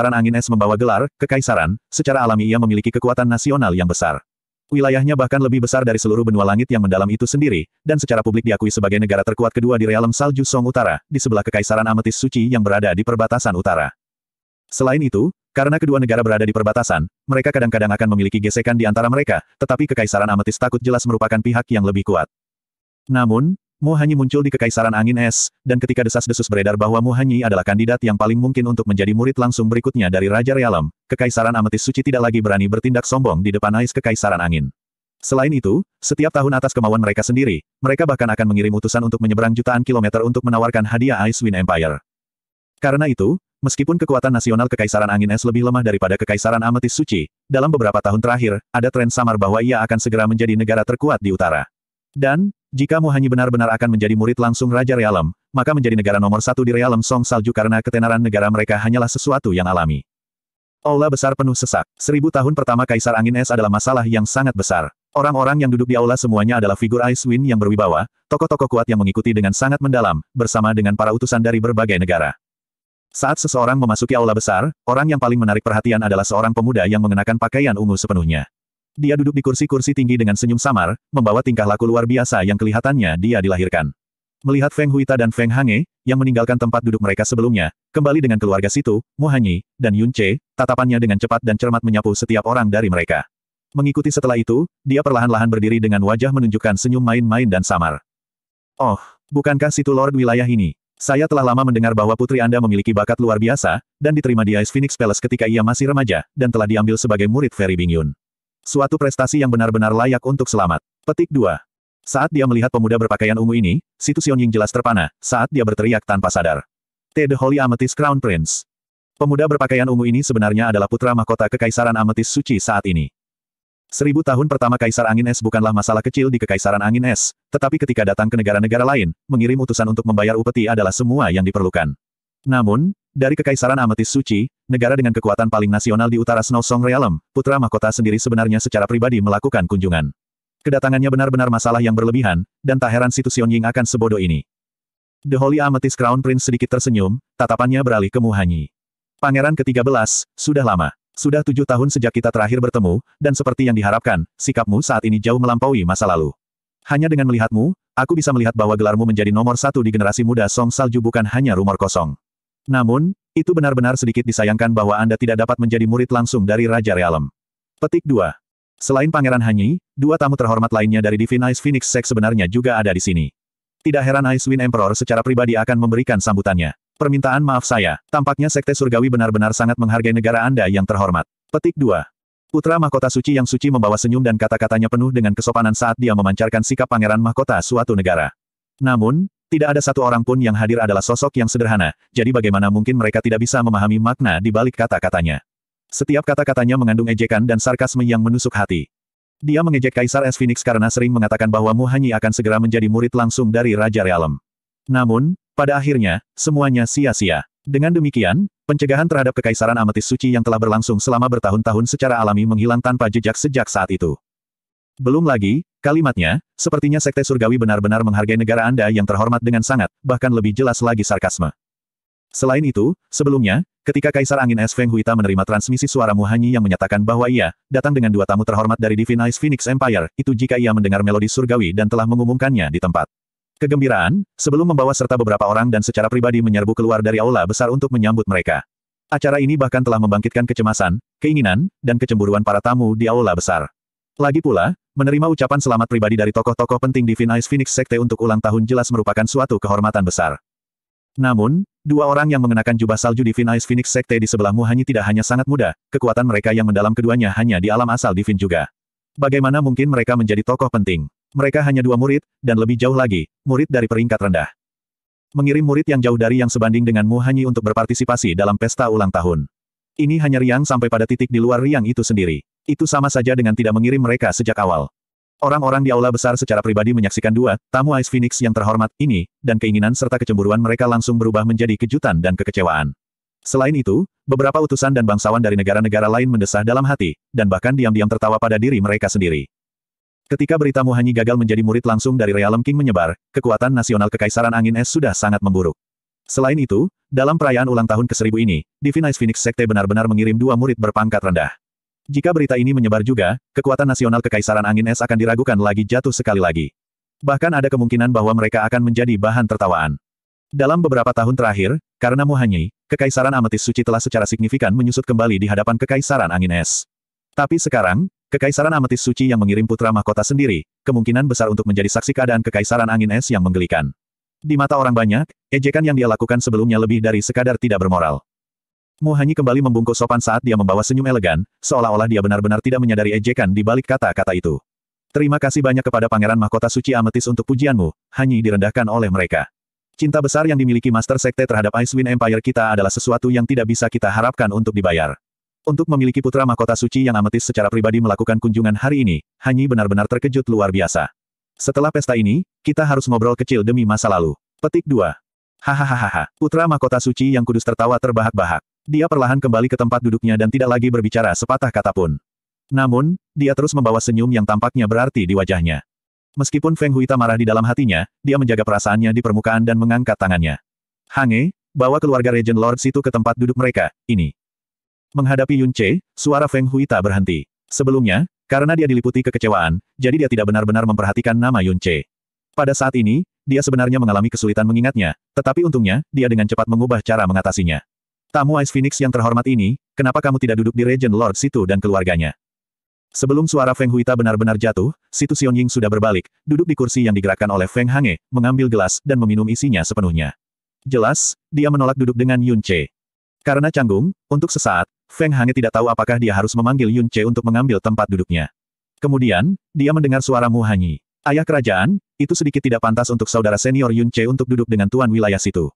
Kekaisaran angin es membawa gelar, kekaisaran, secara alami ia memiliki kekuatan nasional yang besar. Wilayahnya bahkan lebih besar dari seluruh benua langit yang mendalam itu sendiri, dan secara publik diakui sebagai negara terkuat kedua di realem salju Song Utara, di sebelah kekaisaran Ametis Suci yang berada di perbatasan utara. Selain itu, karena kedua negara berada di perbatasan, mereka kadang-kadang akan memiliki gesekan di antara mereka, tetapi kekaisaran Ametis takut jelas merupakan pihak yang lebih kuat. Namun, Mu Hanyi muncul di Kekaisaran Angin Es, dan ketika desas-desus beredar bahwa Mu Hanyi adalah kandidat yang paling mungkin untuk menjadi murid langsung berikutnya dari Raja Realem, Kekaisaran Ametis Suci tidak lagi berani bertindak sombong di depan Ais Kekaisaran Angin. Selain itu, setiap tahun atas kemauan mereka sendiri, mereka bahkan akan mengirim utusan untuk menyeberang jutaan kilometer untuk menawarkan hadiah Icewind Empire. Karena itu, meskipun kekuatan nasional Kekaisaran Angin Es lebih lemah daripada Kekaisaran Ametis Suci, dalam beberapa tahun terakhir, ada tren samar bahwa ia akan segera menjadi negara terkuat di utara. Dan, jika Mu Hanyi benar-benar akan menjadi murid langsung Raja Realem, maka menjadi negara nomor satu di Realem Song Salju karena ketenaran negara mereka hanyalah sesuatu yang alami. Aula besar penuh sesak. Seribu tahun pertama Kaisar Angin Es adalah masalah yang sangat besar. Orang-orang yang duduk di aula semuanya adalah figur Ice Wind yang berwibawa, tokoh-tokoh kuat yang mengikuti dengan sangat mendalam, bersama dengan para utusan dari berbagai negara. Saat seseorang memasuki aula besar, orang yang paling menarik perhatian adalah seorang pemuda yang mengenakan pakaian ungu sepenuhnya dia duduk di kursi-kursi tinggi dengan senyum samar, membawa tingkah laku luar biasa yang kelihatannya dia dilahirkan. Melihat Feng Huita dan Feng Hange, yang meninggalkan tempat duduk mereka sebelumnya, kembali dengan keluarga situ, Muhanyi, dan Yun tatapannya dengan cepat dan cermat menyapu setiap orang dari mereka. Mengikuti setelah itu, dia perlahan-lahan berdiri dengan wajah menunjukkan senyum main-main dan samar. Oh, bukankah situ Lord wilayah ini? Saya telah lama mendengar bahwa putri Anda memiliki bakat luar biasa, dan diterima di Ice Phoenix Palace ketika ia masih remaja, dan telah diambil sebagai murid Ferry Bingyun. Suatu prestasi yang benar-benar layak untuk selamat. Petik 2. Saat dia melihat pemuda berpakaian ungu ini, situ Xionying jelas terpana, saat dia berteriak tanpa sadar. T. The Holy Amethyst Crown Prince. Pemuda berpakaian ungu ini sebenarnya adalah putra mahkota Kekaisaran Amethyst Suci saat ini. Seribu tahun pertama Kaisar Angin Es bukanlah masalah kecil di Kekaisaran Angin Es, tetapi ketika datang ke negara-negara lain, mengirim utusan untuk membayar upeti adalah semua yang diperlukan. Namun, dari Kekaisaran Amethyst Suci, negara dengan kekuatan paling nasional di utara Snow Song Realm, putra mahkota sendiri sebenarnya secara pribadi melakukan kunjungan. Kedatangannya benar-benar masalah yang berlebihan, dan tak heran situ Sion Ying akan sebodoh ini. The Holy Amethyst Crown Prince sedikit tersenyum, tatapannya beralih ke Muhanyi. Pangeran ke-13, sudah lama. Sudah tujuh tahun sejak kita terakhir bertemu, dan seperti yang diharapkan, sikapmu saat ini jauh melampaui masa lalu. Hanya dengan melihatmu, aku bisa melihat bahwa gelarmu menjadi nomor satu di generasi muda Song Salju bukan hanya rumor kosong. Namun, itu benar-benar sedikit disayangkan bahwa Anda tidak dapat menjadi murid langsung dari Raja Realem. Petik 2. Selain Pangeran Hanyi, dua tamu terhormat lainnya dari Divine Ice Phoenix Sect sebenarnya juga ada di sini. Tidak heran Icewind Emperor secara pribadi akan memberikan sambutannya. Permintaan maaf saya, tampaknya Sekte Surgawi benar-benar sangat menghargai negara Anda yang terhormat. Petik 2. Putra Mahkota Suci yang suci membawa senyum dan kata-katanya penuh dengan kesopanan saat dia memancarkan sikap Pangeran Mahkota suatu negara. Namun, tidak ada satu orang pun yang hadir adalah sosok yang sederhana, jadi bagaimana mungkin mereka tidak bisa memahami makna di balik kata-katanya. Setiap kata-katanya mengandung ejekan dan sarkasme yang menusuk hati. Dia mengejek Kaisar Es Phoenix karena sering mengatakan bahwa Muhanyi akan segera menjadi murid langsung dari Raja Realem. Namun, pada akhirnya, semuanya sia-sia. Dengan demikian, pencegahan terhadap kekaisaran ametis suci yang telah berlangsung selama bertahun-tahun secara alami menghilang tanpa jejak sejak saat itu. Belum lagi, kalimatnya, sepertinya Sekte Surgawi benar-benar menghargai negara Anda yang terhormat dengan sangat, bahkan lebih jelas lagi sarkasme. Selain itu, sebelumnya, ketika Kaisar Angin Es Feng Huita menerima transmisi suara Muhanyi yang menyatakan bahwa ia datang dengan dua tamu terhormat dari Divine Ice Phoenix Empire, itu jika ia mendengar melodi surgawi dan telah mengumumkannya di tempat. Kegembiraan, sebelum membawa serta beberapa orang dan secara pribadi menyerbu keluar dari aula besar untuk menyambut mereka. Acara ini bahkan telah membangkitkan kecemasan, keinginan, dan kecemburuan para tamu di aula besar. Lagi pula, Menerima ucapan selamat pribadi dari tokoh-tokoh penting di Vinay's Phoenix Sekte untuk ulang tahun jelas merupakan suatu kehormatan besar. Namun, dua orang yang mengenakan jubah salju di Vinay's Phoenix Sekte di sebelahmu hanya tidak hanya sangat muda, kekuatan mereka yang mendalam keduanya hanya di alam asal Divin juga. Bagaimana mungkin mereka menjadi tokoh penting? Mereka hanya dua murid, dan lebih jauh lagi, murid dari peringkat rendah. Mengirim murid yang jauh dari yang sebanding denganmu hanya untuk berpartisipasi dalam pesta ulang tahun. Ini hanya riang sampai pada titik di luar riang itu sendiri. Itu sama saja dengan tidak mengirim mereka sejak awal. Orang-orang di aula besar secara pribadi menyaksikan dua, tamu Ice Phoenix yang terhormat, ini, dan keinginan serta kecemburuan mereka langsung berubah menjadi kejutan dan kekecewaan. Selain itu, beberapa utusan dan bangsawan dari negara-negara lain mendesah dalam hati, dan bahkan diam-diam tertawa pada diri mereka sendiri. Ketika berita Muhanyi gagal menjadi murid langsung dari Realem King menyebar, kekuatan nasional Kekaisaran Angin Es sudah sangat memburuk. Selain itu, dalam perayaan ulang tahun ke-1000 ini, Divine Ice Phoenix Sekte benar-benar mengirim dua murid berpangkat rendah. Jika berita ini menyebar juga, kekuatan nasional Kekaisaran Angin Es akan diragukan lagi jatuh sekali lagi. Bahkan ada kemungkinan bahwa mereka akan menjadi bahan tertawaan. Dalam beberapa tahun terakhir, karena Muhanyi, Kekaisaran Ametis Suci telah secara signifikan menyusut kembali di hadapan Kekaisaran Angin Es. Tapi sekarang, Kekaisaran Ametis Suci yang mengirim putra mahkota sendiri, kemungkinan besar untuk menjadi saksi keadaan Kekaisaran Angin Es yang menggelikan. Di mata orang banyak, ejekan yang dia lakukan sebelumnya lebih dari sekadar tidak bermoral. Mu Hanyi kembali membungkuk sopan saat dia membawa senyum elegan, seolah-olah dia benar-benar tidak menyadari ejekan di balik kata-kata itu. Terima kasih banyak kepada Pangeran Mahkota Suci Ametis untuk pujianmu, Hanyi direndahkan oleh mereka. Cinta besar yang dimiliki Master Sekte terhadap Icewind Empire kita adalah sesuatu yang tidak bisa kita harapkan untuk dibayar. Untuk memiliki putra mahkota suci yang Ametis secara pribadi melakukan kunjungan hari ini, Hanyi benar-benar terkejut luar biasa. Setelah pesta ini, kita harus ngobrol kecil demi masa lalu. Petik 2. Hahaha, putra mahkota suci yang kudus tertawa terbahak-bahak. Dia perlahan kembali ke tempat duduknya dan tidak lagi berbicara sepatah kata pun. Namun, dia terus membawa senyum yang tampaknya berarti di wajahnya. Meskipun Feng Huita marah di dalam hatinya, dia menjaga perasaannya di permukaan dan mengangkat tangannya. Hange, bawa keluarga Regent Lord situ ke tempat duduk mereka, ini. Menghadapi Yun Che, suara Feng Huita berhenti. Sebelumnya, karena dia diliputi kekecewaan, jadi dia tidak benar-benar memperhatikan nama Yun Che. Pada saat ini, dia sebenarnya mengalami kesulitan mengingatnya, tetapi untungnya, dia dengan cepat mengubah cara mengatasinya. Tamu Ice Phoenix yang terhormat ini, kenapa kamu tidak duduk di Regent Lord Situ dan keluarganya? Sebelum suara Feng Huita benar-benar jatuh, Situ Xion sudah berbalik, duduk di kursi yang digerakkan oleh Feng Hange, mengambil gelas dan meminum isinya sepenuhnya. Jelas, dia menolak duduk dengan Yun Che. Karena canggung, untuk sesaat, Feng Hange tidak tahu apakah dia harus memanggil Yun Che untuk mengambil tempat duduknya. Kemudian, dia mendengar suara Mu Hanyi. Ayah kerajaan, itu sedikit tidak pantas untuk saudara senior Yun Che untuk duduk dengan tuan wilayah situ.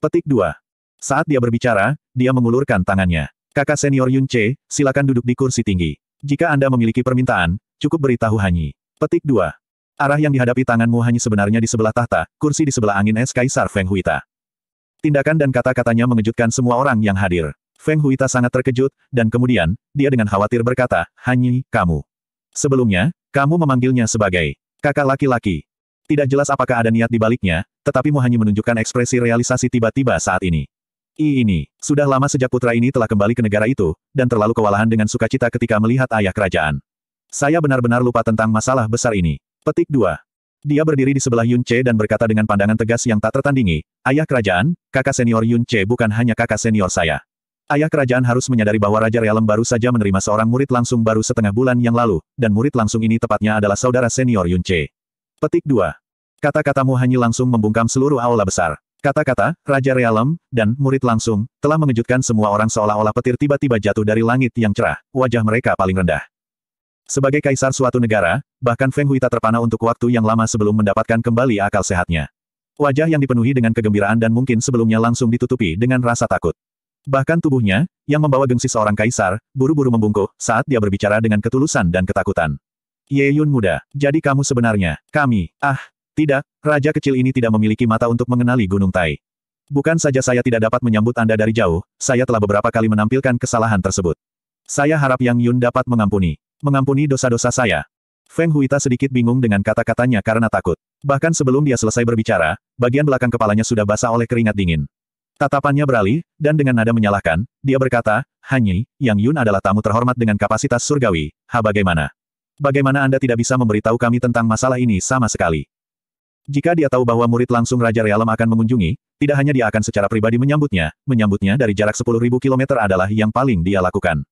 Petik 2. Saat dia berbicara, dia mengulurkan tangannya. Kakak senior Yun Che, silakan duduk di kursi tinggi. Jika Anda memiliki permintaan, cukup beritahu Hanyi. Petik 2. Arah yang dihadapi tanganmu Hanyi sebenarnya di sebelah tahta, kursi di sebelah angin es Kaisar Feng Huita. Tindakan dan kata-katanya mengejutkan semua orang yang hadir. Feng Huita sangat terkejut, dan kemudian, dia dengan khawatir berkata, Hanyi, kamu. Sebelumnya, kamu memanggilnya sebagai kakak laki-laki. Tidak jelas apakah ada niat di baliknya, tetapi Mu Hanyi menunjukkan ekspresi realisasi tiba-tiba saat ini. Ini, sudah lama sejak putra ini telah kembali ke negara itu, dan terlalu kewalahan dengan sukacita ketika melihat ayah kerajaan. Saya benar-benar lupa tentang masalah besar ini. Petik 2. Dia berdiri di sebelah Yun Che dan berkata dengan pandangan tegas yang tak tertandingi, Ayah kerajaan, kakak senior Yun Che bukan hanya kakak senior saya. Ayah kerajaan harus menyadari bahwa Raja Realem baru saja menerima seorang murid langsung baru setengah bulan yang lalu, dan murid langsung ini tepatnya adalah saudara senior Yun Che. Petik 2. Kata-katamu hanya langsung membungkam seluruh aula besar. Kata-kata, Raja Realem, dan murid langsung, telah mengejutkan semua orang seolah-olah petir tiba-tiba jatuh dari langit yang cerah, wajah mereka paling rendah. Sebagai kaisar suatu negara, bahkan Feng Hui tak terpana untuk waktu yang lama sebelum mendapatkan kembali akal sehatnya. Wajah yang dipenuhi dengan kegembiraan dan mungkin sebelumnya langsung ditutupi dengan rasa takut. Bahkan tubuhnya, yang membawa gengsi seorang kaisar, buru-buru membungkuk saat dia berbicara dengan ketulusan dan ketakutan. Ye Yun muda, jadi kamu sebenarnya, kami, ah, tidak, raja kecil ini tidak memiliki mata untuk mengenali Gunung Tai. Bukan saja saya tidak dapat menyambut Anda dari jauh, saya telah beberapa kali menampilkan kesalahan tersebut. Saya harap Yang Yun dapat mengampuni. Mengampuni dosa-dosa saya. Feng Huita sedikit bingung dengan kata-katanya karena takut. Bahkan sebelum dia selesai berbicara, bagian belakang kepalanya sudah basah oleh keringat dingin. Tatapannya beralih, dan dengan nada menyalahkan, dia berkata, Hanyi, Yang Yun adalah tamu terhormat dengan kapasitas surgawi, ha bagaimana? Bagaimana Anda tidak bisa memberitahu kami tentang masalah ini sama sekali? Jika dia tahu bahwa murid langsung Raja Realem akan mengunjungi, tidak hanya dia akan secara pribadi menyambutnya, menyambutnya dari jarak 10.000 km adalah yang paling dia lakukan.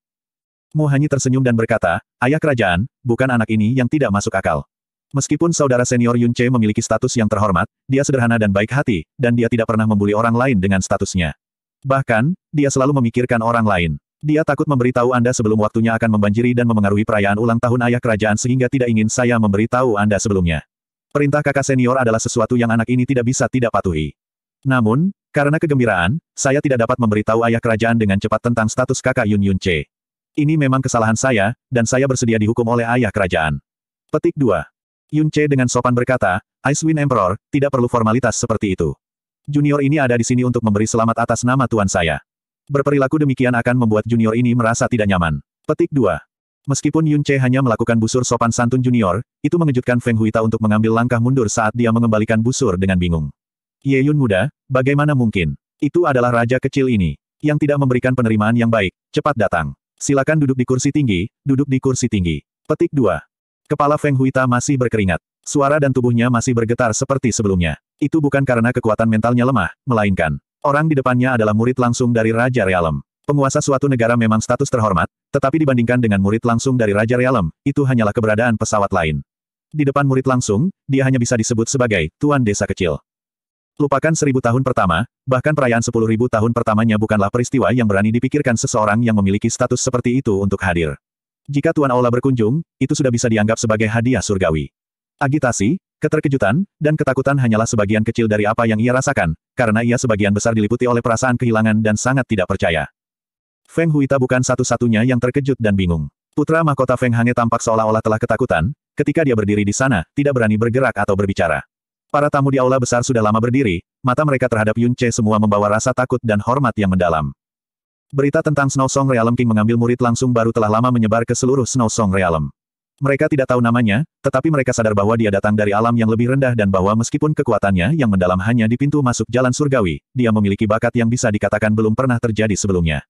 Muhanyi tersenyum dan berkata, Ayah kerajaan, bukan anak ini yang tidak masuk akal. Meskipun saudara senior Yunche memiliki status yang terhormat, dia sederhana dan baik hati, dan dia tidak pernah membuli orang lain dengan statusnya. Bahkan, dia selalu memikirkan orang lain. Dia takut memberitahu Anda sebelum waktunya akan membanjiri dan memengaruhi perayaan ulang tahun ayah kerajaan sehingga tidak ingin saya memberitahu Anda sebelumnya. Perintah kakak senior adalah sesuatu yang anak ini tidak bisa tidak patuhi. Namun, karena kegembiraan, saya tidak dapat memberitahu ayah kerajaan dengan cepat tentang status kakak Yun Yun C. Ini memang kesalahan saya, dan saya bersedia dihukum oleh ayah kerajaan. Petik 2. Yun C dengan sopan berkata, Icewind Emperor, tidak perlu formalitas seperti itu. Junior ini ada di sini untuk memberi selamat atas nama tuan saya. Berperilaku demikian akan membuat junior ini merasa tidak nyaman. Petik 2. Meskipun Yun Che hanya melakukan busur sopan santun junior, itu mengejutkan Feng Huita untuk mengambil langkah mundur saat dia mengembalikan busur dengan bingung. Ye Yun muda, bagaimana mungkin? Itu adalah raja kecil ini, yang tidak memberikan penerimaan yang baik, cepat datang. Silakan duduk di kursi tinggi, duduk di kursi tinggi. Petik 2. Kepala Feng Huita masih berkeringat. Suara dan tubuhnya masih bergetar seperti sebelumnya. Itu bukan karena kekuatan mentalnya lemah, melainkan. Orang di depannya adalah murid langsung dari Raja Realem. Penguasa suatu negara memang status terhormat, tetapi dibandingkan dengan murid langsung dari Raja Realem, itu hanyalah keberadaan pesawat lain. Di depan murid langsung, dia hanya bisa disebut sebagai Tuan Desa Kecil. Lupakan seribu tahun pertama, bahkan perayaan sepuluh ribu tahun pertamanya bukanlah peristiwa yang berani dipikirkan seseorang yang memiliki status seperti itu untuk hadir. Jika Tuan Aula berkunjung, itu sudah bisa dianggap sebagai hadiah surgawi. Agitasi, keterkejutan, dan ketakutan hanyalah sebagian kecil dari apa yang ia rasakan, karena ia sebagian besar diliputi oleh perasaan kehilangan dan sangat tidak percaya. Feng Huita bukan satu-satunya yang terkejut dan bingung. Putra mahkota Feng Hange tampak seolah-olah telah ketakutan, ketika dia berdiri di sana, tidak berani bergerak atau berbicara. Para tamu di aula besar sudah lama berdiri, mata mereka terhadap Yun Che semua membawa rasa takut dan hormat yang mendalam. Berita tentang Snow Song Realm King mengambil murid langsung baru telah lama menyebar ke seluruh Snow Song Realm. Mereka tidak tahu namanya, tetapi mereka sadar bahwa dia datang dari alam yang lebih rendah dan bahwa meskipun kekuatannya yang mendalam hanya di pintu masuk jalan surgawi, dia memiliki bakat yang bisa dikatakan belum pernah terjadi sebelumnya.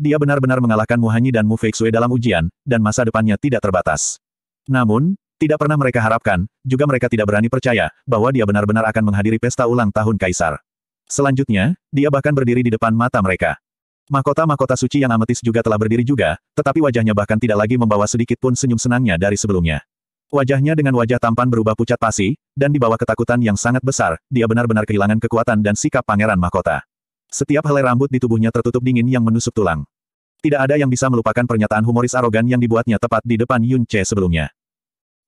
Dia benar-benar mengalahkan Mu Hanyi dan Mu Feixue dalam ujian, dan masa depannya tidak terbatas. Namun, tidak pernah mereka harapkan, juga mereka tidak berani percaya, bahwa dia benar-benar akan menghadiri pesta ulang tahun Kaisar. Selanjutnya, dia bahkan berdiri di depan mata mereka. Mahkota-mahkota suci yang ametis juga telah berdiri juga, tetapi wajahnya bahkan tidak lagi membawa sedikit pun senyum senangnya dari sebelumnya. Wajahnya dengan wajah tampan berubah pucat pasi, dan di bawah ketakutan yang sangat besar, dia benar-benar kehilangan kekuatan dan sikap pangeran mahkota. Setiap helai rambut di tubuhnya tertutup dingin yang menusuk tulang. Tidak ada yang bisa melupakan pernyataan humoris arogan yang dibuatnya tepat di depan Yun Che sebelumnya.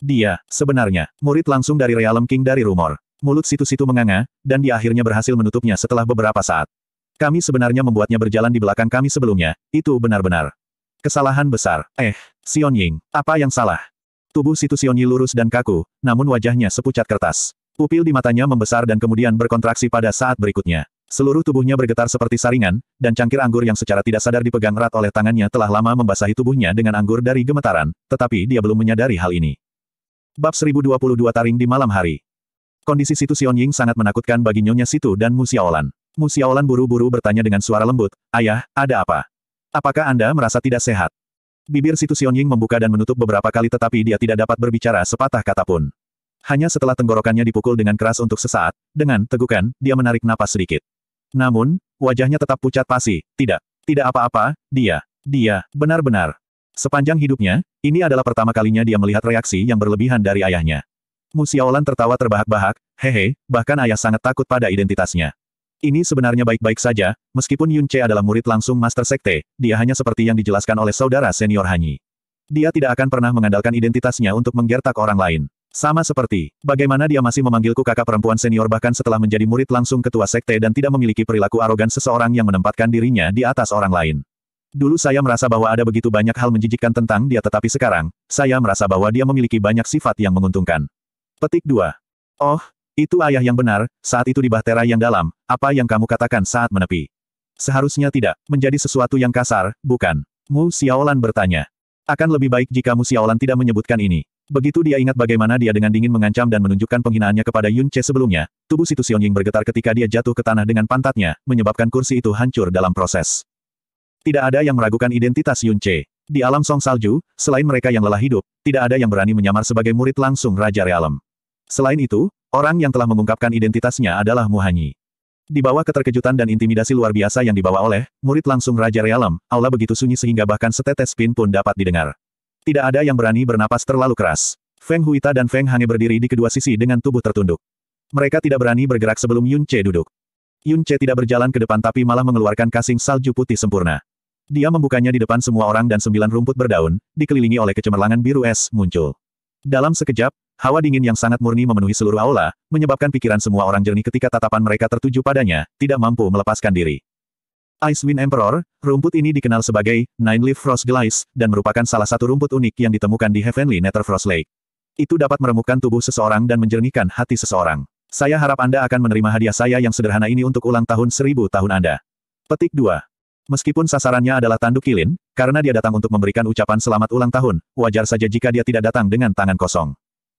Dia, sebenarnya, murid langsung dari Realm King dari rumor. Mulut situ-situ menganga, dan dia akhirnya berhasil menutupnya setelah beberapa saat. Kami sebenarnya membuatnya berjalan di belakang kami sebelumnya, itu benar-benar. Kesalahan besar. Eh, Sion Ying, apa yang salah? Tubuh situ Sion Yi lurus dan kaku, namun wajahnya sepucat kertas. Pupil di matanya membesar dan kemudian berkontraksi pada saat berikutnya. Seluruh tubuhnya bergetar seperti saringan, dan cangkir anggur yang secara tidak sadar dipegang erat oleh tangannya telah lama membasahi tubuhnya dengan anggur dari gemetaran, tetapi dia belum menyadari hal ini. Bab 1022 Taring di malam hari. Kondisi situ Sion Ying sangat menakutkan bagi Nyonya Situ dan Mu Xiaolan. Mu Xiaolan buru-buru bertanya dengan suara lembut, Ayah, ada apa? Apakah Anda merasa tidak sehat? Bibir situ Sion Ying membuka dan menutup beberapa kali tetapi dia tidak dapat berbicara sepatah kata pun. Hanya setelah tenggorokannya dipukul dengan keras untuk sesaat, dengan tegukan, dia menarik napas sedikit. Namun, wajahnya tetap pucat pasi. Tidak, tidak apa-apa, dia, dia, benar-benar. Sepanjang hidupnya, ini adalah pertama kalinya dia melihat reaksi yang berlebihan dari ayahnya. Musiaolan tertawa terbahak-bahak, hehe, bahkan ayah sangat takut pada identitasnya. Ini sebenarnya baik-baik saja, meskipun Yun Che adalah murid langsung Master Sekte, dia hanya seperti yang dijelaskan oleh saudara senior Hanyi. Dia tidak akan pernah mengandalkan identitasnya untuk menggertak orang lain. Sama seperti, bagaimana dia masih memanggilku kakak perempuan senior bahkan setelah menjadi murid langsung ketua sekte dan tidak memiliki perilaku arogan seseorang yang menempatkan dirinya di atas orang lain. Dulu saya merasa bahwa ada begitu banyak hal menjijikkan tentang dia tetapi sekarang, saya merasa bahwa dia memiliki banyak sifat yang menguntungkan. Petik 2. Oh, itu ayah yang benar, saat itu di bahtera yang dalam, apa yang kamu katakan saat menepi? Seharusnya tidak, menjadi sesuatu yang kasar, bukan? Mu Xiaolan bertanya. Akan lebih baik jika Mu Xiaolan tidak menyebutkan ini. Begitu dia ingat bagaimana dia dengan dingin mengancam dan menunjukkan penghinaannya kepada Yun Che sebelumnya, tubuh Situ Xionying bergetar ketika dia jatuh ke tanah dengan pantatnya, menyebabkan kursi itu hancur dalam proses. Tidak ada yang meragukan identitas Yun Che. Di alam Song Salju, selain mereka yang lelah hidup, tidak ada yang berani menyamar sebagai murid langsung Raja Realem. Selain itu, orang yang telah mengungkapkan identitasnya adalah Muhanyi. Di bawah keterkejutan dan intimidasi luar biasa yang dibawa oleh murid langsung Raja Realem, aula begitu sunyi sehingga bahkan setetes pin pun dapat didengar. Tidak ada yang berani bernapas terlalu keras. Feng Huita dan Feng Hange berdiri di kedua sisi dengan tubuh tertunduk. Mereka tidak berani bergerak sebelum Yun Che duduk. Yun Che tidak berjalan ke depan tapi malah mengeluarkan kasing salju putih sempurna. Dia membukanya di depan semua orang dan sembilan rumput berdaun, dikelilingi oleh kecemerlangan biru es, muncul. Dalam sekejap, hawa dingin yang sangat murni memenuhi seluruh aula, menyebabkan pikiran semua orang jernih ketika tatapan mereka tertuju padanya, tidak mampu melepaskan diri. Icewind Emperor, rumput ini dikenal sebagai Nine-Leaf Frost Glaze, dan merupakan salah satu rumput unik yang ditemukan di Heavenly Nether Frost Lake. Itu dapat meremukkan tubuh seseorang dan menjernihkan hati seseorang. Saya harap Anda akan menerima hadiah saya yang sederhana ini untuk ulang tahun seribu tahun Anda. Petik 2. Meskipun sasarannya adalah tanduk kilin, karena dia datang untuk memberikan ucapan selamat ulang tahun, wajar saja jika dia tidak datang dengan tangan kosong.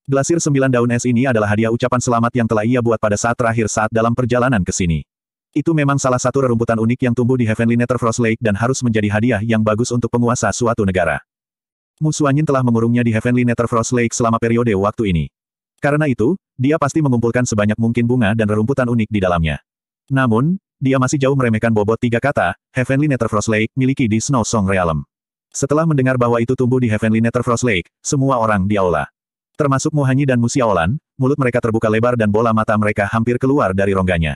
Glasir sembilan daun es ini adalah hadiah ucapan selamat yang telah ia buat pada saat terakhir saat dalam perjalanan ke sini. Itu memang salah satu rerumputan unik yang tumbuh di Heavenly Frost Lake dan harus menjadi hadiah yang bagus untuk penguasa suatu negara. Musuanyin telah mengurungnya di Heavenly Frost Lake selama periode waktu ini. Karena itu, dia pasti mengumpulkan sebanyak mungkin bunga dan rerumputan unik di dalamnya. Namun, dia masih jauh meremehkan bobot tiga kata, Heavenly Frost Lake miliki di Snow Song Realm. Setelah mendengar bahwa itu tumbuh di Heavenly Frost Lake, semua orang di aula. Termasuk Muhanyi dan Musiaolan, mulut mereka terbuka lebar dan bola mata mereka hampir keluar dari rongganya.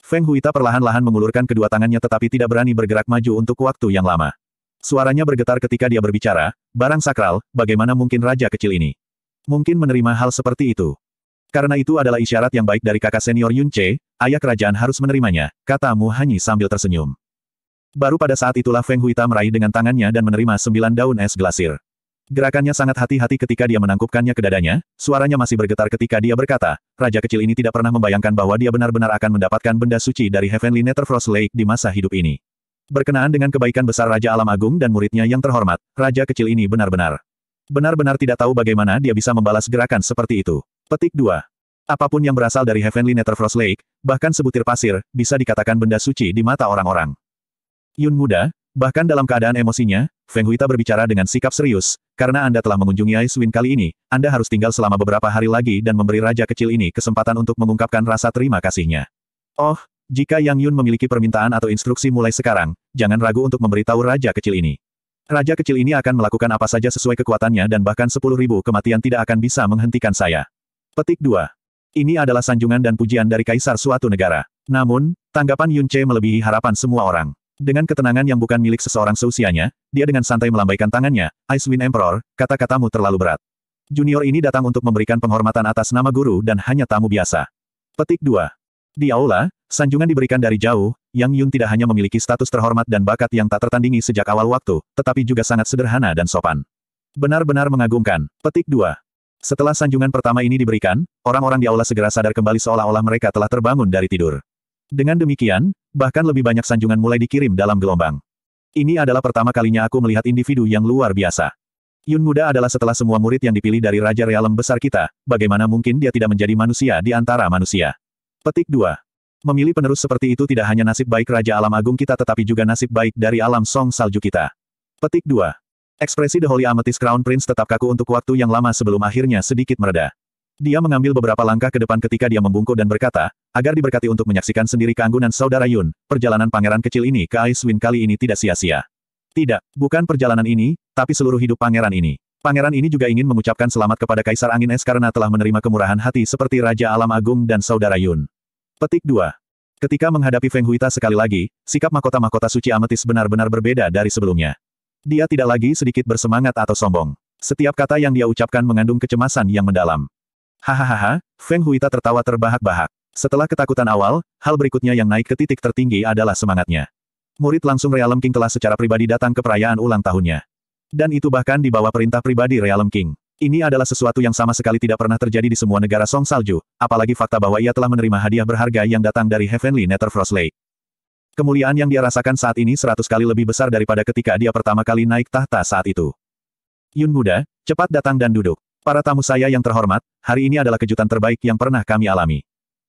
Feng Huita perlahan-lahan mengulurkan kedua tangannya tetapi tidak berani bergerak maju untuk waktu yang lama. Suaranya bergetar ketika dia berbicara, barang sakral, bagaimana mungkin raja kecil ini? Mungkin menerima hal seperti itu. Karena itu adalah isyarat yang baik dari kakak senior Yun Che, ayah kerajaan harus menerimanya, kata Mu Hanyi sambil tersenyum. Baru pada saat itulah Feng Huita meraih dengan tangannya dan menerima sembilan daun es glasir. Gerakannya sangat hati-hati ketika dia menangkupkannya ke dadanya, suaranya masih bergetar ketika dia berkata, Raja kecil ini tidak pernah membayangkan bahwa dia benar-benar akan mendapatkan benda suci dari Heavenly Netherfrost Lake di masa hidup ini. Berkenaan dengan kebaikan besar Raja Alam Agung dan muridnya yang terhormat, Raja kecil ini benar-benar benar-benar tidak tahu bagaimana dia bisa membalas gerakan seperti itu. Petik 2. Apapun yang berasal dari Heavenly Netherfrost Lake, bahkan sebutir pasir, bisa dikatakan benda suci di mata orang-orang. Yun muda, Bahkan dalam keadaan emosinya, Feng Huita berbicara dengan sikap serius, karena Anda telah mengunjungi Ice Wind kali ini, Anda harus tinggal selama beberapa hari lagi dan memberi raja kecil ini kesempatan untuk mengungkapkan rasa terima kasihnya. Oh, jika Yang Yun memiliki permintaan atau instruksi mulai sekarang, jangan ragu untuk memberitahu raja kecil ini. Raja kecil ini akan melakukan apa saja sesuai kekuatannya dan bahkan sepuluh ribu kematian tidak akan bisa menghentikan saya. Petik 2. Ini adalah sanjungan dan pujian dari kaisar suatu negara. Namun, tanggapan Yun Che melebihi harapan semua orang. Dengan ketenangan yang bukan milik seseorang seusianya, dia dengan santai melambaikan tangannya, Icewind Emperor, kata-katamu terlalu berat. Junior ini datang untuk memberikan penghormatan atas nama guru dan hanya tamu biasa. Petik 2. Di aula, sanjungan diberikan dari jauh, Yang Yun tidak hanya memiliki status terhormat dan bakat yang tak tertandingi sejak awal waktu, tetapi juga sangat sederhana dan sopan. Benar-benar mengagumkan. Petik 2. Setelah sanjungan pertama ini diberikan, orang-orang di aula segera sadar kembali seolah-olah mereka telah terbangun dari tidur. Dengan demikian, bahkan lebih banyak sanjungan mulai dikirim dalam gelombang. Ini adalah pertama kalinya aku melihat individu yang luar biasa. Yun Muda adalah setelah semua murid yang dipilih dari Raja Realem besar kita, bagaimana mungkin dia tidak menjadi manusia di antara manusia. Petik 2. Memilih penerus seperti itu tidak hanya nasib baik Raja Alam Agung kita tetapi juga nasib baik dari alam song salju kita. Petik 2. Ekspresi The Holy Amethyst Crown Prince tetap kaku untuk waktu yang lama sebelum akhirnya sedikit meredah. Dia mengambil beberapa langkah ke depan ketika dia membungkuk dan berkata, agar diberkati untuk menyaksikan sendiri keanggunan saudara Yun, perjalanan pangeran kecil ini ke Icewind kali ini tidak sia-sia. Tidak, bukan perjalanan ini, tapi seluruh hidup pangeran ini. Pangeran ini juga ingin mengucapkan selamat kepada Kaisar Angin Es karena telah menerima kemurahan hati seperti Raja Alam Agung dan Saudara Yun. Petik 2. Ketika menghadapi Feng Huita sekali lagi, sikap mahkota-mahkota suci ametis benar-benar berbeda dari sebelumnya. Dia tidak lagi sedikit bersemangat atau sombong. Setiap kata yang dia ucapkan mengandung kecemasan yang mendalam. Hahaha, Feng Huita tertawa terbahak-bahak. Setelah ketakutan awal, hal berikutnya yang naik ke titik tertinggi adalah semangatnya. Murid langsung Realem King telah secara pribadi datang ke perayaan ulang tahunnya. Dan itu bahkan di bawah perintah pribadi Realem King. Ini adalah sesuatu yang sama sekali tidak pernah terjadi di semua negara Song Salju, apalagi fakta bahwa ia telah menerima hadiah berharga yang datang dari Heavenly Frost Lake. Kemuliaan yang dia rasakan saat ini seratus kali lebih besar daripada ketika dia pertama kali naik tahta saat itu. Yun Muda, cepat datang dan duduk. Para tamu saya yang terhormat, hari ini adalah kejutan terbaik yang pernah kami alami.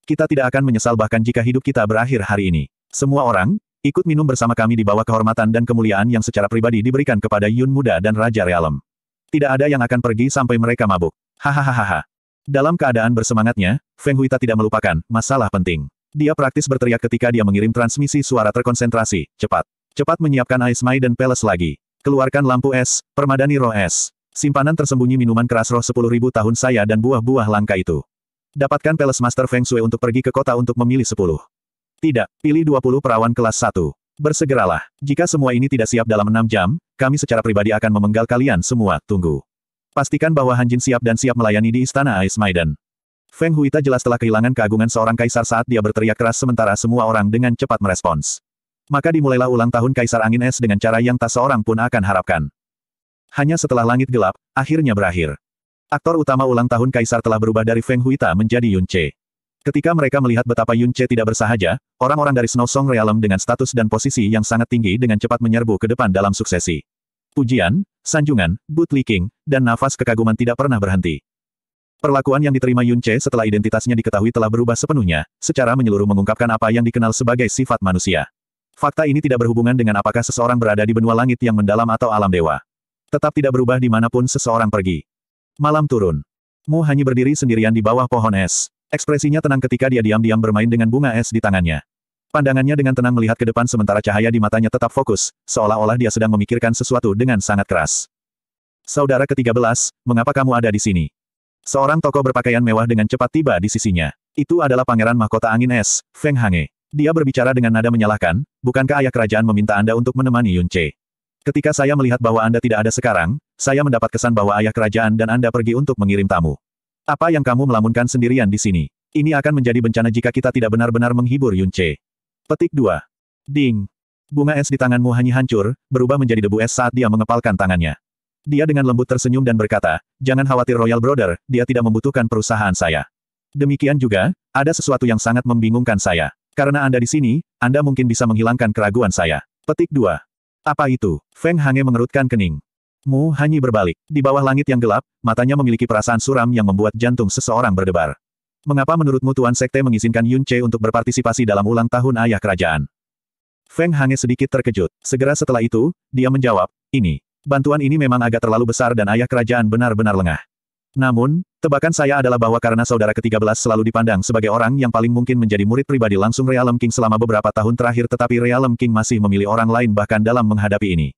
Kita tidak akan menyesal bahkan jika hidup kita berakhir hari ini. Semua orang, ikut minum bersama kami di bawah kehormatan dan kemuliaan yang secara pribadi diberikan kepada Yun Muda dan Raja Realem. Tidak ada yang akan pergi sampai mereka mabuk. Hahaha. Dalam keadaan bersemangatnya, Feng Huita tidak melupakan masalah penting. Dia praktis berteriak ketika dia mengirim transmisi suara terkonsentrasi, cepat. Cepat menyiapkan Ice maiden dan lagi. Keluarkan lampu es, permadani roh es. Simpanan tersembunyi minuman keras roh 10.000 tahun saya dan buah-buah langka itu. Dapatkan Palace Master Feng Shui untuk pergi ke kota untuk memilih 10. Tidak, pilih 20 perawan kelas 1. Bersegeralah. Jika semua ini tidak siap dalam 6 jam, kami secara pribadi akan memenggal kalian semua, tunggu. Pastikan bahwa Hanjin siap dan siap melayani di Istana Ais Maiden. Feng Huita jelas telah kehilangan keagungan seorang kaisar saat dia berteriak keras sementara semua orang dengan cepat merespons. Maka dimulailah ulang tahun Kaisar Angin Es dengan cara yang tak seorang pun akan harapkan hanya setelah langit gelap, akhirnya berakhir. Aktor utama ulang tahun Kaisar telah berubah dari Feng Huita menjadi Yun Che. Ketika mereka melihat betapa Yun Che tidak bersahaja, orang-orang dari Snow Song Realm dengan status dan posisi yang sangat tinggi dengan cepat menyerbu ke depan dalam suksesi. Pujian, sanjungan, leaking, dan nafas kekaguman tidak pernah berhenti. Perlakuan yang diterima Yun Che setelah identitasnya diketahui telah berubah sepenuhnya, secara menyeluruh mengungkapkan apa yang dikenal sebagai sifat manusia. Fakta ini tidak berhubungan dengan apakah seseorang berada di benua langit yang mendalam atau alam dewa tetap tidak berubah dimanapun seseorang pergi. Malam turun. Mu hanya berdiri sendirian di bawah pohon es. Ekspresinya tenang ketika dia diam-diam bermain dengan bunga es di tangannya. Pandangannya dengan tenang melihat ke depan sementara cahaya di matanya tetap fokus, seolah-olah dia sedang memikirkan sesuatu dengan sangat keras. Saudara ke-13, mengapa kamu ada di sini? Seorang tokoh berpakaian mewah dengan cepat tiba di sisinya. Itu adalah Pangeran Mahkota Angin Es, Feng Hange. Dia berbicara dengan nada menyalahkan, bukankah ayah kerajaan meminta Anda untuk menemani Yun Ketika saya melihat bahwa Anda tidak ada sekarang, saya mendapat kesan bahwa ayah kerajaan dan Anda pergi untuk mengirim tamu. Apa yang kamu melamunkan sendirian di sini? Ini akan menjadi bencana jika kita tidak benar-benar menghibur Yun Petik 2. Ding. Bunga es di tanganmu hanya hancur, berubah menjadi debu es saat dia mengepalkan tangannya. Dia dengan lembut tersenyum dan berkata, jangan khawatir Royal Brother, dia tidak membutuhkan perusahaan saya. Demikian juga, ada sesuatu yang sangat membingungkan saya. Karena Anda di sini, Anda mungkin bisa menghilangkan keraguan saya. Petik 2. Apa itu? Feng Hange mengerutkan kening. Mu Hanyi berbalik. Di bawah langit yang gelap, matanya memiliki perasaan suram yang membuat jantung seseorang berdebar. Mengapa menurutmu Tuan Sekte mengizinkan Yun Che untuk berpartisipasi dalam ulang tahun ayah kerajaan? Feng Hange sedikit terkejut. Segera setelah itu, dia menjawab, ini. Bantuan ini memang agak terlalu besar dan ayah kerajaan benar-benar lengah. Namun, tebakan saya adalah bahwa karena saudara ke-13 selalu dipandang sebagai orang yang paling mungkin menjadi murid pribadi langsung Realem King selama beberapa tahun terakhir tetapi Realem King masih memilih orang lain bahkan dalam menghadapi ini.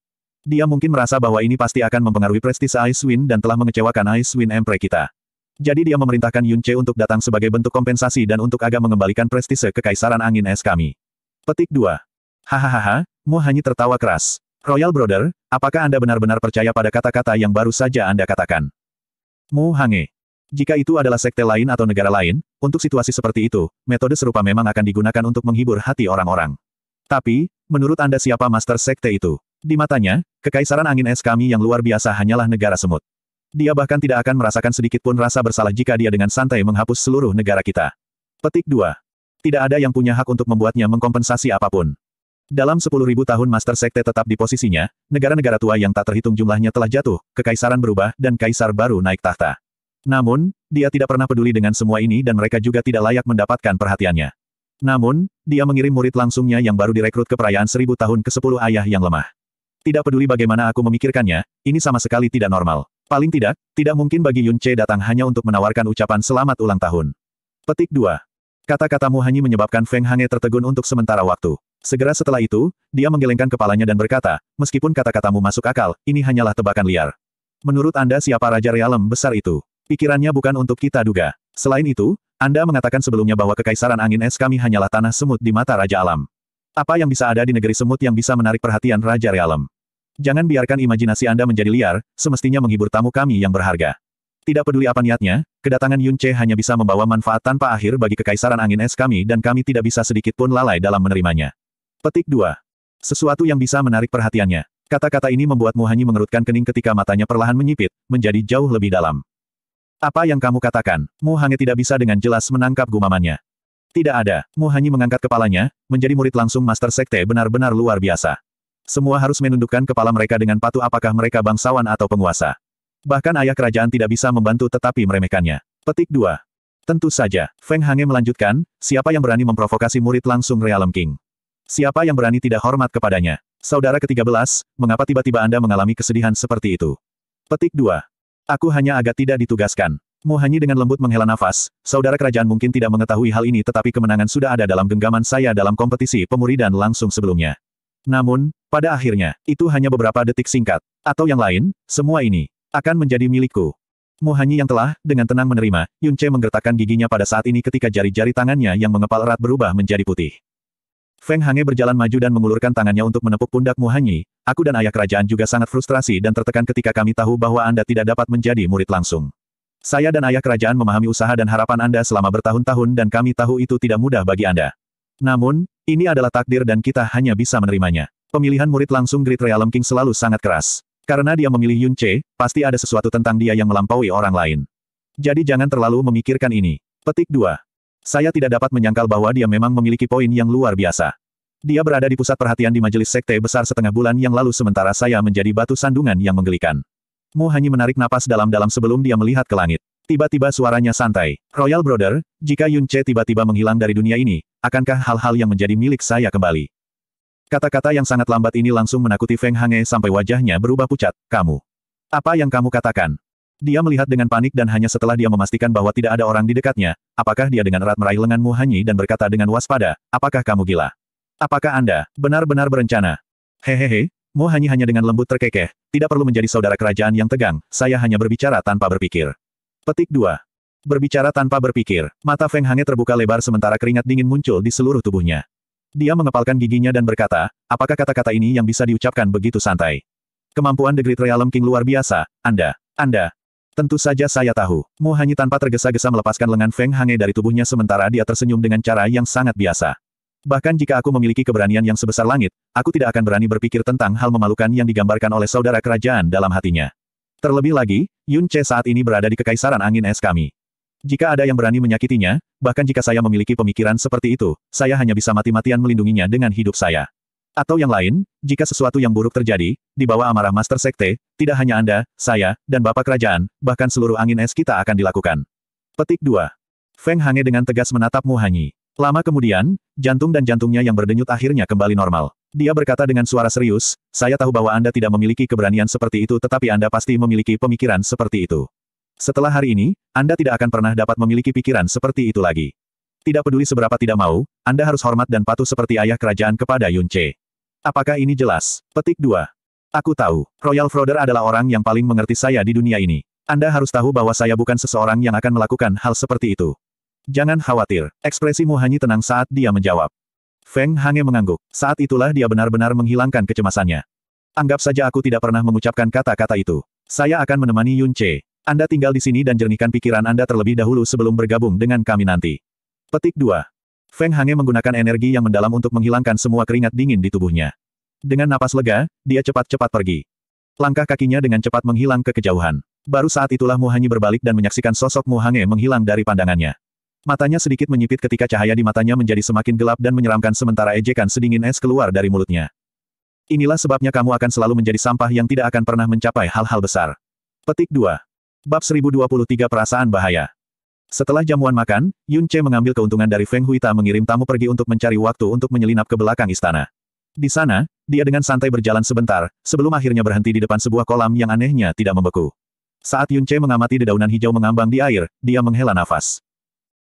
Dia mungkin merasa bahwa ini pasti akan mempengaruhi prestise Icewind dan telah mengecewakan Icewind Empre kita. Jadi dia memerintahkan Yunche untuk datang sebagai bentuk kompensasi dan untuk agak mengembalikan prestise ke Kaisaran angin es kami. Petik 2. Hahaha, Mu hanya tertawa keras. Royal Brother, apakah Anda benar-benar percaya pada kata-kata yang baru saja Anda katakan? Mu Hange. Jika itu adalah sekte lain atau negara lain, untuk situasi seperti itu, metode serupa memang akan digunakan untuk menghibur hati orang-orang. Tapi, menurut Anda siapa master sekte itu? Di matanya, kekaisaran angin es kami yang luar biasa hanyalah negara semut. Dia bahkan tidak akan merasakan sedikit pun rasa bersalah jika dia dengan santai menghapus seluruh negara kita. Petik 2. Tidak ada yang punya hak untuk membuatnya mengkompensasi apapun. Dalam sepuluh ribu tahun Master Sekte tetap di posisinya, negara-negara tua yang tak terhitung jumlahnya telah jatuh, kekaisaran berubah, dan kaisar baru naik tahta. Namun, dia tidak pernah peduli dengan semua ini dan mereka juga tidak layak mendapatkan perhatiannya. Namun, dia mengirim murid langsungnya yang baru direkrut ke perayaan seribu tahun ke sepuluh ayah yang lemah. Tidak peduli bagaimana aku memikirkannya, ini sama sekali tidak normal. Paling tidak, tidak mungkin bagi Yun Che datang hanya untuk menawarkan ucapan selamat ulang tahun. Petik 2. Kata-katamu hanya menyebabkan Feng Hange tertegun untuk sementara waktu. Segera setelah itu, dia menggelengkan kepalanya dan berkata, meskipun kata-katamu masuk akal, ini hanyalah tebakan liar. Menurut Anda siapa Raja Realem besar itu? Pikirannya bukan untuk kita duga. Selain itu, Anda mengatakan sebelumnya bahwa kekaisaran angin es kami hanyalah tanah semut di mata Raja Alam. Apa yang bisa ada di negeri semut yang bisa menarik perhatian Raja Realem? Jangan biarkan imajinasi Anda menjadi liar, semestinya menghibur tamu kami yang berharga. Tidak peduli apa niatnya, kedatangan Yun Che hanya bisa membawa manfaat tanpa akhir bagi kekaisaran angin es kami dan kami tidak bisa sedikitpun lalai dalam menerimanya. Petik 2. Sesuatu yang bisa menarik perhatiannya. Kata-kata ini membuat Muhanyi mengerutkan kening ketika matanya perlahan menyipit, menjadi jauh lebih dalam. Apa yang kamu katakan? Muhanyi tidak bisa dengan jelas menangkap gumamannya. Tidak ada. Muhanyi mengangkat kepalanya, menjadi murid langsung Master Sekte benar-benar luar biasa. Semua harus menundukkan kepala mereka dengan patuh apakah mereka bangsawan atau penguasa. Bahkan ayah kerajaan tidak bisa membantu tetapi meremehkannya. Petik 2. Tentu saja, Feng Hange melanjutkan, siapa yang berani memprovokasi murid langsung Realem King? Siapa yang berani tidak hormat kepadanya? Saudara ke-13, mengapa tiba-tiba Anda mengalami kesedihan seperti itu? Petik 2. Aku hanya agak tidak ditugaskan. Mohanyi dengan lembut menghela nafas, saudara kerajaan mungkin tidak mengetahui hal ini tetapi kemenangan sudah ada dalam genggaman saya dalam kompetisi pemuri dan langsung sebelumnya. Namun, pada akhirnya, itu hanya beberapa detik singkat. Atau yang lain, semua ini akan menjadi milikku. Mohanyi yang telah, dengan tenang menerima, Yunce menggertakkan giginya pada saat ini ketika jari-jari tangannya yang mengepal erat berubah menjadi putih. Feng Hange berjalan maju dan mengulurkan tangannya untuk menepuk pundak Hanyi. aku dan ayah kerajaan juga sangat frustrasi dan tertekan ketika kami tahu bahwa Anda tidak dapat menjadi murid langsung. Saya dan ayah kerajaan memahami usaha dan harapan Anda selama bertahun-tahun dan kami tahu itu tidak mudah bagi Anda. Namun, ini adalah takdir dan kita hanya bisa menerimanya. Pemilihan murid langsung Great Realm King selalu sangat keras. Karena dia memilih Yun Che, pasti ada sesuatu tentang dia yang melampaui orang lain. Jadi jangan terlalu memikirkan ini. Petik 2. Saya tidak dapat menyangkal bahwa dia memang memiliki poin yang luar biasa. Dia berada di pusat perhatian di majelis sekte besar setengah bulan yang lalu sementara saya menjadi batu sandungan yang menggelikan. Mu hanya menarik napas dalam-dalam sebelum dia melihat ke langit. Tiba-tiba suaranya santai. Royal Brother, jika Yun Che tiba-tiba menghilang dari dunia ini, akankah hal-hal yang menjadi milik saya kembali? Kata-kata yang sangat lambat ini langsung menakuti Feng Hange sampai wajahnya berubah pucat. Kamu. Apa yang kamu katakan? Dia melihat dengan panik dan hanya setelah dia memastikan bahwa tidak ada orang di dekatnya, apakah dia dengan erat meraih lengan Muhanyi dan berkata dengan waspada, apakah kamu gila? Apakah Anda benar-benar berencana? Hehehe, Muhanyi hanya dengan lembut terkekeh, tidak perlu menjadi saudara kerajaan yang tegang, saya hanya berbicara tanpa berpikir. Petik 2. Berbicara tanpa berpikir, mata Feng Hange terbuka lebar sementara keringat dingin muncul di seluruh tubuhnya. Dia mengepalkan giginya dan berkata, apakah kata-kata ini yang bisa diucapkan begitu santai? Kemampuan The Great realm King luar biasa, Anda, Anda, Tentu saja saya tahu. Mo Hanyi tanpa tergesa-gesa melepaskan lengan Feng Hange dari tubuhnya sementara dia tersenyum dengan cara yang sangat biasa. Bahkan jika aku memiliki keberanian yang sebesar langit, aku tidak akan berani berpikir tentang hal memalukan yang digambarkan oleh saudara kerajaan dalam hatinya. Terlebih lagi, Yun Che saat ini berada di kekaisaran angin es kami. Jika ada yang berani menyakitinya, bahkan jika saya memiliki pemikiran seperti itu, saya hanya bisa mati-matian melindunginya dengan hidup saya. Atau yang lain, jika sesuatu yang buruk terjadi, di bawah amarah Master Sekte, tidak hanya Anda, saya, dan Bapak Kerajaan, bahkan seluruh angin es kita akan dilakukan. Petik 2. Feng Hange dengan tegas menatap Mu Hanyi. Lama kemudian, jantung dan jantungnya yang berdenyut akhirnya kembali normal. Dia berkata dengan suara serius, saya tahu bahwa Anda tidak memiliki keberanian seperti itu tetapi Anda pasti memiliki pemikiran seperti itu. Setelah hari ini, Anda tidak akan pernah dapat memiliki pikiran seperti itu lagi. Tidak peduli seberapa tidak mau, Anda harus hormat dan patuh seperti ayah kerajaan kepada Yun Che. Apakah ini jelas? Petik 2. Aku tahu, Royal Froder adalah orang yang paling mengerti saya di dunia ini. Anda harus tahu bahwa saya bukan seseorang yang akan melakukan hal seperti itu. Jangan khawatir, Ekspresimu hanya tenang saat dia menjawab. Feng Hange mengangguk, saat itulah dia benar-benar menghilangkan kecemasannya. Anggap saja aku tidak pernah mengucapkan kata-kata itu. Saya akan menemani Yun Che. Anda tinggal di sini dan jernihkan pikiran Anda terlebih dahulu sebelum bergabung dengan kami nanti. Petik 2. Feng Hange menggunakan energi yang mendalam untuk menghilangkan semua keringat dingin di tubuhnya. Dengan napas lega, dia cepat-cepat pergi. Langkah kakinya dengan cepat menghilang ke kejauhan. Baru saat itulah Muhanyi berbalik dan menyaksikan sosok Muhange menghilang dari pandangannya. Matanya sedikit menyipit ketika cahaya di matanya menjadi semakin gelap dan menyeramkan sementara ejekan sedingin es keluar dari mulutnya. Inilah sebabnya kamu akan selalu menjadi sampah yang tidak akan pernah mencapai hal-hal besar. Petik 2. Bab 1023 Perasaan Bahaya setelah jamuan makan, Yun Che mengambil keuntungan dari Feng Huita mengirim tamu pergi untuk mencari waktu untuk menyelinap ke belakang istana. Di sana, dia dengan santai berjalan sebentar, sebelum akhirnya berhenti di depan sebuah kolam yang anehnya tidak membeku. Saat Yun Che mengamati dedaunan hijau mengambang di air, dia menghela nafas.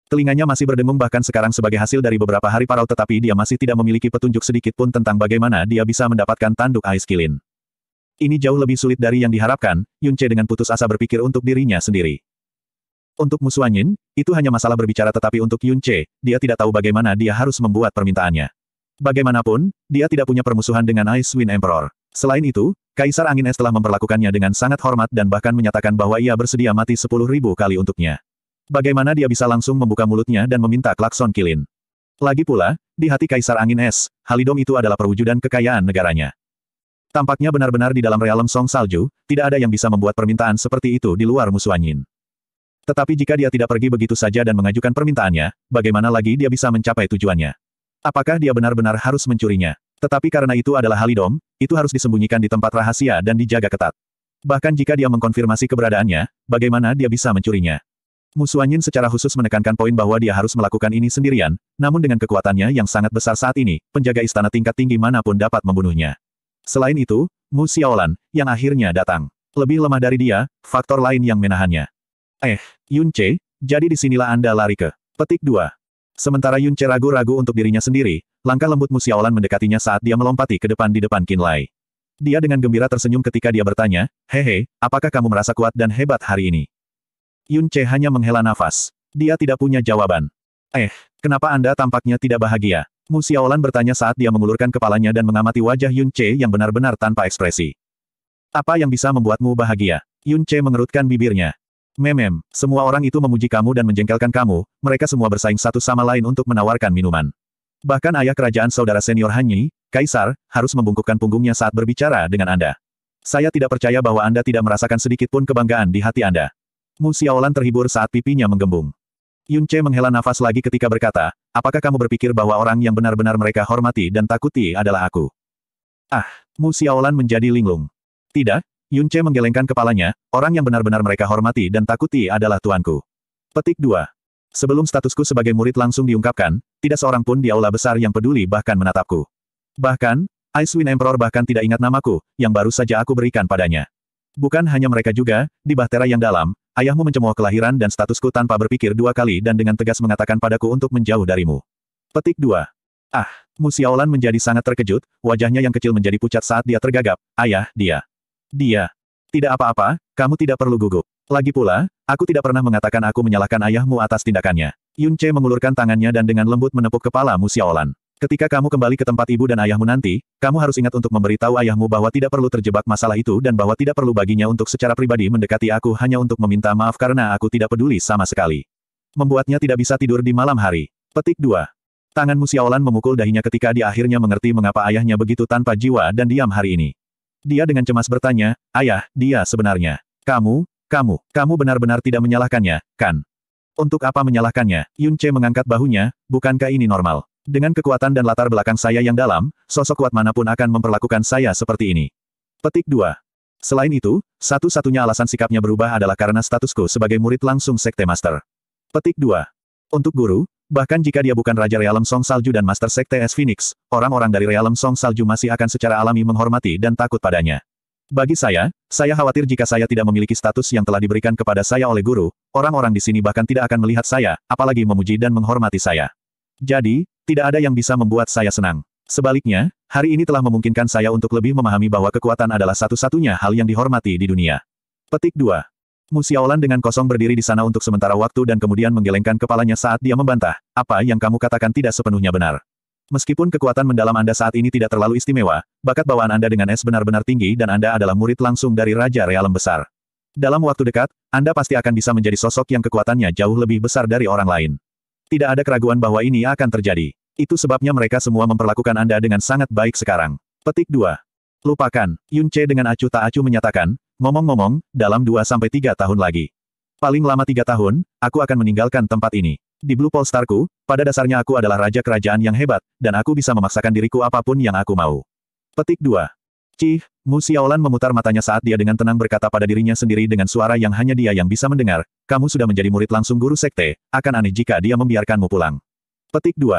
Telinganya masih berdengung bahkan sekarang sebagai hasil dari beberapa hari parau tetapi dia masih tidak memiliki petunjuk sedikit pun tentang bagaimana dia bisa mendapatkan tanduk ais kilin. Ini jauh lebih sulit dari yang diharapkan, Yun Che dengan putus asa berpikir untuk dirinya sendiri. Untuk musuh angin, itu hanya masalah berbicara tetapi untuk Yun Che, dia tidak tahu bagaimana dia harus membuat permintaannya. Bagaimanapun, dia tidak punya permusuhan dengan Ice Wind Emperor. Selain itu, Kaisar Angin Es telah memperlakukannya dengan sangat hormat dan bahkan menyatakan bahwa ia bersedia mati sepuluh ribu kali untuknya. Bagaimana dia bisa langsung membuka mulutnya dan meminta klakson kilin? Lagi pula, di hati Kaisar Angin Es, Halidom itu adalah perwujudan kekayaan negaranya. Tampaknya benar-benar di dalam realem Song Salju, tidak ada yang bisa membuat permintaan seperti itu di luar musuh tetapi jika dia tidak pergi begitu saja dan mengajukan permintaannya, bagaimana lagi dia bisa mencapai tujuannya? Apakah dia benar-benar harus mencurinya? Tetapi karena itu adalah Halidom, itu harus disembunyikan di tempat rahasia dan dijaga ketat. Bahkan jika dia mengkonfirmasi keberadaannya, bagaimana dia bisa mencurinya? Musuanyin secara khusus menekankan poin bahwa dia harus melakukan ini sendirian, namun dengan kekuatannya yang sangat besar saat ini, penjaga istana tingkat tinggi manapun dapat membunuhnya. Selain itu, Mu Xiaolan, yang akhirnya datang, lebih lemah dari dia, faktor lain yang menahannya. Eh, Yun Che, jadi disinilah Anda lari ke. Petik 2. Sementara Yun Che ragu-ragu untuk dirinya sendiri, langkah lembut Musiaolan mendekatinya saat dia melompati ke depan di depan Qin Lai. Dia dengan gembira tersenyum ketika dia bertanya, Hehe, apakah kamu merasa kuat dan hebat hari ini? Yun Che hanya menghela nafas. Dia tidak punya jawaban. Eh, kenapa Anda tampaknya tidak bahagia? Mu Xiaolan bertanya saat dia mengulurkan kepalanya dan mengamati wajah Yun Che yang benar-benar tanpa ekspresi. Apa yang bisa membuatmu bahagia? Yun Che mengerutkan bibirnya. Memem, semua orang itu memuji kamu dan menjengkelkan kamu, mereka semua bersaing satu sama lain untuk menawarkan minuman. Bahkan ayah kerajaan saudara senior Hanyi, Kaisar, harus membungkukkan punggungnya saat berbicara dengan Anda. Saya tidak percaya bahwa Anda tidak merasakan sedikit pun kebanggaan di hati Anda. Mu Xiaolan terhibur saat pipinya menggembung. Yun Che menghela nafas lagi ketika berkata, apakah kamu berpikir bahwa orang yang benar-benar mereka hormati dan takuti adalah aku? Ah, Mu Xiaolan menjadi linglung. Tidak, Yunce menggelengkan kepalanya, orang yang benar-benar mereka hormati dan takuti adalah tuanku. Petik 2. Sebelum statusku sebagai murid langsung diungkapkan, tidak seorang pun di aula besar yang peduli bahkan menatapku. Bahkan, Icewind Emperor bahkan tidak ingat namaku, yang baru saja aku berikan padanya. Bukan hanya mereka juga, di bahtera yang dalam, ayahmu mencemooh kelahiran dan statusku tanpa berpikir dua kali dan dengan tegas mengatakan padaku untuk menjauh darimu. Petik 2. Ah, Musiaolan menjadi sangat terkejut, wajahnya yang kecil menjadi pucat saat dia tergagap, ayah, dia. Dia. Tidak apa-apa, kamu tidak perlu gugup. Lagi pula, aku tidak pernah mengatakan aku menyalahkan ayahmu atas tindakannya. Yun Che mengulurkan tangannya dan dengan lembut menepuk kepala Mu Xiaolan. Ketika kamu kembali ke tempat ibu dan ayahmu nanti, kamu harus ingat untuk memberitahu ayahmu bahwa tidak perlu terjebak masalah itu dan bahwa tidak perlu baginya untuk secara pribadi mendekati aku hanya untuk meminta maaf karena aku tidak peduli sama sekali. Membuatnya tidak bisa tidur di malam hari. Petik 2. Tangan Mu Xiaolan memukul dahinya ketika dia akhirnya mengerti mengapa ayahnya begitu tanpa jiwa dan diam hari ini. Dia dengan cemas bertanya, Ayah, dia sebenarnya. Kamu, kamu, kamu benar-benar tidak menyalahkannya, kan? Untuk apa menyalahkannya? Yun Che mengangkat bahunya, bukankah ini normal? Dengan kekuatan dan latar belakang saya yang dalam, sosok kuat manapun akan memperlakukan saya seperti ini. Petik 2. Selain itu, satu-satunya alasan sikapnya berubah adalah karena statusku sebagai murid langsung Sekte Master. Petik 2. Untuk guru, Bahkan jika dia bukan Raja Realem Song Salju dan Master Sekte S Phoenix, orang-orang dari Realem Song Salju masih akan secara alami menghormati dan takut padanya. Bagi saya, saya khawatir jika saya tidak memiliki status yang telah diberikan kepada saya oleh guru, orang-orang di sini bahkan tidak akan melihat saya, apalagi memuji dan menghormati saya. Jadi, tidak ada yang bisa membuat saya senang. Sebaliknya, hari ini telah memungkinkan saya untuk lebih memahami bahwa kekuatan adalah satu-satunya hal yang dihormati di dunia. Petik 2. Mu Xiaolan dengan kosong berdiri di sana untuk sementara waktu dan kemudian menggelengkan kepalanya saat dia membantah, apa yang kamu katakan tidak sepenuhnya benar. Meskipun kekuatan mendalam Anda saat ini tidak terlalu istimewa, bakat bawaan Anda dengan es benar-benar tinggi dan Anda adalah murid langsung dari Raja Realem Besar. Dalam waktu dekat, Anda pasti akan bisa menjadi sosok yang kekuatannya jauh lebih besar dari orang lain. Tidak ada keraguan bahwa ini akan terjadi. Itu sebabnya mereka semua memperlakukan Anda dengan sangat baik sekarang. Petik 2. Lupakan, Yun Che dengan acuh tak acuh menyatakan, ngomong-ngomong, dalam 2-3 tahun lagi. Paling lama tiga tahun, aku akan meninggalkan tempat ini. Di Blue Pole Starku, pada dasarnya aku adalah raja kerajaan yang hebat, dan aku bisa memaksakan diriku apapun yang aku mau. Petik 2. Cih, Mu Xiaolan memutar matanya saat dia dengan tenang berkata pada dirinya sendiri dengan suara yang hanya dia yang bisa mendengar, kamu sudah menjadi murid langsung guru sekte, akan aneh jika dia membiarkanmu pulang. Petik 2.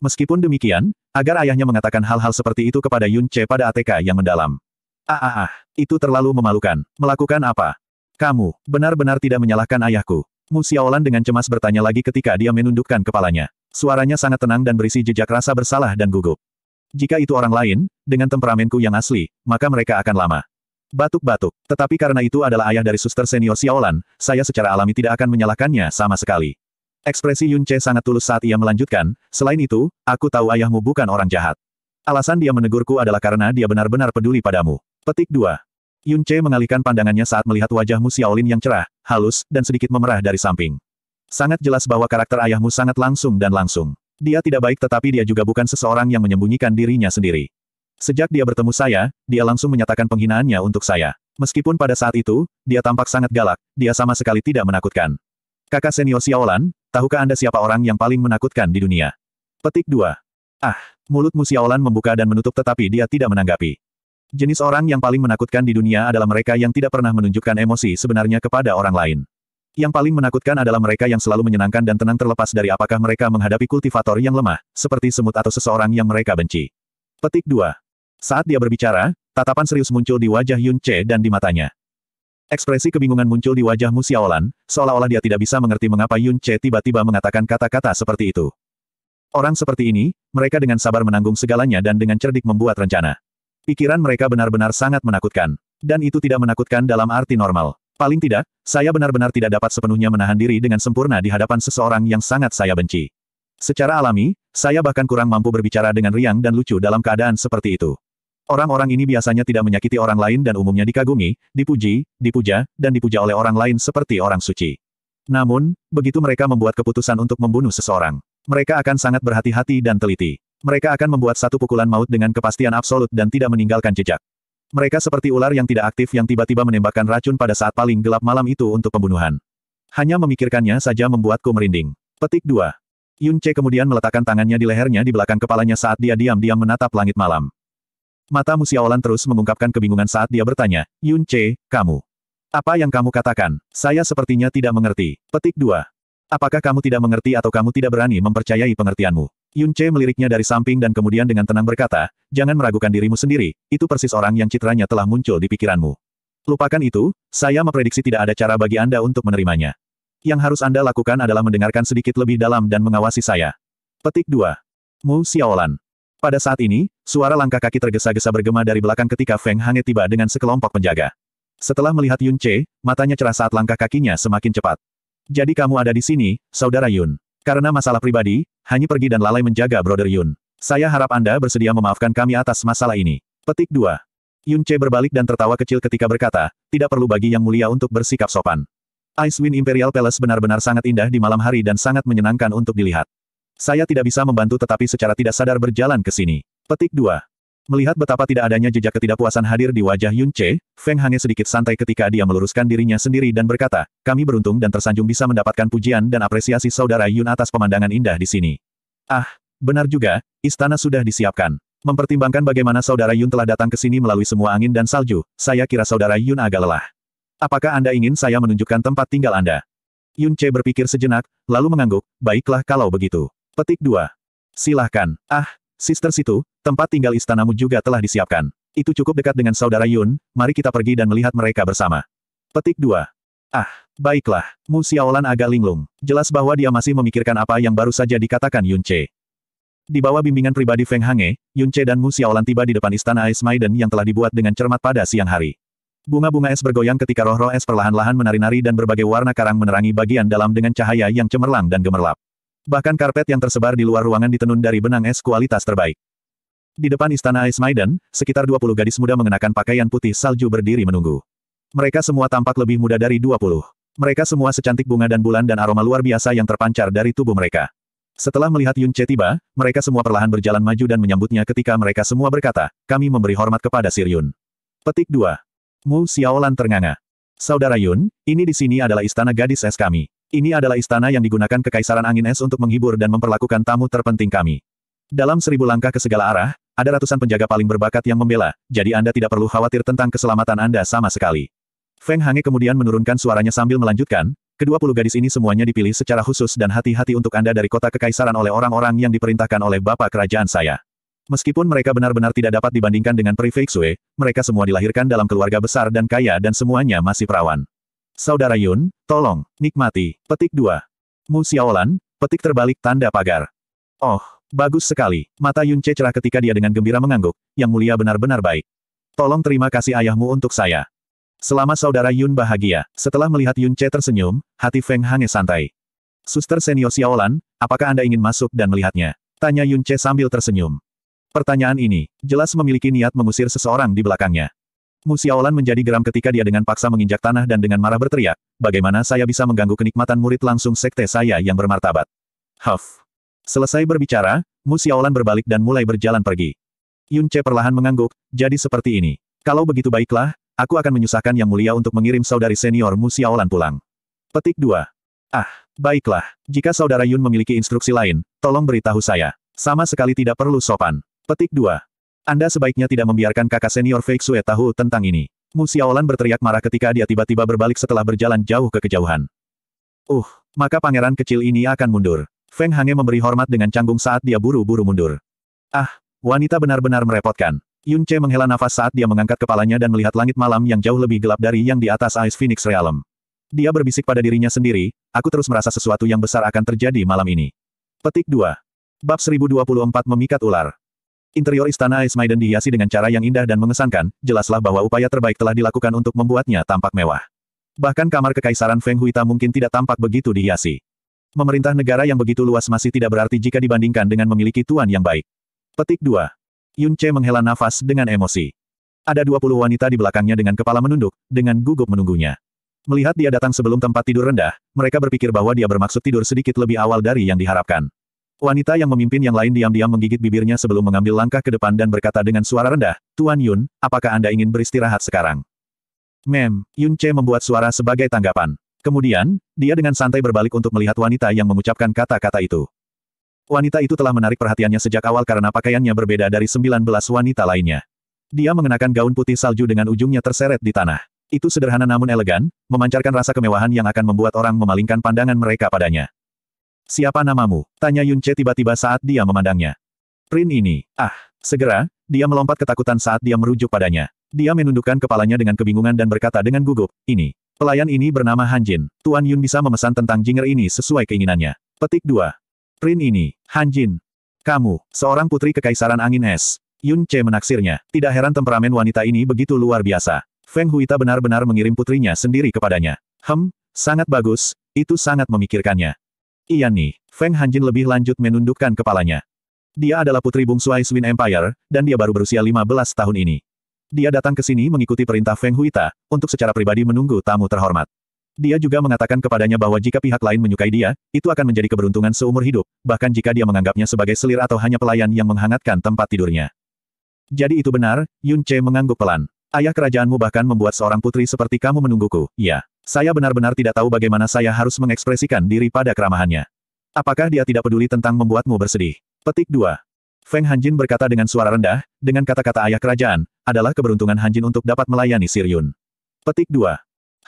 Meskipun demikian, Agar ayahnya mengatakan hal-hal seperti itu kepada Yun Che pada ATK yang mendalam. Ah ah ah, itu terlalu memalukan. Melakukan apa? Kamu, benar-benar tidak menyalahkan ayahku. Mu Xiaolan dengan cemas bertanya lagi ketika dia menundukkan kepalanya. Suaranya sangat tenang dan berisi jejak rasa bersalah dan gugup. Jika itu orang lain, dengan temperamenku yang asli, maka mereka akan lama. Batuk-batuk, tetapi karena itu adalah ayah dari suster senior Xiaolan, saya secara alami tidak akan menyalahkannya sama sekali. Ekspresi Yun Che sangat tulus saat ia melanjutkan, selain itu, aku tahu ayahmu bukan orang jahat. Alasan dia menegurku adalah karena dia benar-benar peduli padamu. Petik 2. Yun Che mengalihkan pandangannya saat melihat wajahmu Xiaolin yang cerah, halus, dan sedikit memerah dari samping. Sangat jelas bahwa karakter ayahmu sangat langsung dan langsung. Dia tidak baik tetapi dia juga bukan seseorang yang menyembunyikan dirinya sendiri. Sejak dia bertemu saya, dia langsung menyatakan penghinaannya untuk saya. Meskipun pada saat itu, dia tampak sangat galak, dia sama sekali tidak menakutkan. Kakak senior Xiaolan, Tahukah Anda siapa orang yang paling menakutkan di dunia? Petik 2. Ah, mulut Musiaolan membuka dan menutup tetapi dia tidak menanggapi. Jenis orang yang paling menakutkan di dunia adalah mereka yang tidak pernah menunjukkan emosi sebenarnya kepada orang lain. Yang paling menakutkan adalah mereka yang selalu menyenangkan dan tenang terlepas dari apakah mereka menghadapi kultivator yang lemah, seperti semut atau seseorang yang mereka benci. Petik 2. Saat dia berbicara, tatapan serius muncul di wajah Yun Che dan di matanya. Ekspresi kebingungan muncul di wajah Musiaolan, seolah-olah dia tidak bisa mengerti mengapa Yun Che tiba-tiba mengatakan kata-kata seperti itu. Orang seperti ini, mereka dengan sabar menanggung segalanya dan dengan cerdik membuat rencana. Pikiran mereka benar-benar sangat menakutkan. Dan itu tidak menakutkan dalam arti normal. Paling tidak, saya benar-benar tidak dapat sepenuhnya menahan diri dengan sempurna di hadapan seseorang yang sangat saya benci. Secara alami, saya bahkan kurang mampu berbicara dengan riang dan lucu dalam keadaan seperti itu. Orang-orang ini biasanya tidak menyakiti orang lain dan umumnya dikagumi, dipuji, dipuja, dan dipuja oleh orang lain seperti orang suci. Namun, begitu mereka membuat keputusan untuk membunuh seseorang, mereka akan sangat berhati-hati dan teliti. Mereka akan membuat satu pukulan maut dengan kepastian absolut dan tidak meninggalkan jejak. Mereka seperti ular yang tidak aktif yang tiba-tiba menembakkan racun pada saat paling gelap malam itu untuk pembunuhan. Hanya memikirkannya saja membuatku merinding. Petik 2. Yun Che kemudian meletakkan tangannya di lehernya di belakang kepalanya saat dia diam-diam menatap langit malam. Mata Musiaolan terus mengungkapkan kebingungan saat dia bertanya, Yun Che, kamu. Apa yang kamu katakan? Saya sepertinya tidak mengerti. Petik 2. Apakah kamu tidak mengerti atau kamu tidak berani mempercayai pengertianmu? Yun Che meliriknya dari samping dan kemudian dengan tenang berkata, jangan meragukan dirimu sendiri, itu persis orang yang citranya telah muncul di pikiranmu. Lupakan itu, saya memprediksi tidak ada cara bagi Anda untuk menerimanya. Yang harus Anda lakukan adalah mendengarkan sedikit lebih dalam dan mengawasi saya. Petik 2. Mu Xiaolan. Pada saat ini, suara langkah kaki tergesa-gesa bergema dari belakang ketika Feng Hange tiba dengan sekelompok penjaga. Setelah melihat Yun Che, matanya cerah saat langkah kakinya semakin cepat. Jadi kamu ada di sini, Saudara Yun. Karena masalah pribadi, hanya pergi dan lalai menjaga Brother Yun. Saya harap Anda bersedia memaafkan kami atas masalah ini. Petik 2. Yun Che berbalik dan tertawa kecil ketika berkata, tidak perlu bagi yang mulia untuk bersikap sopan. Icewind Imperial Palace benar-benar sangat indah di malam hari dan sangat menyenangkan untuk dilihat. Saya tidak bisa membantu tetapi secara tidak sadar berjalan ke sini. Petik 2. Melihat betapa tidak adanya jejak ketidakpuasan hadir di wajah Yun Che, Feng Hange sedikit santai ketika dia meluruskan dirinya sendiri dan berkata, kami beruntung dan tersanjung bisa mendapatkan pujian dan apresiasi saudara Yun atas pemandangan indah di sini. Ah, benar juga, istana sudah disiapkan. Mempertimbangkan bagaimana saudara Yun telah datang ke sini melalui semua angin dan salju, saya kira saudara Yun agak lelah. Apakah Anda ingin saya menunjukkan tempat tinggal Anda? Yun Che berpikir sejenak, lalu mengangguk, baiklah kalau begitu. Petik 2. Silahkan. Ah, sister situ, tempat tinggal istanamu juga telah disiapkan. Itu cukup dekat dengan saudara Yun, mari kita pergi dan melihat mereka bersama. Petik 2. Ah, baiklah. Mu Xiaolan agak linglung. Jelas bahwa dia masih memikirkan apa yang baru saja dikatakan Yun Che. Di bawah bimbingan pribadi Feng Hange, Yun Che dan Mu Xiaolan tiba di depan istana Ice Maiden yang telah dibuat dengan cermat pada siang hari. Bunga-bunga es bergoyang ketika roh-roh es perlahan-lahan menari-nari dan berbagai warna karang menerangi bagian dalam dengan cahaya yang cemerlang dan gemerlap. Bahkan karpet yang tersebar di luar ruangan ditenun dari benang es kualitas terbaik. Di depan istana Ice Maiden, sekitar 20 gadis muda mengenakan pakaian putih salju berdiri menunggu. Mereka semua tampak lebih muda dari 20. Mereka semua secantik bunga dan bulan dan aroma luar biasa yang terpancar dari tubuh mereka. Setelah melihat Yun Che tiba, mereka semua perlahan berjalan maju dan menyambutnya ketika mereka semua berkata, kami memberi hormat kepada Sir Yun. Petik 2. Mu Xiaolan ternganga. Saudara Yun, ini di sini adalah istana gadis es kami. Ini adalah istana yang digunakan Kekaisaran Angin Es untuk menghibur dan memperlakukan tamu terpenting kami. Dalam seribu langkah ke segala arah, ada ratusan penjaga paling berbakat yang membela, jadi Anda tidak perlu khawatir tentang keselamatan Anda sama sekali. Feng Hange kemudian menurunkan suaranya sambil melanjutkan, kedua puluh gadis ini semuanya dipilih secara khusus dan hati-hati untuk Anda dari kota kekaisaran oleh orang-orang yang diperintahkan oleh Bapak Kerajaan saya. Meskipun mereka benar-benar tidak dapat dibandingkan dengan Wei, mereka semua dilahirkan dalam keluarga besar dan kaya dan semuanya masih perawan. Saudara Yun, tolong, nikmati. Petik dua. Mu Xiaolan, petik terbalik tanda pagar. Oh, bagus sekali. Mata Yun Che cerah ketika dia dengan gembira mengangguk, yang mulia benar-benar baik. Tolong terima kasih ayahmu untuk saya. Selama saudara Yun bahagia, setelah melihat Yun Che tersenyum, hati Feng Hange santai. Suster senior Xiaolan, apakah Anda ingin masuk dan melihatnya? Tanya Yun Che sambil tersenyum. Pertanyaan ini, jelas memiliki niat mengusir seseorang di belakangnya. Mu Xiaolan menjadi geram ketika dia dengan paksa menginjak tanah dan dengan marah berteriak, bagaimana saya bisa mengganggu kenikmatan murid langsung sekte saya yang bermartabat. Huff. Selesai berbicara, Mu Xiaolan berbalik dan mulai berjalan pergi. Yun Che perlahan mengangguk, jadi seperti ini. Kalau begitu baiklah, aku akan menyusahkan yang mulia untuk mengirim saudari senior Mu Xiaolan pulang. Petik 2. Ah, baiklah. Jika saudara Yun memiliki instruksi lain, tolong beritahu saya. Sama sekali tidak perlu sopan. Petik 2. Anda sebaiknya tidak membiarkan kakak senior Fake Sue tahu tentang ini. Mu Xiaolan berteriak marah ketika dia tiba-tiba berbalik setelah berjalan jauh ke kejauhan. Uh, maka pangeran kecil ini akan mundur. Feng Hange memberi hormat dengan canggung saat dia buru-buru mundur. Ah, wanita benar-benar merepotkan. Yun Che menghela nafas saat dia mengangkat kepalanya dan melihat langit malam yang jauh lebih gelap dari yang di atas Ice Phoenix Realm. Dia berbisik pada dirinya sendiri, aku terus merasa sesuatu yang besar akan terjadi malam ini. Petik 2. Bab 1024 Memikat Ular Interior Istana Ismaiden dihiasi dengan cara yang indah dan mengesankan, jelaslah bahwa upaya terbaik telah dilakukan untuk membuatnya tampak mewah. Bahkan kamar kekaisaran Feng Huita mungkin tidak tampak begitu dihiasi. Memerintah negara yang begitu luas masih tidak berarti jika dibandingkan dengan memiliki tuan yang baik. Petik 2. Yun Che menghela nafas dengan emosi. Ada 20 wanita di belakangnya dengan kepala menunduk, dengan gugup menunggunya. Melihat dia datang sebelum tempat tidur rendah, mereka berpikir bahwa dia bermaksud tidur sedikit lebih awal dari yang diharapkan. Wanita yang memimpin yang lain diam-diam menggigit bibirnya sebelum mengambil langkah ke depan dan berkata dengan suara rendah, Tuan Yun, apakah Anda ingin beristirahat sekarang? Mem, Yun Che membuat suara sebagai tanggapan. Kemudian, dia dengan santai berbalik untuk melihat wanita yang mengucapkan kata-kata itu. Wanita itu telah menarik perhatiannya sejak awal karena pakaiannya berbeda dari 19 wanita lainnya. Dia mengenakan gaun putih salju dengan ujungnya terseret di tanah. Itu sederhana namun elegan, memancarkan rasa kemewahan yang akan membuat orang memalingkan pandangan mereka padanya. Siapa namamu? Tanya Yunce tiba-tiba saat dia memandangnya. Prin ini. Ah. Segera, dia melompat ketakutan saat dia merujuk padanya. Dia menundukkan kepalanya dengan kebingungan dan berkata dengan gugup, ini. Pelayan ini bernama Hanjin. Tuan Yun bisa memesan tentang Jinger ini sesuai keinginannya. Petik 2. Prin ini. Hanjin. Kamu, seorang putri kekaisaran angin es. Yun Che menaksirnya. Tidak heran temperamen wanita ini begitu luar biasa. Feng Huita benar-benar mengirim putrinya sendiri kepadanya. Hem, sangat bagus, itu sangat memikirkannya. Iya nih, Feng Hanjin lebih lanjut menundukkan kepalanya. Dia adalah putri bungsu Icewind Empire, dan dia baru berusia 15 tahun ini. Dia datang ke sini mengikuti perintah Feng Huita, untuk secara pribadi menunggu tamu terhormat. Dia juga mengatakan kepadanya bahwa jika pihak lain menyukai dia, itu akan menjadi keberuntungan seumur hidup, bahkan jika dia menganggapnya sebagai selir atau hanya pelayan yang menghangatkan tempat tidurnya. Jadi itu benar, Yun Che mengangguk pelan. Ayah kerajaanmu bahkan membuat seorang putri seperti kamu menungguku, ya. Saya benar-benar tidak tahu bagaimana saya harus mengekspresikan diri pada keramahannya. Apakah dia tidak peduli tentang membuatmu bersedih? Petik 2. Feng Hanjin berkata dengan suara rendah, dengan kata-kata ayah kerajaan, adalah keberuntungan Hanjin untuk dapat melayani Sir Yun. Petik 2.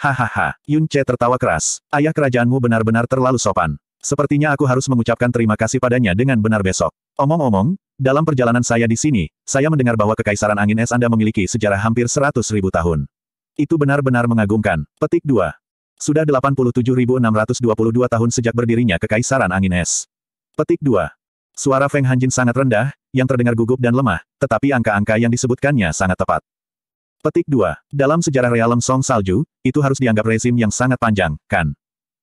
Hahaha, Yun Che tertawa keras. Ayah kerajaanmu benar-benar terlalu sopan. Sepertinya aku harus mengucapkan terima kasih padanya dengan benar besok. Omong-omong, dalam perjalanan saya di sini, saya mendengar bahwa Kekaisaran Angin Es Anda memiliki sejarah hampir ribu tahun. Itu benar-benar mengagumkan. Petik 2. Sudah 87.622 tahun sejak berdirinya Kekaisaran Angin Es. Petik 2. Suara Feng Hanjin sangat rendah, yang terdengar gugup dan lemah, tetapi angka-angka yang disebutkannya sangat tepat. Petik 2. Dalam sejarah realem Song Salju, itu harus dianggap rezim yang sangat panjang, kan?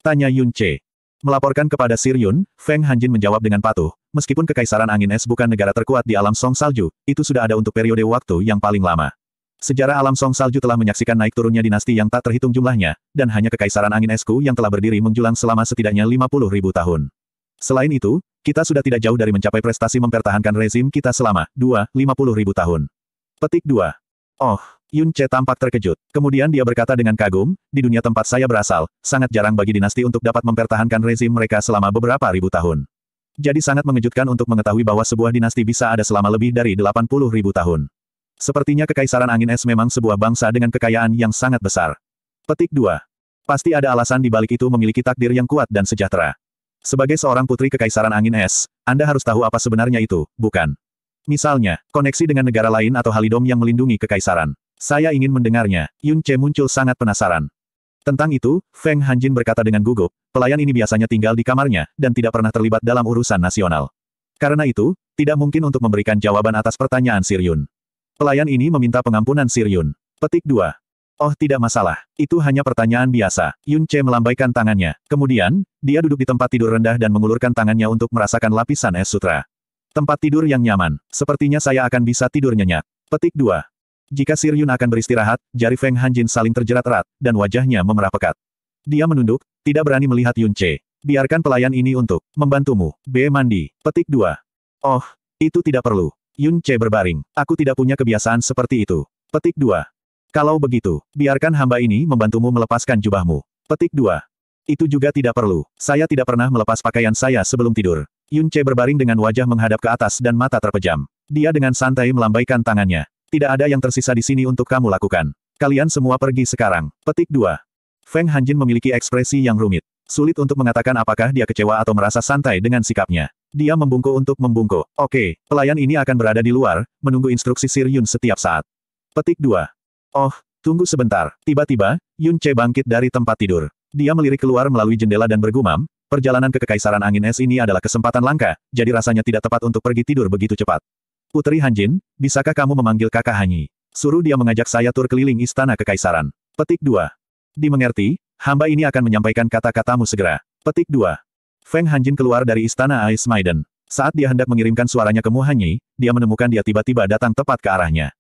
Tanya Yun Che. Melaporkan kepada Sir Yun, Feng Hanjin menjawab dengan patuh, meskipun Kekaisaran Angin Es bukan negara terkuat di alam Song Salju, itu sudah ada untuk periode waktu yang paling lama. Sejarah alam Song Salju telah menyaksikan naik turunnya dinasti yang tak terhitung jumlahnya, dan hanya Kekaisaran Angin Esku yang telah berdiri menjulang selama setidaknya 50 ribu tahun. Selain itu, kita sudah tidak jauh dari mencapai prestasi mempertahankan rezim kita selama 50 ribu tahun. Petik 2. Oh, Yun Che tampak terkejut. Kemudian dia berkata dengan kagum, di dunia tempat saya berasal, sangat jarang bagi dinasti untuk dapat mempertahankan rezim mereka selama beberapa ribu tahun. Jadi sangat mengejutkan untuk mengetahui bahwa sebuah dinasti bisa ada selama lebih dari 80 ribu tahun. Sepertinya Kekaisaran Angin Es memang sebuah bangsa dengan kekayaan yang sangat besar. Petik 2. Pasti ada alasan di balik itu memiliki takdir yang kuat dan sejahtera. Sebagai seorang putri Kekaisaran Angin Es, Anda harus tahu apa sebenarnya itu, bukan? Misalnya, koneksi dengan negara lain atau halidom yang melindungi kekaisaran. Saya ingin mendengarnya. Yun Che muncul sangat penasaran. Tentang itu, Feng Hanjin berkata dengan gugup, pelayan ini biasanya tinggal di kamarnya, dan tidak pernah terlibat dalam urusan nasional. Karena itu, tidak mungkin untuk memberikan jawaban atas pertanyaan Sir Yun. Pelayan ini meminta pengampunan Sir Yun. Petik 2. Oh tidak masalah, itu hanya pertanyaan biasa. Yun Che melambaikan tangannya. Kemudian, dia duduk di tempat tidur rendah dan mengulurkan tangannya untuk merasakan lapisan es sutra. Tempat tidur yang nyaman. Sepertinya saya akan bisa tidur nyenyak. Petik 2. Jika Sir Yun akan beristirahat, jari Feng Hanjin saling terjerat erat, dan wajahnya memerah pekat. Dia menunduk, tidak berani melihat Yun Che. Biarkan pelayan ini untuk membantumu. B. Mandi. Petik 2. Oh, itu tidak perlu. Yun Che berbaring. Aku tidak punya kebiasaan seperti itu. Petik 2. Kalau begitu, biarkan hamba ini membantumu melepaskan jubahmu. Petik 2. Itu juga tidak perlu. Saya tidak pernah melepas pakaian saya sebelum tidur. Yun Che berbaring dengan wajah menghadap ke atas dan mata terpejam. Dia dengan santai melambaikan tangannya. Tidak ada yang tersisa di sini untuk kamu lakukan. Kalian semua pergi sekarang. Petik 2. Feng Hanjin memiliki ekspresi yang rumit. Sulit untuk mengatakan apakah dia kecewa atau merasa santai dengan sikapnya. Dia membungkuk untuk membungkuk. Oke, pelayan ini akan berada di luar, menunggu instruksi Sir Yun setiap saat. Petik 2. Oh, tunggu sebentar. Tiba-tiba, Yun Che bangkit dari tempat tidur. Dia melirik keluar melalui jendela dan bergumam, perjalanan ke Kekaisaran Angin Es ini adalah kesempatan langka, jadi rasanya tidak tepat untuk pergi tidur begitu cepat. Putri Hanjin, bisakah kamu memanggil kakak Hanyi? Suruh dia mengajak saya tur keliling istana kekaisaran. Petik 2. Dimengerti, hamba ini akan menyampaikan kata-katamu segera. Petik 2. Feng Hanjin keluar dari istana Ais Maiden. Saat dia hendak mengirimkan suaranya ke Mu Hanyi, dia menemukan dia tiba-tiba datang tepat ke arahnya.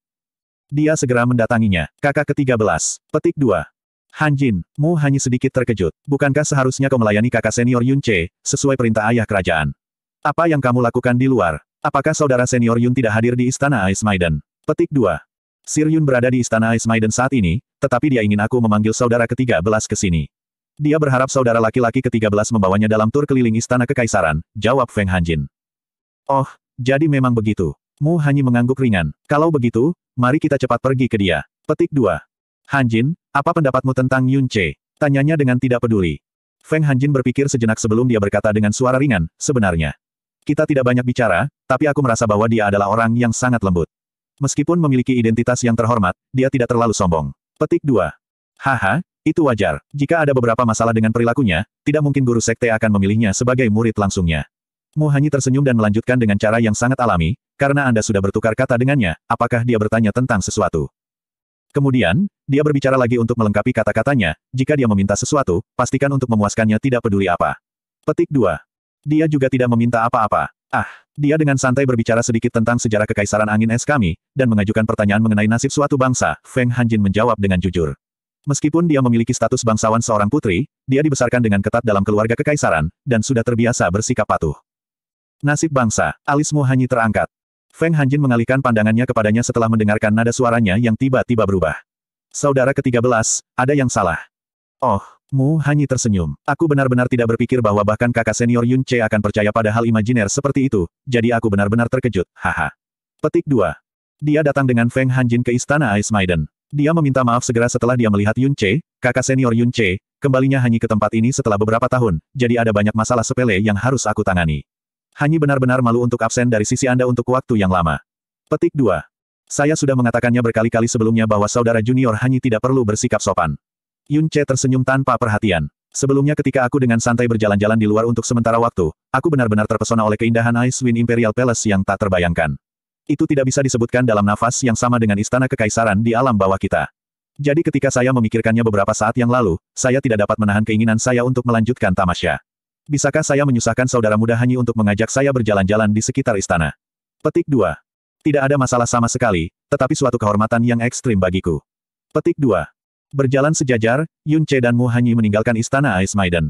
Dia segera mendatanginya. Kakak ketiga belas. Petik 2. Hanjin, Mu Hanyi sedikit terkejut. Bukankah seharusnya kau melayani kakak senior Yun Che, sesuai perintah ayah kerajaan? Apa yang kamu lakukan di luar? Apakah saudara senior Yun tidak hadir di Istana Ice Maiden? Petik 2. Sir Yun berada di Istana Ice Maiden saat ini, tetapi dia ingin aku memanggil saudara ketiga belas ke sini. Dia berharap saudara laki-laki ketiga 13 membawanya dalam tur keliling Istana Kekaisaran, jawab Feng Hanjin. Oh, jadi memang begitu. Mu Hanyi mengangguk ringan. Kalau begitu, mari kita cepat pergi ke dia. Petik 2. Hanjin, apa pendapatmu tentang Yun Che? Tanyanya dengan tidak peduli. Feng Hanjin berpikir sejenak sebelum dia berkata dengan suara ringan, sebenarnya. Kita tidak banyak bicara, tapi aku merasa bahwa dia adalah orang yang sangat lembut. Meskipun memiliki identitas yang terhormat, dia tidak terlalu sombong. Petik 2. Haha, itu wajar. Jika ada beberapa masalah dengan perilakunya, tidak mungkin guru sekte akan memilihnya sebagai murid langsungnya. hanya tersenyum dan melanjutkan dengan cara yang sangat alami, karena Anda sudah bertukar kata dengannya, apakah dia bertanya tentang sesuatu. Kemudian, dia berbicara lagi untuk melengkapi kata-katanya, jika dia meminta sesuatu, pastikan untuk memuaskannya tidak peduli apa. Petik 2. Dia juga tidak meminta apa-apa. Ah, dia dengan santai berbicara sedikit tentang sejarah kekaisaran angin es kami, dan mengajukan pertanyaan mengenai nasib suatu bangsa, Feng Hanjin menjawab dengan jujur. Meskipun dia memiliki status bangsawan seorang putri, dia dibesarkan dengan ketat dalam keluarga kekaisaran, dan sudah terbiasa bersikap patuh. Nasib bangsa, alismu hanyi terangkat. Feng Hanjin mengalihkan pandangannya kepadanya setelah mendengarkan nada suaranya yang tiba-tiba berubah. Saudara ke-13, ada yang salah. Oh, Mu Hanyi tersenyum. Aku benar-benar tidak berpikir bahwa bahkan kakak senior Yun Che akan percaya pada hal imajiner seperti itu, jadi aku benar-benar terkejut, haha. Petik 2. Dia datang dengan Feng Hanjin ke istana Ice Maiden. Dia meminta maaf segera setelah dia melihat Yun Che, kakak senior Yun Che, kembalinya Hanyi ke tempat ini setelah beberapa tahun, jadi ada banyak masalah sepele yang harus aku tangani. Hanyi benar-benar malu untuk absen dari sisi Anda untuk waktu yang lama. Petik 2. Saya sudah mengatakannya berkali-kali sebelumnya bahwa saudara junior Hanyi tidak perlu bersikap sopan. Yun Che tersenyum tanpa perhatian. Sebelumnya ketika aku dengan santai berjalan-jalan di luar untuk sementara waktu, aku benar-benar terpesona oleh keindahan Icewind Imperial Palace yang tak terbayangkan. Itu tidak bisa disebutkan dalam nafas yang sama dengan istana kekaisaran di alam bawah kita. Jadi ketika saya memikirkannya beberapa saat yang lalu, saya tidak dapat menahan keinginan saya untuk melanjutkan tamasya. Bisakah saya menyusahkan saudara muda Hanyi untuk mengajak saya berjalan-jalan di sekitar istana? Petik 2. Tidak ada masalah sama sekali, tetapi suatu kehormatan yang ekstrim bagiku. Petik 2. Berjalan sejajar, Yun Che dan Mu Hanyi meninggalkan istana Ice Maiden.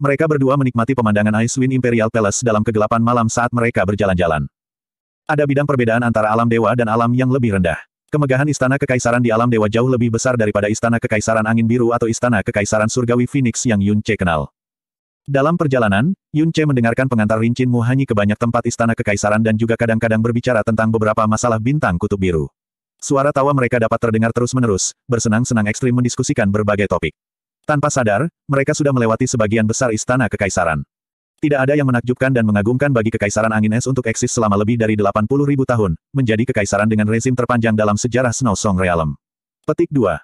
Mereka berdua menikmati pemandangan Ice Wind Imperial Palace dalam kegelapan malam saat mereka berjalan-jalan. Ada bidang perbedaan antara alam dewa dan alam yang lebih rendah. Kemegahan istana kekaisaran di alam dewa jauh lebih besar daripada istana kekaisaran angin biru atau istana kekaisaran surgawi Phoenix yang Yun Che kenal. Dalam perjalanan, Yun Che mendengarkan pengantar rincin Mu Hanyi ke banyak tempat istana kekaisaran dan juga kadang-kadang berbicara tentang beberapa masalah bintang kutub biru. Suara tawa mereka dapat terdengar terus-menerus, bersenang-senang ekstrim mendiskusikan berbagai topik. Tanpa sadar, mereka sudah melewati sebagian besar istana kekaisaran. Tidak ada yang menakjubkan dan mengagumkan bagi Kekaisaran Angin Es untuk eksis selama lebih dari 80 ribu tahun, menjadi kekaisaran dengan rezim terpanjang dalam sejarah Snow Song Realm. Petik 2.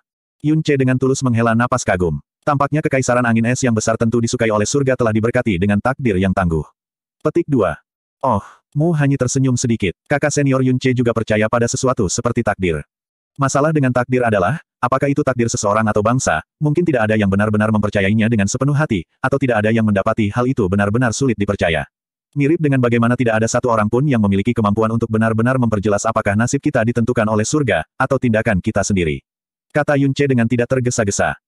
Yun Che dengan tulus menghela napas kagum. Tampaknya Kekaisaran Angin Es yang besar tentu disukai oleh surga telah diberkati dengan takdir yang tangguh. Petik 2. Oh, Mu hanya tersenyum sedikit. Kakak senior Yun Che juga percaya pada sesuatu seperti takdir. Masalah dengan takdir adalah, apakah itu takdir seseorang atau bangsa, mungkin tidak ada yang benar-benar mempercayainya dengan sepenuh hati, atau tidak ada yang mendapati hal itu benar-benar sulit dipercaya. Mirip dengan bagaimana tidak ada satu orang pun yang memiliki kemampuan untuk benar-benar memperjelas apakah nasib kita ditentukan oleh surga, atau tindakan kita sendiri. Kata Yun Che dengan tidak tergesa-gesa.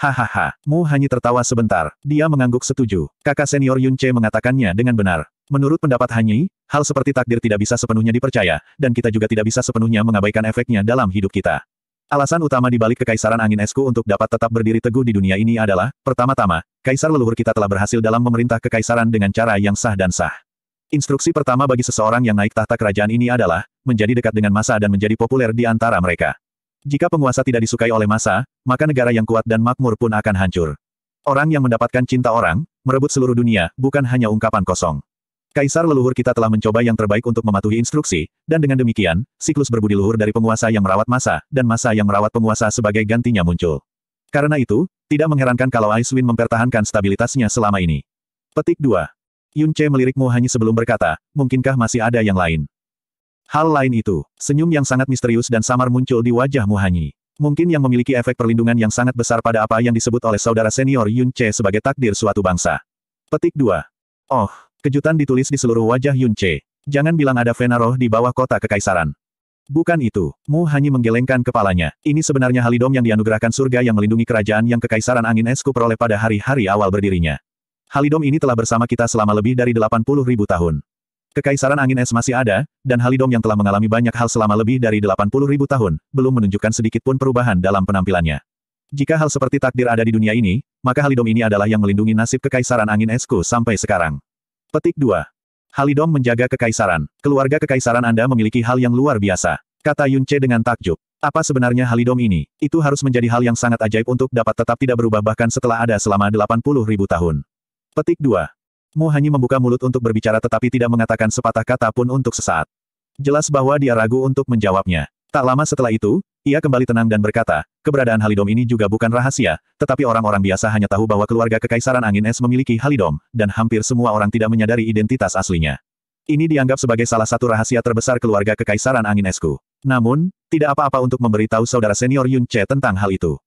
Hahaha, Mu hanya tertawa sebentar. Dia mengangguk setuju. Kakak senior Yun Che mengatakannya dengan benar. Menurut pendapat Hanyi, hal seperti takdir tidak bisa sepenuhnya dipercaya, dan kita juga tidak bisa sepenuhnya mengabaikan efeknya dalam hidup kita. Alasan utama di balik kekaisaran angin esku untuk dapat tetap berdiri teguh di dunia ini adalah, pertama-tama, kaisar leluhur kita telah berhasil dalam memerintah kekaisaran dengan cara yang sah dan sah. Instruksi pertama bagi seseorang yang naik tahta kerajaan ini adalah, menjadi dekat dengan masa dan menjadi populer di antara mereka. Jika penguasa tidak disukai oleh masa, maka negara yang kuat dan makmur pun akan hancur. Orang yang mendapatkan cinta orang, merebut seluruh dunia, bukan hanya ungkapan kosong. Kaisar leluhur kita telah mencoba yang terbaik untuk mematuhi instruksi, dan dengan demikian, siklus berbudi luhur dari penguasa yang merawat masa, dan masa yang merawat penguasa sebagai gantinya muncul. Karena itu, tidak mengherankan kalau Aiswin mempertahankan stabilitasnya selama ini. Petik 2. Che melirikmu hanya sebelum berkata, mungkinkah masih ada yang lain? Hal lain itu, senyum yang sangat misterius dan samar muncul di wajah Muhanyi mungkin yang memiliki efek perlindungan yang sangat besar pada apa yang disebut oleh saudara senior Yun Che sebagai takdir suatu bangsa. Petik 2. Oh, Kejutan ditulis di seluruh wajah Yun Che. Jangan bilang ada vena di bawah kota kekaisaran. Bukan itu, Mu hanya menggelengkan kepalanya. Ini sebenarnya halidom yang dianugerahkan surga yang melindungi kerajaan yang kekaisaran angin esku peroleh pada hari-hari awal berdirinya. Halidom ini telah bersama kita selama lebih dari 80 ribu tahun. Kekaisaran angin es masih ada, dan halidom yang telah mengalami banyak hal selama lebih dari 80 ribu tahun, belum menunjukkan sedikit pun perubahan dalam penampilannya. Jika hal seperti takdir ada di dunia ini, maka halidom ini adalah yang melindungi nasib kekaisaran angin esku sampai sekarang. Petik 2. Halidom menjaga kekaisaran. Keluarga kekaisaran Anda memiliki hal yang luar biasa. Kata Yunce dengan takjub. Apa sebenarnya Halidom ini? Itu harus menjadi hal yang sangat ajaib untuk dapat tetap tidak berubah bahkan setelah ada selama 80 ribu tahun. Petik 2. Mu hanya membuka mulut untuk berbicara tetapi tidak mengatakan sepatah kata pun untuk sesaat. Jelas bahwa dia ragu untuk menjawabnya. Tak lama setelah itu, ia kembali tenang dan berkata, keberadaan Halidom ini juga bukan rahasia, tetapi orang-orang biasa hanya tahu bahwa keluarga Kekaisaran Angin Es memiliki Halidom, dan hampir semua orang tidak menyadari identitas aslinya. Ini dianggap sebagai salah satu rahasia terbesar keluarga Kekaisaran Angin Esku. Namun, tidak apa-apa untuk memberitahu saudara senior Yun Che tentang hal itu.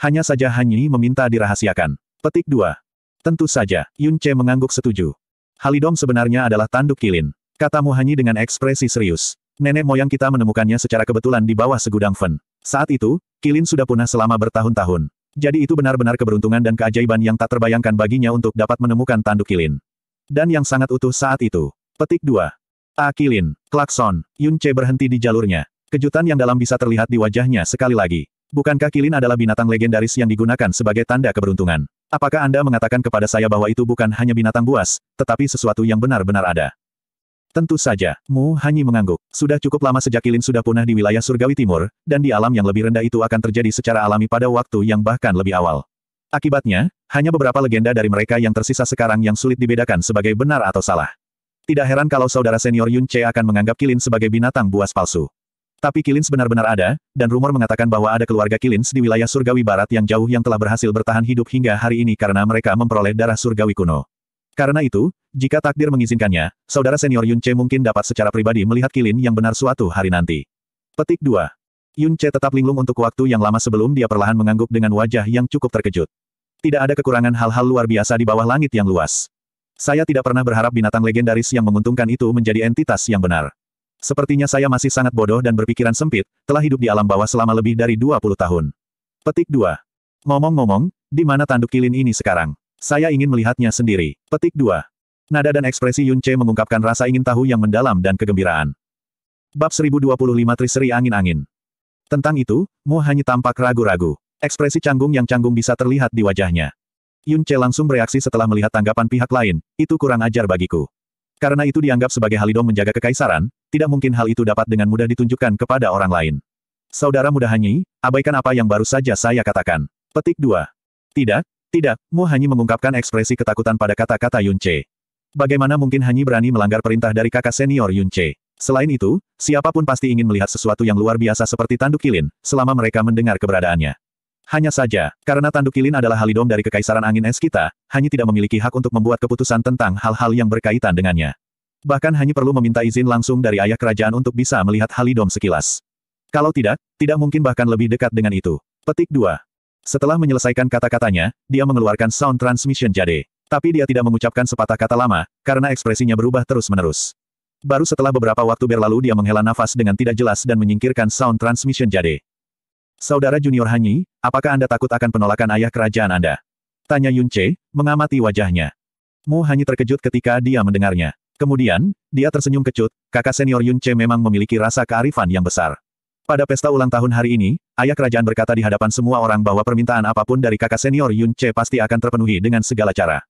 Hanya saja Han Hanyi meminta dirahasiakan. Petik 2. Tentu saja, Yun Che mengangguk setuju. Halidom sebenarnya adalah tanduk kilin. Katamu Hanyi dengan ekspresi serius. Nenek moyang kita menemukannya secara kebetulan di bawah segudang Fen. Saat itu, Kilin sudah punah selama bertahun-tahun. Jadi itu benar-benar keberuntungan dan keajaiban yang tak terbayangkan baginya untuk dapat menemukan tanduk Kilin. Dan yang sangat utuh saat itu. Petik 2. A. Kilin, Klakson, Yun Che berhenti di jalurnya. Kejutan yang dalam bisa terlihat di wajahnya sekali lagi. Bukankah Kilin adalah binatang legendaris yang digunakan sebagai tanda keberuntungan? Apakah Anda mengatakan kepada saya bahwa itu bukan hanya binatang buas, tetapi sesuatu yang benar-benar ada? Tentu saja, Mu Hanyi mengangguk. Sudah cukup lama sejak Kilin sudah punah di wilayah surgawi timur, dan di alam yang lebih rendah itu akan terjadi secara alami pada waktu yang bahkan lebih awal. Akibatnya, hanya beberapa legenda dari mereka yang tersisa sekarang yang sulit dibedakan sebagai benar atau salah. Tidak heran kalau saudara senior Yun Che akan menganggap Kilin sebagai binatang buas palsu. Tapi Kilins benar-benar ada, dan rumor mengatakan bahwa ada keluarga Kilins di wilayah surgawi barat yang jauh yang telah berhasil bertahan hidup hingga hari ini karena mereka memperoleh darah surgawi kuno. Karena itu, jika takdir mengizinkannya, saudara senior Yun Che mungkin dapat secara pribadi melihat kilin yang benar suatu hari nanti. Petik 2. Yun Che tetap linglung untuk waktu yang lama sebelum dia perlahan mengangguk dengan wajah yang cukup terkejut. Tidak ada kekurangan hal-hal luar biasa di bawah langit yang luas. Saya tidak pernah berharap binatang legendaris yang menguntungkan itu menjadi entitas yang benar. Sepertinya saya masih sangat bodoh dan berpikiran sempit, telah hidup di alam bawah selama lebih dari 20 tahun. Petik 2. Ngomong-ngomong, di mana tanduk kilin ini sekarang? Saya ingin melihatnya sendiri. Petik 2. Nada dan ekspresi Yun Che mengungkapkan rasa ingin tahu yang mendalam dan kegembiraan. Bab 1025 Triseri Angin-Angin Tentang itu, Mu hanya tampak ragu-ragu. Ekspresi canggung yang canggung bisa terlihat di wajahnya. Yun Che langsung bereaksi setelah melihat tanggapan pihak lain, itu kurang ajar bagiku. Karena itu dianggap sebagai halidong menjaga kekaisaran, tidak mungkin hal itu dapat dengan mudah ditunjukkan kepada orang lain. Saudara muda Hanyi, abaikan apa yang baru saja saya katakan. Petik 2. Tidak, tidak, Mu Hanyi mengungkapkan ekspresi ketakutan pada kata-kata Yun Che. Bagaimana mungkin Hanyi berani melanggar perintah dari kakak senior Yun Che? Selain itu, siapapun pasti ingin melihat sesuatu yang luar biasa seperti tanduk kilin, selama mereka mendengar keberadaannya. Hanya saja, karena tanduk kilin adalah halidom dari Kekaisaran Angin Es kita, Hanyi tidak memiliki hak untuk membuat keputusan tentang hal-hal yang berkaitan dengannya. Bahkan Hanyi perlu meminta izin langsung dari ayah kerajaan untuk bisa melihat halidom sekilas. Kalau tidak, tidak mungkin bahkan lebih dekat dengan itu. Petik 2. Setelah menyelesaikan kata-katanya, dia mengeluarkan sound transmission jade. Tapi dia tidak mengucapkan sepatah kata lama, karena ekspresinya berubah terus-menerus. Baru setelah beberapa waktu berlalu dia menghela nafas dengan tidak jelas dan menyingkirkan sound transmission jade. Saudara junior Hanyi, apakah Anda takut akan penolakan ayah kerajaan Anda? Tanya Yun Che, mengamati wajahnya. Mu Hanyi terkejut ketika dia mendengarnya. Kemudian, dia tersenyum kecut, kakak senior Yun Che memang memiliki rasa kearifan yang besar. Pada pesta ulang tahun hari ini, ayah kerajaan berkata di hadapan semua orang bahwa permintaan apapun dari kakak senior Yun Che pasti akan terpenuhi dengan segala cara.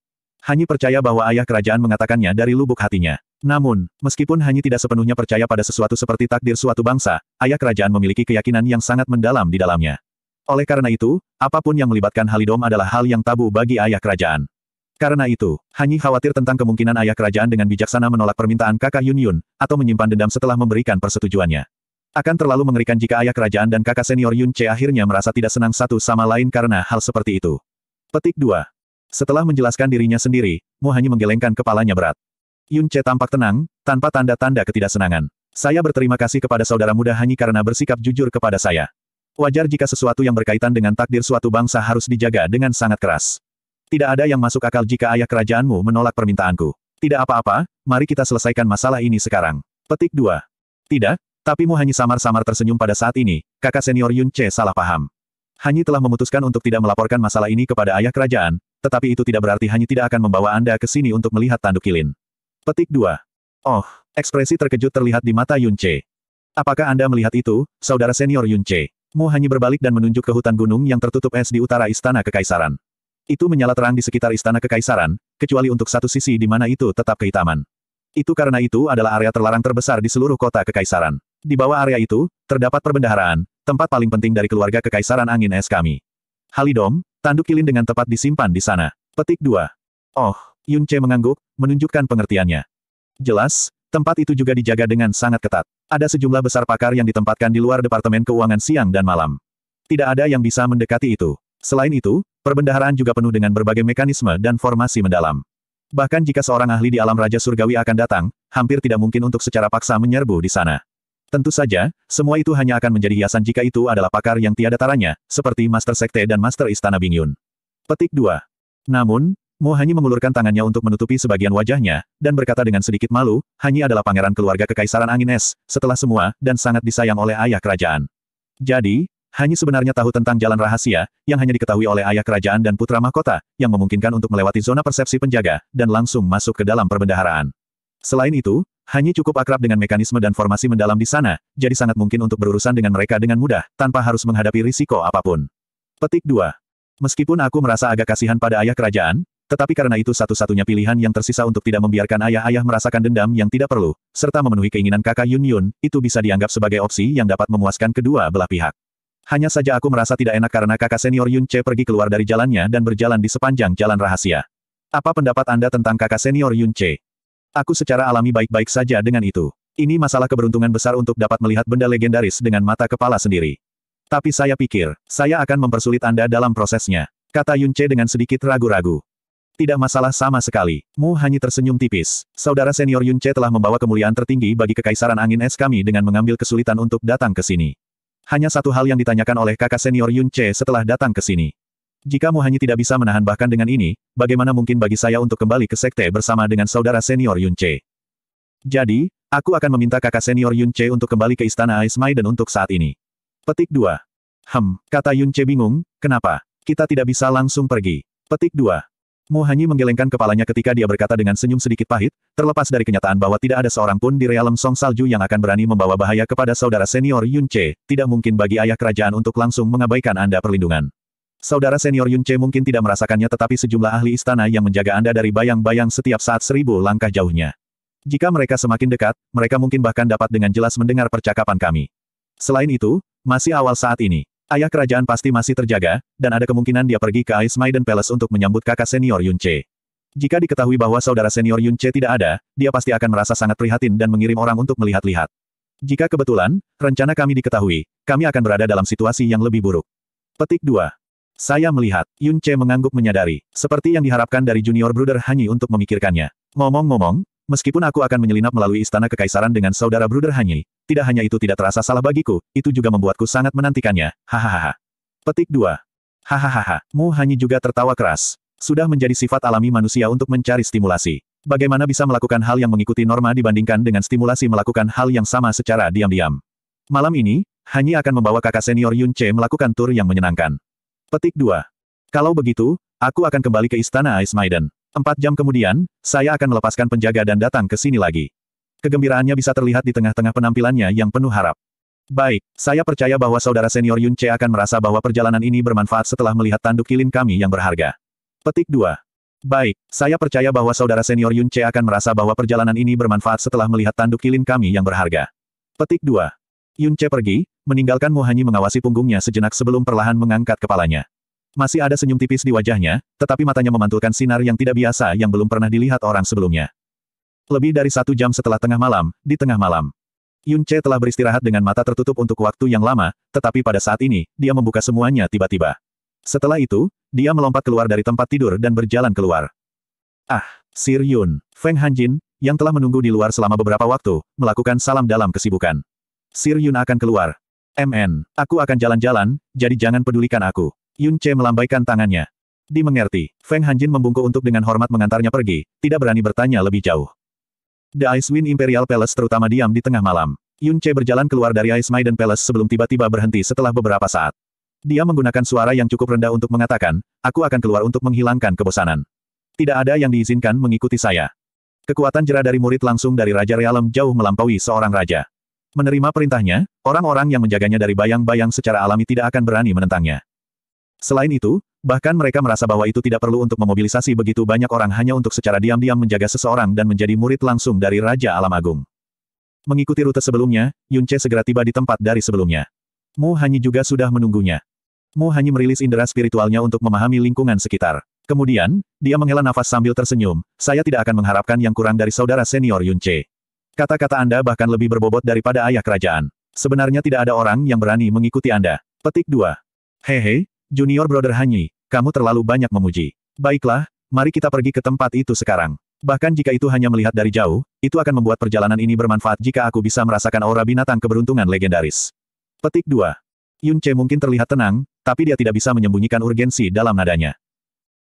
Hanyi percaya bahwa ayah kerajaan mengatakannya dari lubuk hatinya. Namun, meskipun Hanyi tidak sepenuhnya percaya pada sesuatu seperti takdir suatu bangsa, ayah kerajaan memiliki keyakinan yang sangat mendalam di dalamnya. Oleh karena itu, apapun yang melibatkan Halidom adalah hal yang tabu bagi ayah kerajaan. Karena itu, Hanyi khawatir tentang kemungkinan ayah kerajaan dengan bijaksana menolak permintaan kakak Yun Yun, atau menyimpan dendam setelah memberikan persetujuannya. Akan terlalu mengerikan jika ayah kerajaan dan kakak senior Yun Che akhirnya merasa tidak senang satu sama lain karena hal seperti itu. Petik 2. Setelah menjelaskan dirinya sendiri, Mu hanya menggelengkan kepalanya berat. Yun Che tampak tenang, tanpa tanda-tanda ketidaksenangan. Saya berterima kasih kepada saudara muda Hanyi karena bersikap jujur kepada saya. Wajar jika sesuatu yang berkaitan dengan takdir suatu bangsa harus dijaga dengan sangat keras. Tidak ada yang masuk akal jika ayah kerajaanmu menolak permintaanku. Tidak apa-apa, mari kita selesaikan masalah ini sekarang. Petik 2. Tidak, tapi Mu Hanyi samar-samar tersenyum pada saat ini, kakak senior Yun Che salah paham. Hanyi telah memutuskan untuk tidak melaporkan masalah ini kepada ayah kerajaan, tetapi itu tidak berarti Hanyi tidak akan membawa Anda ke sini untuk melihat tanduk kilin. Petik 2. Oh, ekspresi terkejut terlihat di mata Yun Che. Apakah Anda melihat itu, saudara senior Yun Che? Mu Hanyi berbalik dan menunjuk ke hutan gunung yang tertutup es di utara istana kekaisaran. Itu menyala terang di sekitar istana kekaisaran, kecuali untuk satu sisi di mana itu tetap kehitaman. Itu karena itu adalah area terlarang terbesar di seluruh kota kekaisaran. Di bawah area itu, terdapat perbendaharaan, tempat paling penting dari keluarga Kekaisaran Angin Es kami. Halidom, tanduk kilin dengan tepat disimpan di sana. Petik 2. Oh, Yun Che mengangguk, menunjukkan pengertiannya. Jelas, tempat itu juga dijaga dengan sangat ketat. Ada sejumlah besar pakar yang ditempatkan di luar Departemen Keuangan siang dan malam. Tidak ada yang bisa mendekati itu. Selain itu, perbendaharaan juga penuh dengan berbagai mekanisme dan formasi mendalam. Bahkan jika seorang ahli di alam Raja Surgawi akan datang, hampir tidak mungkin untuk secara paksa menyerbu di sana. Tentu saja, semua itu hanya akan menjadi hiasan jika itu adalah pakar yang tiada taranya, seperti Master Sekte dan Master Istana Bingyun. Petik 2. Namun, Mo Hanyi mengulurkan tangannya untuk menutupi sebagian wajahnya, dan berkata dengan sedikit malu, Hanyi adalah pangeran keluarga Kekaisaran Angin Es, setelah semua, dan sangat disayang oleh ayah kerajaan. Jadi, Hanyi sebenarnya tahu tentang jalan rahasia, yang hanya diketahui oleh ayah kerajaan dan putra mahkota, yang memungkinkan untuk melewati zona persepsi penjaga, dan langsung masuk ke dalam perbendaharaan. Selain itu, hanya cukup akrab dengan mekanisme dan formasi mendalam di sana, jadi sangat mungkin untuk berurusan dengan mereka dengan mudah, tanpa harus menghadapi risiko apapun. Petik 2. Meskipun aku merasa agak kasihan pada ayah kerajaan, tetapi karena itu satu-satunya pilihan yang tersisa untuk tidak membiarkan ayah-ayah merasakan dendam yang tidak perlu, serta memenuhi keinginan kakak Yun Yun, itu bisa dianggap sebagai opsi yang dapat memuaskan kedua belah pihak. Hanya saja aku merasa tidak enak karena kakak senior Yun Che pergi keluar dari jalannya dan berjalan di sepanjang jalan rahasia. Apa pendapat Anda tentang kakak senior Yun Che? Aku secara alami baik-baik saja dengan itu. Ini masalah keberuntungan besar untuk dapat melihat benda legendaris dengan mata kepala sendiri. Tapi saya pikir, saya akan mempersulit Anda dalam prosesnya. Kata Yunce dengan sedikit ragu-ragu. Tidak masalah sama sekali. Mu hanya tersenyum tipis. Saudara senior Yunce telah membawa kemuliaan tertinggi bagi Kekaisaran Angin Es kami dengan mengambil kesulitan untuk datang ke sini. Hanya satu hal yang ditanyakan oleh kakak senior Yunce setelah datang ke sini. Jika Muhanyi tidak bisa menahan bahkan dengan ini, bagaimana mungkin bagi saya untuk kembali ke sekte bersama dengan saudara senior Yun Che? Jadi, aku akan meminta kakak senior Yun che untuk kembali ke istana Ice dan untuk saat ini. Petik 2. Hem, kata Yun che bingung, kenapa? Kita tidak bisa langsung pergi. Petik 2. Muhanyi menggelengkan kepalanya ketika dia berkata dengan senyum sedikit pahit, terlepas dari kenyataan bahwa tidak ada seorang pun di realem Song Salju yang akan berani membawa bahaya kepada saudara senior Yun Che, tidak mungkin bagi ayah kerajaan untuk langsung mengabaikan Anda perlindungan. Saudara senior Yun Che mungkin tidak merasakannya tetapi sejumlah ahli istana yang menjaga Anda dari bayang-bayang setiap saat seribu langkah jauhnya. Jika mereka semakin dekat, mereka mungkin bahkan dapat dengan jelas mendengar percakapan kami. Selain itu, masih awal saat ini. Ayah kerajaan pasti masih terjaga, dan ada kemungkinan dia pergi ke Ice Maiden Palace untuk menyambut kakak senior Yun Che. Jika diketahui bahwa saudara senior Yun Che tidak ada, dia pasti akan merasa sangat prihatin dan mengirim orang untuk melihat-lihat. Jika kebetulan, rencana kami diketahui, kami akan berada dalam situasi yang lebih buruk. Petik 2. Saya melihat, Yun Che mengangguk menyadari, seperti yang diharapkan dari junior brother Hanyi untuk memikirkannya. Ngomong-ngomong, meskipun aku akan menyelinap melalui istana kekaisaran dengan saudara brother Hanyi, tidak hanya itu tidak terasa salah bagiku, itu juga membuatku sangat menantikannya, hahaha. Petik 2. Hahaha, Mu Hanyi juga tertawa keras. Sudah menjadi sifat alami manusia untuk mencari stimulasi. Bagaimana bisa melakukan hal yang mengikuti norma dibandingkan dengan stimulasi melakukan hal yang sama secara diam-diam. Malam ini, Hanyi akan membawa kakak senior Yun Che melakukan tur yang menyenangkan. Petik 2. Kalau begitu, aku akan kembali ke Istana Ice Maiden. Empat jam kemudian, saya akan melepaskan penjaga dan datang ke sini lagi. Kegembiraannya bisa terlihat di tengah-tengah penampilannya yang penuh harap. Baik, saya percaya bahwa saudara senior Yun Che akan merasa bahwa perjalanan ini bermanfaat setelah melihat tanduk kilin kami yang berharga. Petik 2. Baik, saya percaya bahwa saudara senior Yun Che akan merasa bahwa perjalanan ini bermanfaat setelah melihat tanduk kilin kami yang berharga. Petik 2. Yun Che pergi, meninggalkan Muhanyi mengawasi punggungnya sejenak sebelum perlahan mengangkat kepalanya. Masih ada senyum tipis di wajahnya, tetapi matanya memantulkan sinar yang tidak biasa yang belum pernah dilihat orang sebelumnya. Lebih dari satu jam setelah tengah malam, di tengah malam. Yun Che telah beristirahat dengan mata tertutup untuk waktu yang lama, tetapi pada saat ini, dia membuka semuanya tiba-tiba. Setelah itu, dia melompat keluar dari tempat tidur dan berjalan keluar. Ah, Sir Yun, Feng Hanjin, yang telah menunggu di luar selama beberapa waktu, melakukan salam dalam kesibukan. Sir Yun akan keluar. MN, aku akan jalan-jalan, jadi jangan pedulikan aku. Yun Che melambaikan tangannya. Dimengerti, Feng Hanjin membungkuk untuk dengan hormat mengantarnya pergi, tidak berani bertanya lebih jauh. The Icewind Imperial Palace terutama diam di tengah malam. Yun Che berjalan keluar dari Ice Maiden Palace sebelum tiba-tiba berhenti setelah beberapa saat. Dia menggunakan suara yang cukup rendah untuk mengatakan, aku akan keluar untuk menghilangkan kebosanan. Tidak ada yang diizinkan mengikuti saya. Kekuatan jera dari murid langsung dari Raja Realem jauh melampaui seorang raja menerima perintahnya, orang-orang yang menjaganya dari bayang-bayang secara alami tidak akan berani menentangnya. Selain itu, bahkan mereka merasa bahwa itu tidak perlu untuk memobilisasi begitu banyak orang hanya untuk secara diam-diam menjaga seseorang dan menjadi murid langsung dari Raja Alam Agung. Mengikuti rute sebelumnya, Yunce segera tiba di tempat dari sebelumnya. Mu Hanyi juga sudah menunggunya. Mu Hanyi merilis indera spiritualnya untuk memahami lingkungan sekitar. Kemudian, dia menghela nafas sambil tersenyum, saya tidak akan mengharapkan yang kurang dari saudara senior Yunce. Kata-kata Anda bahkan lebih berbobot daripada ayah kerajaan. Sebenarnya tidak ada orang yang berani mengikuti Anda. Petik 2. Hehe, Junior Brother Hanyi, kamu terlalu banyak memuji. Baiklah, mari kita pergi ke tempat itu sekarang. Bahkan jika itu hanya melihat dari jauh, itu akan membuat perjalanan ini bermanfaat jika aku bisa merasakan aura binatang keberuntungan legendaris. Petik 2. Yun Che mungkin terlihat tenang, tapi dia tidak bisa menyembunyikan urgensi dalam nadanya.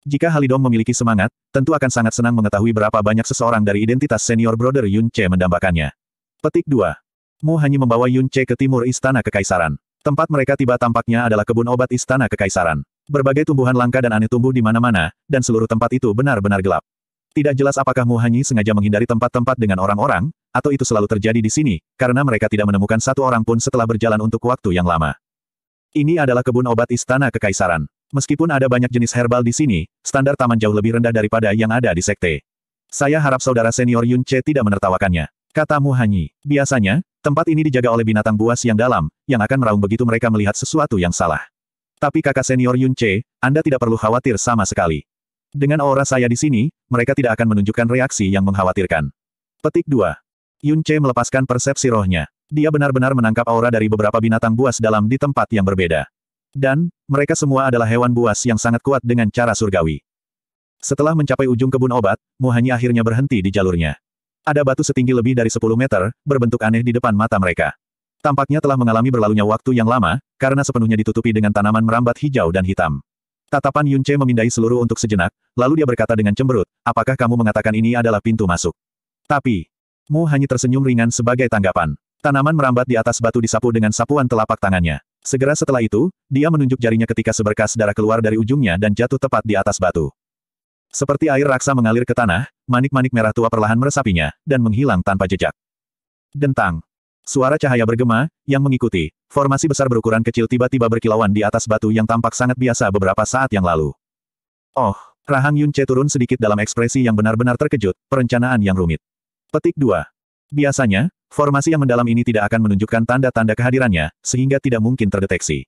Jika Halidom memiliki semangat, tentu akan sangat senang mengetahui berapa banyak seseorang dari identitas senior brother Yun Che mendambakannya. Petik 2. Mu hanya membawa Yun Che ke timur Istana Kekaisaran. Tempat mereka tiba tampaknya adalah kebun obat Istana Kekaisaran. Berbagai tumbuhan langka dan aneh tumbuh di mana-mana, dan seluruh tempat itu benar-benar gelap. Tidak jelas apakah Mu Hanyi sengaja menghindari tempat-tempat dengan orang-orang, atau itu selalu terjadi di sini, karena mereka tidak menemukan satu orang pun setelah berjalan untuk waktu yang lama. Ini adalah kebun obat Istana Kekaisaran. Meskipun ada banyak jenis herbal di sini, standar taman jauh lebih rendah daripada yang ada di sekte. Saya harap saudara senior Yun Che tidak menertawakannya. Kata Mu Hanyi. Biasanya, tempat ini dijaga oleh binatang buas yang dalam, yang akan meraung begitu mereka melihat sesuatu yang salah. Tapi kakak senior Yun Che, Anda tidak perlu khawatir sama sekali. Dengan aura saya di sini, mereka tidak akan menunjukkan reaksi yang mengkhawatirkan. Petik 2. Yun Che melepaskan persepsi rohnya. Dia benar-benar menangkap aura dari beberapa binatang buas dalam di tempat yang berbeda. Dan, mereka semua adalah hewan buas yang sangat kuat dengan cara surgawi. Setelah mencapai ujung kebun obat, Muhanyi akhirnya berhenti di jalurnya. Ada batu setinggi lebih dari 10 meter, berbentuk aneh di depan mata mereka. Tampaknya telah mengalami berlalunya waktu yang lama, karena sepenuhnya ditutupi dengan tanaman merambat hijau dan hitam. Tatapan Yun memindai seluruh untuk sejenak, lalu dia berkata dengan cemberut, apakah kamu mengatakan ini adalah pintu masuk? Tapi, Mu hanya tersenyum ringan sebagai tanggapan. Tanaman merambat di atas batu disapu dengan sapuan telapak tangannya. Segera setelah itu, dia menunjuk jarinya ketika seberkas darah keluar dari ujungnya dan jatuh tepat di atas batu. Seperti air raksa mengalir ke tanah, manik-manik merah tua perlahan meresapinya, dan menghilang tanpa jejak. Dentang. Suara cahaya bergema, yang mengikuti. Formasi besar berukuran kecil tiba-tiba berkilauan di atas batu yang tampak sangat biasa beberapa saat yang lalu. Oh, Rahang Yun turun sedikit dalam ekspresi yang benar-benar terkejut, perencanaan yang rumit. Petik 2. Biasanya, Formasi yang mendalam ini tidak akan menunjukkan tanda-tanda kehadirannya, sehingga tidak mungkin terdeteksi.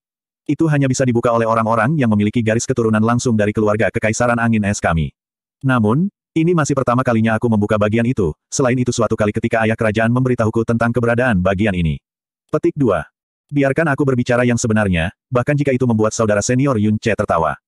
Itu hanya bisa dibuka oleh orang-orang yang memiliki garis keturunan langsung dari keluarga Kekaisaran Angin Es kami. Namun, ini masih pertama kalinya aku membuka bagian itu, selain itu suatu kali ketika ayah kerajaan memberitahuku tentang keberadaan bagian ini. Petik 2. Biarkan aku berbicara yang sebenarnya, bahkan jika itu membuat saudara senior Yun Che tertawa.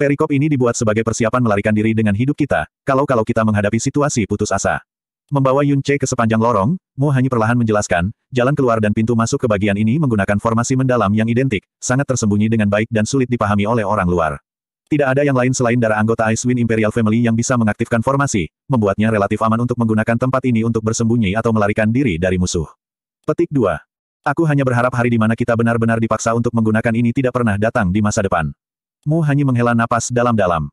Perikop ini dibuat sebagai persiapan melarikan diri dengan hidup kita, kalau-kalau kita menghadapi situasi putus asa. Membawa Yun Che ke sepanjang lorong, Mo hanya perlahan menjelaskan, jalan keluar dan pintu masuk ke bagian ini menggunakan formasi mendalam yang identik, sangat tersembunyi dengan baik dan sulit dipahami oleh orang luar. Tidak ada yang lain selain darah anggota Icewind Imperial Family yang bisa mengaktifkan formasi, membuatnya relatif aman untuk menggunakan tempat ini untuk bersembunyi atau melarikan diri dari musuh. Petik 2. Aku hanya berharap hari di mana kita benar-benar dipaksa untuk menggunakan ini tidak pernah datang di masa depan. Mu hanya menghela napas dalam-dalam.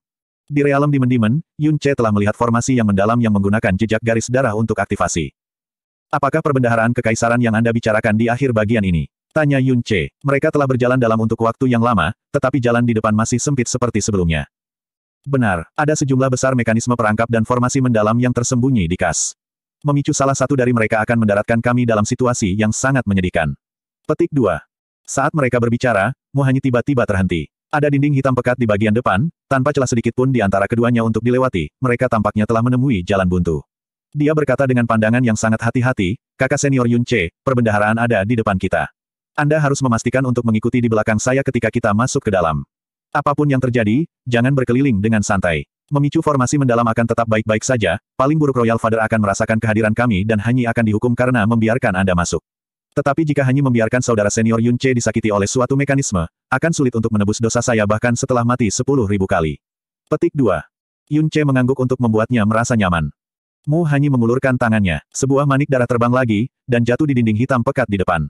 Di realem Dimendimen, Yun Che telah melihat formasi yang mendalam yang menggunakan jejak garis darah untuk aktivasi. Apakah perbendaharaan kekaisaran yang Anda bicarakan di akhir bagian ini? Tanya Yun Che. Mereka telah berjalan dalam untuk waktu yang lama, tetapi jalan di depan masih sempit seperti sebelumnya. Benar, ada sejumlah besar mekanisme perangkap dan formasi mendalam yang tersembunyi di kas. Memicu salah satu dari mereka akan mendaratkan kami dalam situasi yang sangat menyedihkan. Petik 2. Saat mereka berbicara, Muhanyi tiba-tiba terhenti. Ada dinding hitam pekat di bagian depan, tanpa celah sedikit pun di antara keduanya untuk dilewati, mereka tampaknya telah menemui jalan buntu. Dia berkata dengan pandangan yang sangat hati-hati, kakak senior Yun Che, perbendaharaan ada di depan kita. Anda harus memastikan untuk mengikuti di belakang saya ketika kita masuk ke dalam. Apapun yang terjadi, jangan berkeliling dengan santai. Memicu formasi mendalam akan tetap baik-baik saja, paling buruk Royal Father akan merasakan kehadiran kami dan Hanyi akan dihukum karena membiarkan Anda masuk. Tetapi jika Hanyi membiarkan saudara senior Yun Che disakiti oleh suatu mekanisme, akan sulit untuk menebus dosa saya bahkan setelah mati sepuluh ribu kali. Petik 2. Yun Che mengangguk untuk membuatnya merasa nyaman. Mu hanya mengulurkan tangannya, sebuah manik darah terbang lagi, dan jatuh di dinding hitam pekat di depan.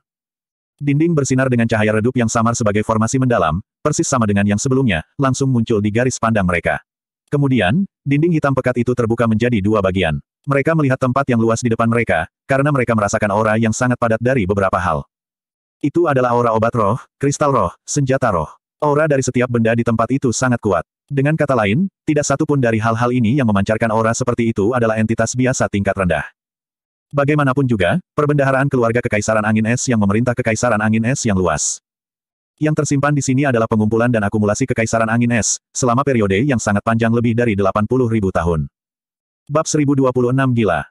Dinding bersinar dengan cahaya redup yang samar sebagai formasi mendalam, persis sama dengan yang sebelumnya, langsung muncul di garis pandang mereka. Kemudian, dinding hitam pekat itu terbuka menjadi dua bagian. Mereka melihat tempat yang luas di depan mereka, karena mereka merasakan aura yang sangat padat dari beberapa hal. Itu adalah aura obat roh, kristal roh, senjata roh. Aura dari setiap benda di tempat itu sangat kuat. Dengan kata lain, tidak satu pun dari hal-hal ini yang memancarkan aura seperti itu adalah entitas biasa tingkat rendah. Bagaimanapun juga, perbendaharaan keluarga Kekaisaran Angin Es yang memerintah Kekaisaran Angin Es yang luas. Yang tersimpan di sini adalah pengumpulan dan akumulasi Kekaisaran Angin Es, selama periode yang sangat panjang lebih dari 80 ribu tahun. Bab 1026 Gila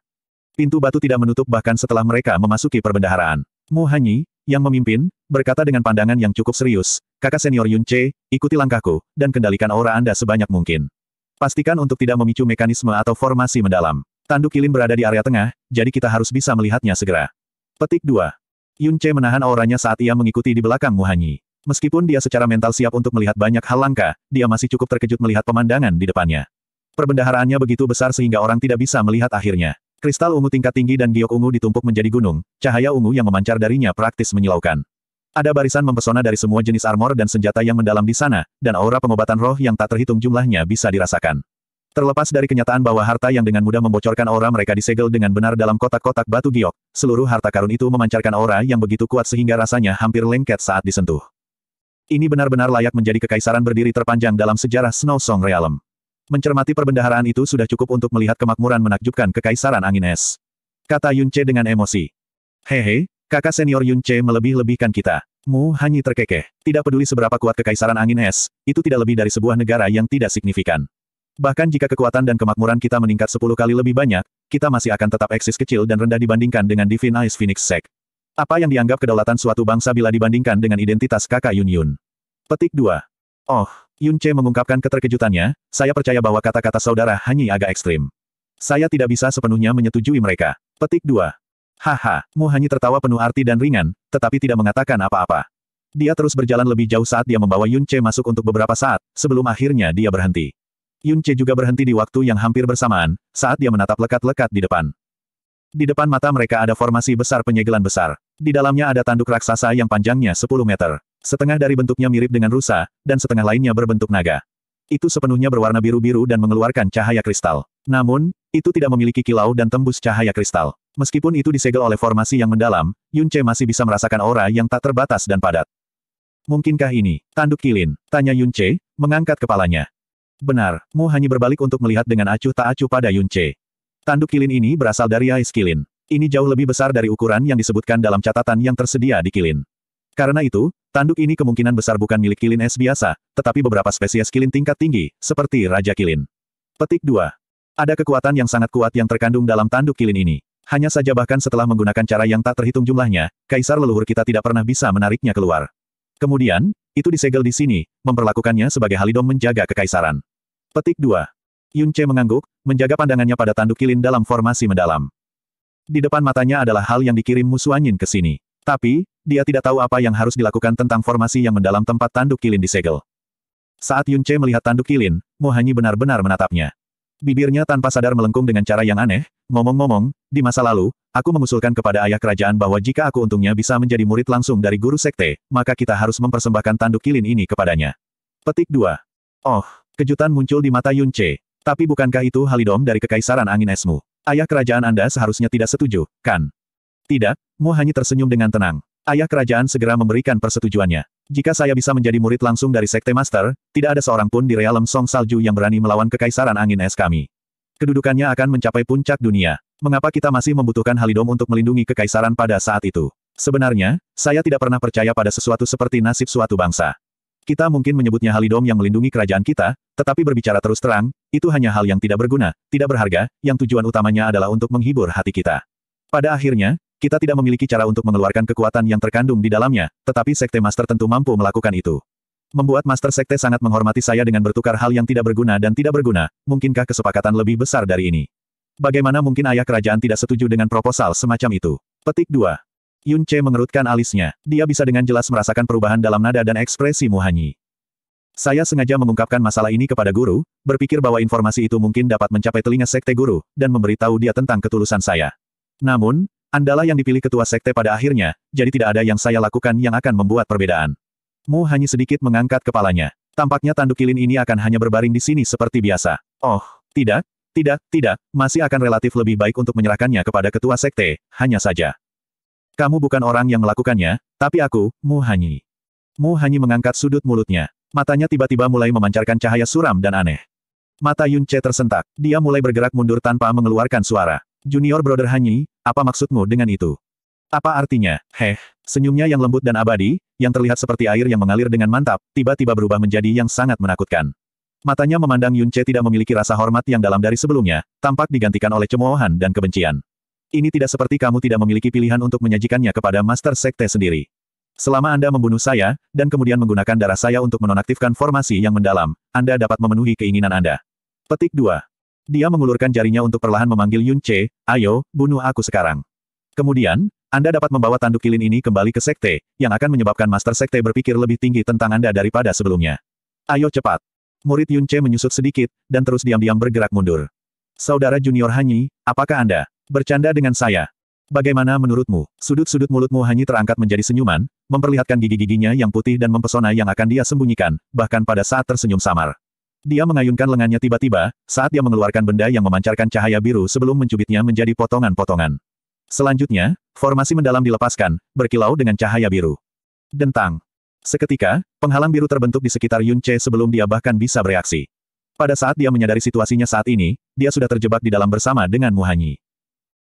Pintu batu tidak menutup bahkan setelah mereka memasuki perbendaharaan. Mu Hanyi, yang memimpin, berkata dengan pandangan yang cukup serius, kakak senior Yun Che, ikuti langkahku, dan kendalikan aura Anda sebanyak mungkin. Pastikan untuk tidak memicu mekanisme atau formasi mendalam. Tanduk kilin berada di area tengah, jadi kita harus bisa melihatnya segera. Petik 2. Yun Che menahan auranya saat ia mengikuti di belakang Muhanyi. Meskipun dia secara mental siap untuk melihat banyak hal langka, dia masih cukup terkejut melihat pemandangan di depannya. Perbendaharaannya begitu besar sehingga orang tidak bisa melihat akhirnya. Kristal ungu tingkat tinggi dan giok ungu ditumpuk menjadi gunung, cahaya ungu yang memancar darinya praktis menyilaukan. Ada barisan mempesona dari semua jenis armor dan senjata yang mendalam di sana, dan aura pengobatan roh yang tak terhitung jumlahnya bisa dirasakan. Terlepas dari kenyataan bahwa harta yang dengan mudah membocorkan aura mereka disegel dengan benar dalam kotak-kotak batu giok, seluruh harta karun itu memancarkan aura yang begitu kuat sehingga rasanya hampir lengket saat disentuh. Ini benar-benar layak menjadi kekaisaran berdiri terpanjang dalam sejarah Snow Song Realm. Mencermati perbendaharaan itu sudah cukup untuk melihat kemakmuran menakjubkan kekaisaran angin es. Kata Yun Che dengan emosi. Hehe, kakak senior Yun Che melebih-lebihkan kita. Mu Hanyi terkekeh. Tidak peduli seberapa kuat kekaisaran angin es, itu tidak lebih dari sebuah negara yang tidak signifikan. Bahkan jika kekuatan dan kemakmuran kita meningkat 10 kali lebih banyak, kita masih akan tetap eksis kecil dan rendah dibandingkan dengan Divine Ice Phoenix Sect. Apa yang dianggap kedaulatan suatu bangsa bila dibandingkan dengan identitas kakak Yun Yun? Petik 2. Oh, Yun Che mengungkapkan keterkejutannya, saya percaya bahwa kata-kata saudara hanya agak ekstrim. Saya tidak bisa sepenuhnya menyetujui mereka. Petik 2. Haha, Mu hanya tertawa penuh arti dan ringan, tetapi tidak mengatakan apa-apa. Dia terus berjalan lebih jauh saat dia membawa Yun Che masuk untuk beberapa saat, sebelum akhirnya dia berhenti. Yun Che juga berhenti di waktu yang hampir bersamaan, saat dia menatap lekat-lekat di depan. Di depan mata mereka ada formasi besar penyegelan besar. Di dalamnya ada tanduk raksasa yang panjangnya 10 meter. Setengah dari bentuknya mirip dengan rusa, dan setengah lainnya berbentuk naga. Itu sepenuhnya berwarna biru-biru dan mengeluarkan cahaya kristal. Namun, itu tidak memiliki kilau dan tembus cahaya kristal. Meskipun itu disegel oleh formasi yang mendalam, Yunce masih bisa merasakan aura yang tak terbatas dan padat. Mungkinkah ini, tanduk kilin? Tanya Yunce, mengangkat kepalanya. Benar, Mu hanya berbalik untuk melihat dengan acuh tak acuh pada Yunce. Tanduk kilin ini berasal dari Ice Kilin. Ini jauh lebih besar dari ukuran yang disebutkan dalam catatan yang tersedia di kilin. Karena itu, tanduk ini kemungkinan besar bukan milik kilin es biasa, tetapi beberapa spesies kilin tingkat tinggi, seperti Raja Kilin. Petik 2. Ada kekuatan yang sangat kuat yang terkandung dalam tanduk kilin ini. Hanya saja bahkan setelah menggunakan cara yang tak terhitung jumlahnya, kaisar leluhur kita tidak pernah bisa menariknya keluar. Kemudian, itu disegel di sini, memperlakukannya sebagai halidom menjaga kekaisaran. Petik 2. Yun Che mengangguk, menjaga pandangannya pada tanduk kilin dalam formasi mendalam. Di depan matanya adalah hal yang dikirim musuh angin ke sini. Tapi, dia tidak tahu apa yang harus dilakukan tentang formasi yang mendalam tempat tanduk kilin disegel. Saat Yunche melihat tanduk kilin, Mohanyi benar-benar menatapnya. Bibirnya tanpa sadar melengkung dengan cara yang aneh, ngomong-ngomong, di masa lalu, aku mengusulkan kepada ayah kerajaan bahwa jika aku untungnya bisa menjadi murid langsung dari guru sekte, maka kita harus mempersembahkan tanduk kilin ini kepadanya. Petik 2. Oh, kejutan muncul di mata Yunche. Tapi bukankah itu halidom dari kekaisaran angin esmu? Ayah kerajaan Anda seharusnya tidak setuju, kan? Tidak, Mu tersenyum dengan tenang. Ayah kerajaan segera memberikan persetujuannya. Jika saya bisa menjadi murid langsung dari Sekte Master, tidak ada seorang pun di realem Song Salju yang berani melawan kekaisaran angin es kami. Kedudukannya akan mencapai puncak dunia. Mengapa kita masih membutuhkan Halidom untuk melindungi kekaisaran pada saat itu? Sebenarnya, saya tidak pernah percaya pada sesuatu seperti nasib suatu bangsa. Kita mungkin menyebutnya Halidom yang melindungi kerajaan kita, tetapi berbicara terus terang, itu hanya hal yang tidak berguna, tidak berharga, yang tujuan utamanya adalah untuk menghibur hati kita. Pada akhirnya, kita tidak memiliki cara untuk mengeluarkan kekuatan yang terkandung di dalamnya, tetapi Sekte Master tentu mampu melakukan itu. Membuat Master Sekte sangat menghormati saya dengan bertukar hal yang tidak berguna dan tidak berguna, mungkinkah kesepakatan lebih besar dari ini? Bagaimana mungkin ayah kerajaan tidak setuju dengan proposal semacam itu? Petik 2. Yun Che mengerutkan alisnya. Dia bisa dengan jelas merasakan perubahan dalam nada dan ekspresi Muhanyi. Saya sengaja mengungkapkan masalah ini kepada guru, berpikir bahwa informasi itu mungkin dapat mencapai telinga sekte guru, dan memberitahu dia tentang ketulusan saya. Namun, Andalah yang dipilih ketua sekte pada akhirnya, jadi tidak ada yang saya lakukan yang akan membuat perbedaan. Mu hanya sedikit mengangkat kepalanya. Tampaknya tanduk kilin ini akan hanya berbaring di sini seperti biasa. Oh, tidak, tidak, tidak, masih akan relatif lebih baik untuk menyerahkannya kepada ketua sekte, hanya saja. Kamu bukan orang yang melakukannya, tapi aku, Mu Hanyi. Mu Hanyi mengangkat sudut mulutnya. Matanya tiba-tiba mulai memancarkan cahaya suram dan aneh. Mata Yun Che tersentak. Dia mulai bergerak mundur tanpa mengeluarkan suara. Junior Brother Hanyi, apa maksudmu dengan itu? Apa artinya? Heh, senyumnya yang lembut dan abadi, yang terlihat seperti air yang mengalir dengan mantap, tiba-tiba berubah menjadi yang sangat menakutkan. Matanya memandang Yunce tidak memiliki rasa hormat yang dalam dari sebelumnya, tampak digantikan oleh cemoohan dan kebencian. Ini tidak seperti kamu tidak memiliki pilihan untuk menyajikannya kepada Master Sekte sendiri. Selama Anda membunuh saya, dan kemudian menggunakan darah saya untuk menonaktifkan formasi yang mendalam, Anda dapat memenuhi keinginan Anda. Petik 2. Dia mengulurkan jarinya untuk perlahan memanggil Yun Che, ayo, bunuh aku sekarang. Kemudian, Anda dapat membawa tanduk kilin ini kembali ke sekte, yang akan menyebabkan Master Sekte berpikir lebih tinggi tentang Anda daripada sebelumnya. Ayo cepat. Murid Yun Che menyusut sedikit, dan terus diam-diam bergerak mundur. Saudara junior Hanyi, apakah Anda bercanda dengan saya? Bagaimana menurutmu? Sudut-sudut mulutmu Hanyi terangkat menjadi senyuman, memperlihatkan gigi-giginya yang putih dan mempesona yang akan dia sembunyikan, bahkan pada saat tersenyum samar. Dia mengayunkan lengannya tiba-tiba, saat dia mengeluarkan benda yang memancarkan cahaya biru sebelum mencubitnya menjadi potongan-potongan. Selanjutnya, formasi mendalam dilepaskan, berkilau dengan cahaya biru. Dentang. Seketika, penghalang biru terbentuk di sekitar Yun Che sebelum dia bahkan bisa bereaksi. Pada saat dia menyadari situasinya saat ini, dia sudah terjebak di dalam bersama dengan Muhanyi.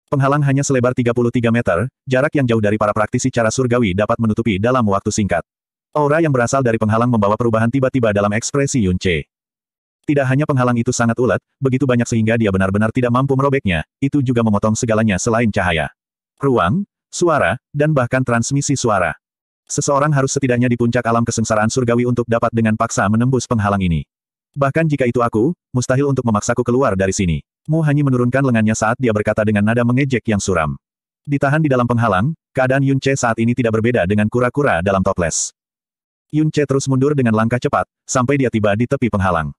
Penghalang hanya selebar 33 meter, jarak yang jauh dari para praktisi cara surgawi dapat menutupi dalam waktu singkat. Aura yang berasal dari penghalang membawa perubahan tiba-tiba dalam ekspresi Yun Che. Tidak hanya penghalang itu sangat ulet, begitu banyak sehingga dia benar-benar tidak mampu merobeknya, itu juga memotong segalanya selain cahaya. Ruang, suara, dan bahkan transmisi suara. Seseorang harus setidaknya di puncak alam kesengsaraan surgawi untuk dapat dengan paksa menembus penghalang ini. Bahkan jika itu aku, mustahil untuk memaksaku keluar dari sini. Mu hanya menurunkan lengannya saat dia berkata dengan nada mengejek yang suram. Ditahan di dalam penghalang, keadaan Yun Che saat ini tidak berbeda dengan kura-kura dalam toples. Yun Che terus mundur dengan langkah cepat, sampai dia tiba di tepi penghalang.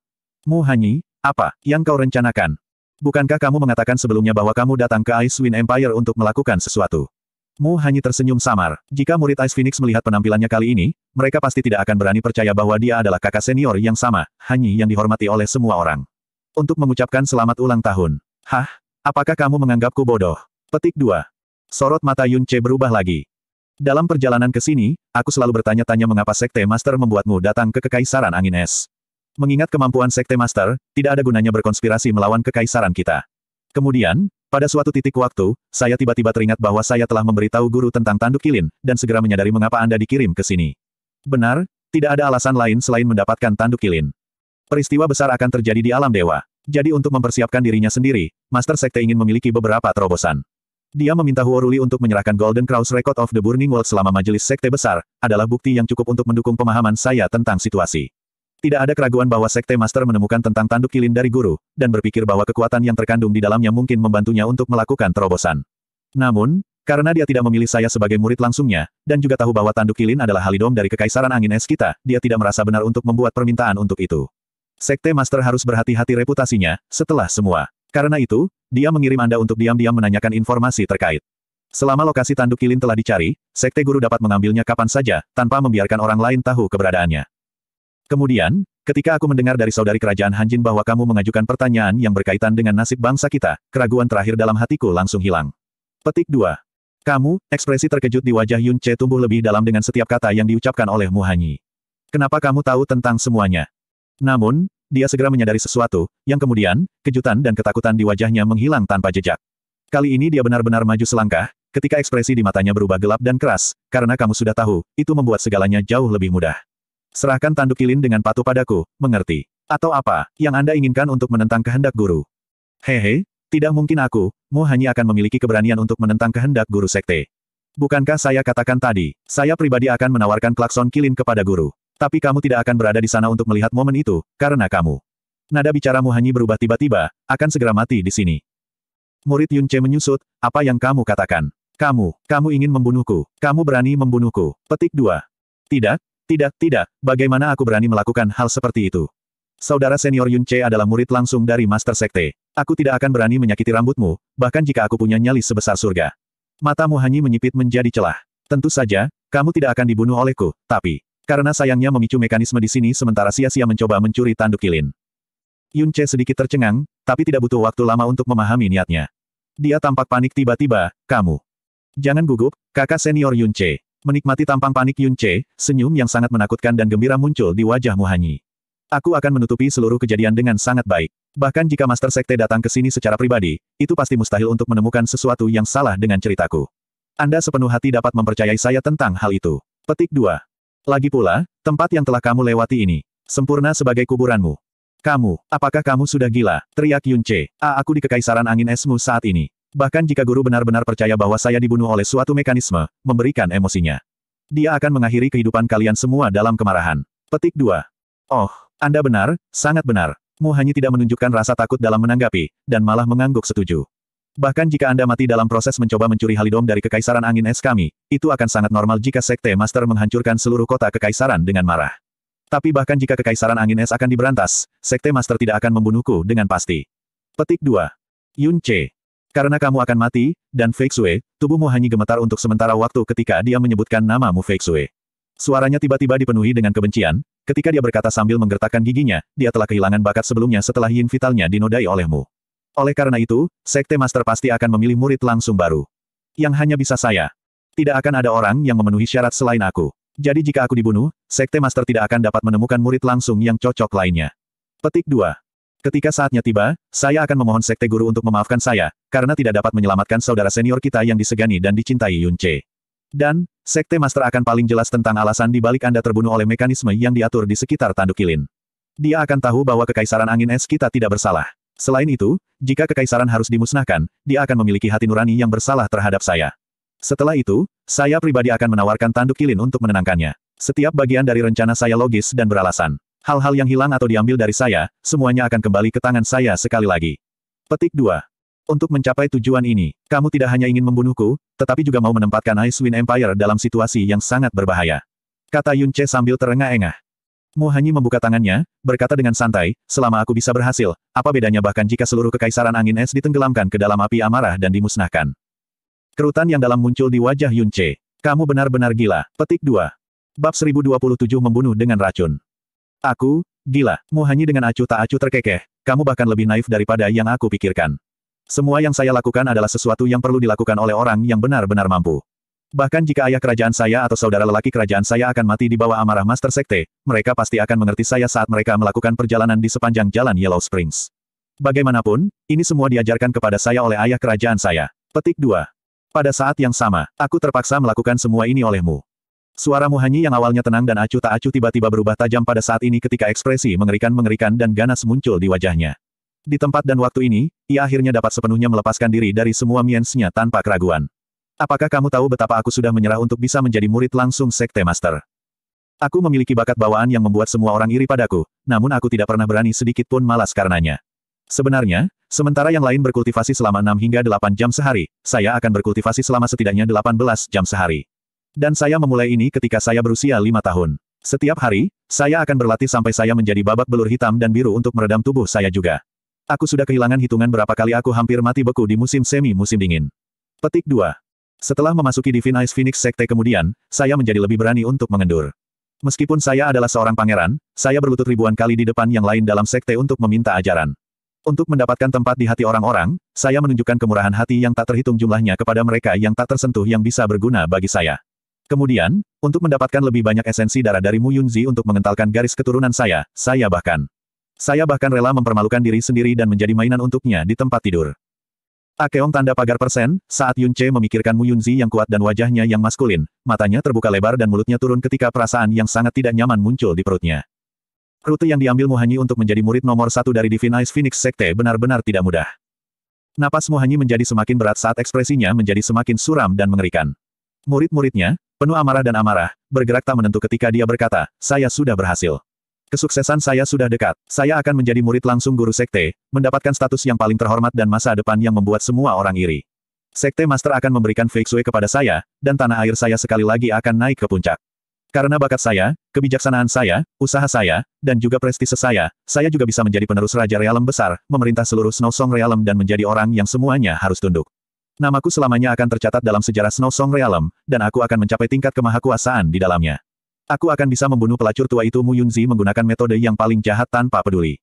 Mu Hanyi, apa yang kau rencanakan? Bukankah kamu mengatakan sebelumnya bahwa kamu datang ke Ice Wind Empire untuk melakukan sesuatu? Mu Hanyi tersenyum samar. Jika murid Ice Phoenix melihat penampilannya kali ini, mereka pasti tidak akan berani percaya bahwa dia adalah kakak senior yang sama, Hanyi yang dihormati oleh semua orang. Untuk mengucapkan selamat ulang tahun. Hah? Apakah kamu menganggapku bodoh? Petik 2. Sorot mata Yun Che berubah lagi. Dalam perjalanan ke sini, aku selalu bertanya-tanya mengapa Sekte Master membuatmu datang ke Kekaisaran Angin Es. Mengingat kemampuan Sekte Master, tidak ada gunanya berkonspirasi melawan kekaisaran kita. Kemudian, pada suatu titik waktu, saya tiba-tiba teringat bahwa saya telah memberitahu guru tentang tanduk kilin, dan segera menyadari mengapa Anda dikirim ke sini. Benar, tidak ada alasan lain selain mendapatkan tanduk kilin. Peristiwa besar akan terjadi di alam dewa. Jadi untuk mempersiapkan dirinya sendiri, Master Sekte ingin memiliki beberapa terobosan. Dia meminta Huoruli untuk menyerahkan Golden Cross Record of the Burning World selama majelis sekte besar, adalah bukti yang cukup untuk mendukung pemahaman saya tentang situasi. Tidak ada keraguan bahwa Sekte Master menemukan tentang tanduk kilin dari guru, dan berpikir bahwa kekuatan yang terkandung di dalamnya mungkin membantunya untuk melakukan terobosan. Namun, karena dia tidak memilih saya sebagai murid langsungnya, dan juga tahu bahwa tanduk kilin adalah halidom dari Kekaisaran Angin Es kita, dia tidak merasa benar untuk membuat permintaan untuk itu. Sekte Master harus berhati-hati reputasinya, setelah semua. Karena itu, dia mengirim Anda untuk diam-diam menanyakan informasi terkait. Selama lokasi tanduk kilin telah dicari, Sekte Guru dapat mengambilnya kapan saja, tanpa membiarkan orang lain tahu keberadaannya. Kemudian, ketika aku mendengar dari saudari kerajaan Hanjin bahwa kamu mengajukan pertanyaan yang berkaitan dengan nasib bangsa kita, keraguan terakhir dalam hatiku langsung hilang. Petik 2. Kamu, ekspresi terkejut di wajah Yun Che tumbuh lebih dalam dengan setiap kata yang diucapkan oleh Mu Hanyi. Kenapa kamu tahu tentang semuanya? Namun, dia segera menyadari sesuatu, yang kemudian, kejutan dan ketakutan di wajahnya menghilang tanpa jejak. Kali ini dia benar-benar maju selangkah, ketika ekspresi di matanya berubah gelap dan keras, karena kamu sudah tahu, itu membuat segalanya jauh lebih mudah. Serahkan tanduk kilin dengan patuh padaku, mengerti? Atau apa, yang Anda inginkan untuk menentang kehendak guru? Hehe, tidak mungkin aku, Mu hanya akan memiliki keberanian untuk menentang kehendak guru sekte. Bukankah saya katakan tadi, saya pribadi akan menawarkan klakson kilin kepada guru. Tapi kamu tidak akan berada di sana untuk melihat momen itu, karena kamu. Nada bicaramu hanya berubah tiba-tiba, akan segera mati di sini. Murid Yun Che menyusut, apa yang kamu katakan? Kamu, kamu ingin membunuhku, kamu berani membunuhku. Petik 2. Tidak, tidak, tidak, bagaimana aku berani melakukan hal seperti itu? Saudara senior Yun Che adalah murid langsung dari Master Sekte. Aku tidak akan berani menyakiti rambutmu, bahkan jika aku punya nyali sebesar surga. Matamu hanya menyipit menjadi celah. Tentu saja, kamu tidak akan dibunuh olehku, tapi... Karena sayangnya memicu mekanisme di sini sementara sia-sia mencoba mencuri tanduk kilin. Yun Che sedikit tercengang, tapi tidak butuh waktu lama untuk memahami niatnya. Dia tampak panik tiba-tiba, kamu. Jangan gugup, kakak senior Yun Che menikmati tampang panik Yun Che, senyum yang sangat menakutkan dan gembira muncul di wajah Muhanyi. Aku akan menutupi seluruh kejadian dengan sangat baik. Bahkan jika Master Sekte datang ke sini secara pribadi, itu pasti mustahil untuk menemukan sesuatu yang salah dengan ceritaku. Anda sepenuh hati dapat mempercayai saya tentang hal itu. Petik 2. Lagi pula, tempat yang telah kamu lewati ini. Sempurna sebagai kuburanmu. Kamu, apakah kamu sudah gila? Teriak Yun Che. A aku di kekaisaran angin esmu saat ini. Bahkan jika guru benar-benar percaya bahwa saya dibunuh oleh suatu mekanisme, memberikan emosinya. Dia akan mengakhiri kehidupan kalian semua dalam kemarahan. Petik 2. Oh, Anda benar, sangat benar. Mu hanya tidak menunjukkan rasa takut dalam menanggapi, dan malah mengangguk setuju. Bahkan jika Anda mati dalam proses mencoba mencuri Halidom dari Kekaisaran Angin Es kami, itu akan sangat normal jika Sekte Master menghancurkan seluruh kota Kekaisaran dengan marah. Tapi bahkan jika Kekaisaran Angin Es akan diberantas, Sekte Master tidak akan membunuhku dengan pasti. Petik 2. Yun Che. Karena kamu akan mati, dan Fake Sue, tubuhmu hanya gemetar untuk sementara waktu ketika dia menyebutkan namamu Fake Sue. Suaranya tiba-tiba dipenuhi dengan kebencian, ketika dia berkata sambil menggertakkan giginya, dia telah kehilangan bakat sebelumnya setelah yin vitalnya dinodai olehmu. Oleh karena itu, Sekte Master pasti akan memilih murid langsung baru. Yang hanya bisa saya. Tidak akan ada orang yang memenuhi syarat selain aku. Jadi jika aku dibunuh, Sekte Master tidak akan dapat menemukan murid langsung yang cocok lainnya. Petik 2. Ketika saatnya tiba, saya akan memohon sekte guru untuk memaafkan saya, karena tidak dapat menyelamatkan saudara senior kita yang disegani dan dicintai Yun Che. Dan, sekte master akan paling jelas tentang alasan dibalik Anda terbunuh oleh mekanisme yang diatur di sekitar tanduk kilin. Dia akan tahu bahwa kekaisaran angin es kita tidak bersalah. Selain itu, jika kekaisaran harus dimusnahkan, dia akan memiliki hati nurani yang bersalah terhadap saya. Setelah itu, saya pribadi akan menawarkan tanduk kilin untuk menenangkannya. Setiap bagian dari rencana saya logis dan beralasan hal-hal yang hilang atau diambil dari saya, semuanya akan kembali ke tangan saya sekali lagi. Petik 2. Untuk mencapai tujuan ini, kamu tidak hanya ingin membunuhku, tetapi juga mau menempatkan Ice Wind Empire dalam situasi yang sangat berbahaya. Kata Yun Che sambil terengah-engah. Mu Hanyi membuka tangannya, berkata dengan santai, selama aku bisa berhasil, apa bedanya bahkan jika seluruh kekaisaran angin es ditenggelamkan ke dalam api amarah dan dimusnahkan. Kerutan yang dalam muncul di wajah Yun Che. Kamu benar-benar gila. Petik 2. Bab 1027 membunuh dengan racun. Aku, gila, mu hanya dengan acuh tak acuh terkekeh, kamu bahkan lebih naif daripada yang aku pikirkan. Semua yang saya lakukan adalah sesuatu yang perlu dilakukan oleh orang yang benar-benar mampu. Bahkan jika ayah kerajaan saya atau saudara lelaki kerajaan saya akan mati di bawah amarah Master Sekte, mereka pasti akan mengerti saya saat mereka melakukan perjalanan di sepanjang jalan Yellow Springs. Bagaimanapun, ini semua diajarkan kepada saya oleh ayah kerajaan saya. Petik 2. Pada saat yang sama, aku terpaksa melakukan semua ini olehmu. Suara Muhanyi yang awalnya tenang dan acuh tak acuh tiba-tiba berubah tajam pada saat ini ketika ekspresi mengerikan-mengerikan dan ganas muncul di wajahnya. Di tempat dan waktu ini, ia akhirnya dapat sepenuhnya melepaskan diri dari semua miensnya tanpa keraguan. Apakah kamu tahu betapa aku sudah menyerah untuk bisa menjadi murid langsung Sekte Master? Aku memiliki bakat bawaan yang membuat semua orang iri padaku, namun aku tidak pernah berani sedikit pun malas karenanya. Sebenarnya, sementara yang lain berkultivasi selama 6 hingga 8 jam sehari, saya akan berkultivasi selama setidaknya 18 jam sehari. Dan saya memulai ini ketika saya berusia lima tahun. Setiap hari, saya akan berlatih sampai saya menjadi babak belur hitam dan biru untuk meredam tubuh saya juga. Aku sudah kehilangan hitungan berapa kali aku hampir mati beku di musim semi musim dingin. Petik 2. Setelah memasuki Divine Ice Phoenix Sekte kemudian, saya menjadi lebih berani untuk mengendur. Meskipun saya adalah seorang pangeran, saya berlutut ribuan kali di depan yang lain dalam sekte untuk meminta ajaran. Untuk mendapatkan tempat di hati orang-orang, saya menunjukkan kemurahan hati yang tak terhitung jumlahnya kepada mereka yang tak tersentuh yang bisa berguna bagi saya. Kemudian, untuk mendapatkan lebih banyak esensi darah dari Mu Yunzi untuk mengentalkan garis keturunan saya, saya bahkan. Saya bahkan rela mempermalukan diri sendiri dan menjadi mainan untuknya di tempat tidur. Akeong tanda pagar persen, saat Yun memikirkan Mu Yunzi yang kuat dan wajahnya yang maskulin, matanya terbuka lebar dan mulutnya turun ketika perasaan yang sangat tidak nyaman muncul di perutnya. Rute yang diambil Muhanyi untuk menjadi murid nomor satu dari Divine Ice Phoenix Sekte benar-benar tidak mudah. Napas Muhanyi menjadi semakin berat saat ekspresinya menjadi semakin suram dan mengerikan. Murid-muridnya, penuh amarah dan amarah, bergerak tak menentu ketika dia berkata, saya sudah berhasil. Kesuksesan saya sudah dekat. Saya akan menjadi murid langsung guru sekte, mendapatkan status yang paling terhormat dan masa depan yang membuat semua orang iri. Sekte Master akan memberikan fake kepada saya, dan tanah air saya sekali lagi akan naik ke puncak. Karena bakat saya, kebijaksanaan saya, usaha saya, dan juga prestise saya, saya juga bisa menjadi penerus Raja Realem besar, memerintah seluruh Snow Song Realem dan menjadi orang yang semuanya harus tunduk. Namaku selamanya akan tercatat dalam sejarah Snow Song Realm, dan aku akan mencapai tingkat kemahakuasaan di dalamnya. Aku akan bisa membunuh pelacur tua itu Mu Yunzi menggunakan metode yang paling jahat tanpa peduli.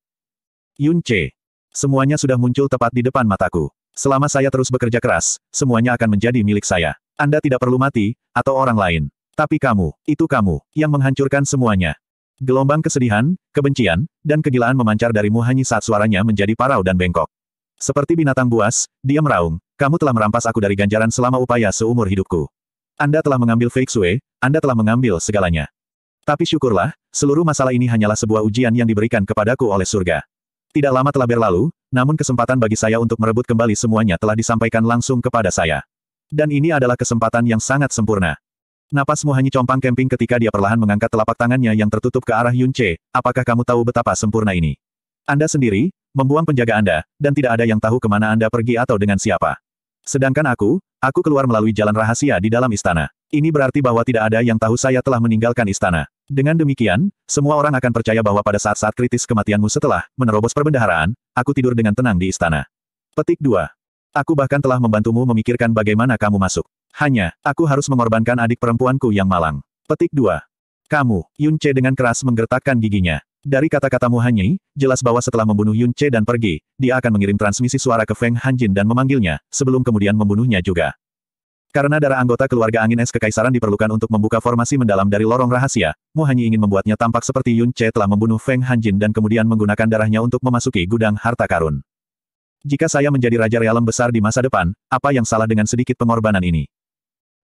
Yun Che. Semuanya sudah muncul tepat di depan mataku. Selama saya terus bekerja keras, semuanya akan menjadi milik saya. Anda tidak perlu mati, atau orang lain. Tapi kamu, itu kamu, yang menghancurkan semuanya. Gelombang kesedihan, kebencian, dan kegilaan memancar darimu hanya saat suaranya menjadi parau dan bengkok. Seperti binatang buas, dia meraung, kamu telah merampas aku dari ganjaran selama upaya seumur hidupku. Anda telah mengambil Fake Sue, Anda telah mengambil segalanya. Tapi syukurlah, seluruh masalah ini hanyalah sebuah ujian yang diberikan kepadaku oleh surga. Tidak lama telah berlalu, namun kesempatan bagi saya untuk merebut kembali semuanya telah disampaikan langsung kepada saya. Dan ini adalah kesempatan yang sangat sempurna. Napas Muhanyi compang kemping ketika dia perlahan mengangkat telapak tangannya yang tertutup ke arah Yunce. apakah kamu tahu betapa sempurna ini? Anda sendiri, membuang penjaga Anda, dan tidak ada yang tahu kemana Anda pergi atau dengan siapa. Sedangkan aku, aku keluar melalui jalan rahasia di dalam istana. Ini berarti bahwa tidak ada yang tahu saya telah meninggalkan istana. Dengan demikian, semua orang akan percaya bahwa pada saat-saat kritis kematianmu setelah menerobos perbendaharaan, aku tidur dengan tenang di istana. Petik 2. Aku bahkan telah membantumu memikirkan bagaimana kamu masuk. Hanya, aku harus mengorbankan adik perempuanku yang malang. Petik 2. Kamu, Yun dengan keras menggertakkan giginya. Dari kata-katamu Hanyi, jelas bahwa setelah membunuh Yun Che dan pergi, dia akan mengirim transmisi suara ke Feng Hanjin dan memanggilnya, sebelum kemudian membunuhnya juga. Karena darah anggota keluarga angin es kekaisaran diperlukan untuk membuka formasi mendalam dari lorong rahasia, Mu Hanyi ingin membuatnya tampak seperti Yun Che telah membunuh Feng Hanjin dan kemudian menggunakan darahnya untuk memasuki gudang harta karun. Jika saya menjadi Raja Realem besar di masa depan, apa yang salah dengan sedikit pengorbanan ini?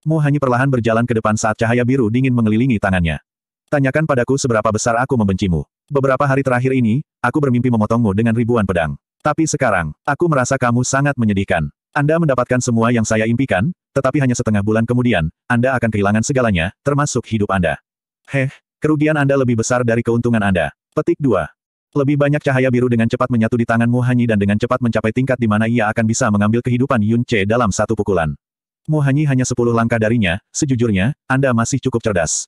Mu Hanyi perlahan berjalan ke depan saat cahaya biru dingin mengelilingi tangannya. Tanyakan padaku seberapa besar aku membencimu. Beberapa hari terakhir ini, aku bermimpi memotongmu dengan ribuan pedang. Tapi sekarang, aku merasa kamu sangat menyedihkan. Anda mendapatkan semua yang saya impikan, tetapi hanya setengah bulan kemudian, Anda akan kehilangan segalanya, termasuk hidup Anda. Heh, kerugian Anda lebih besar dari keuntungan Anda. Petik 2. Lebih banyak cahaya biru dengan cepat menyatu di tanganmu, Hanyi, dan dengan cepat mencapai tingkat di mana ia akan bisa mengambil kehidupan Yun Che dalam satu pukulan. Mu Hanyi hanya sepuluh langkah darinya, sejujurnya, Anda masih cukup cerdas.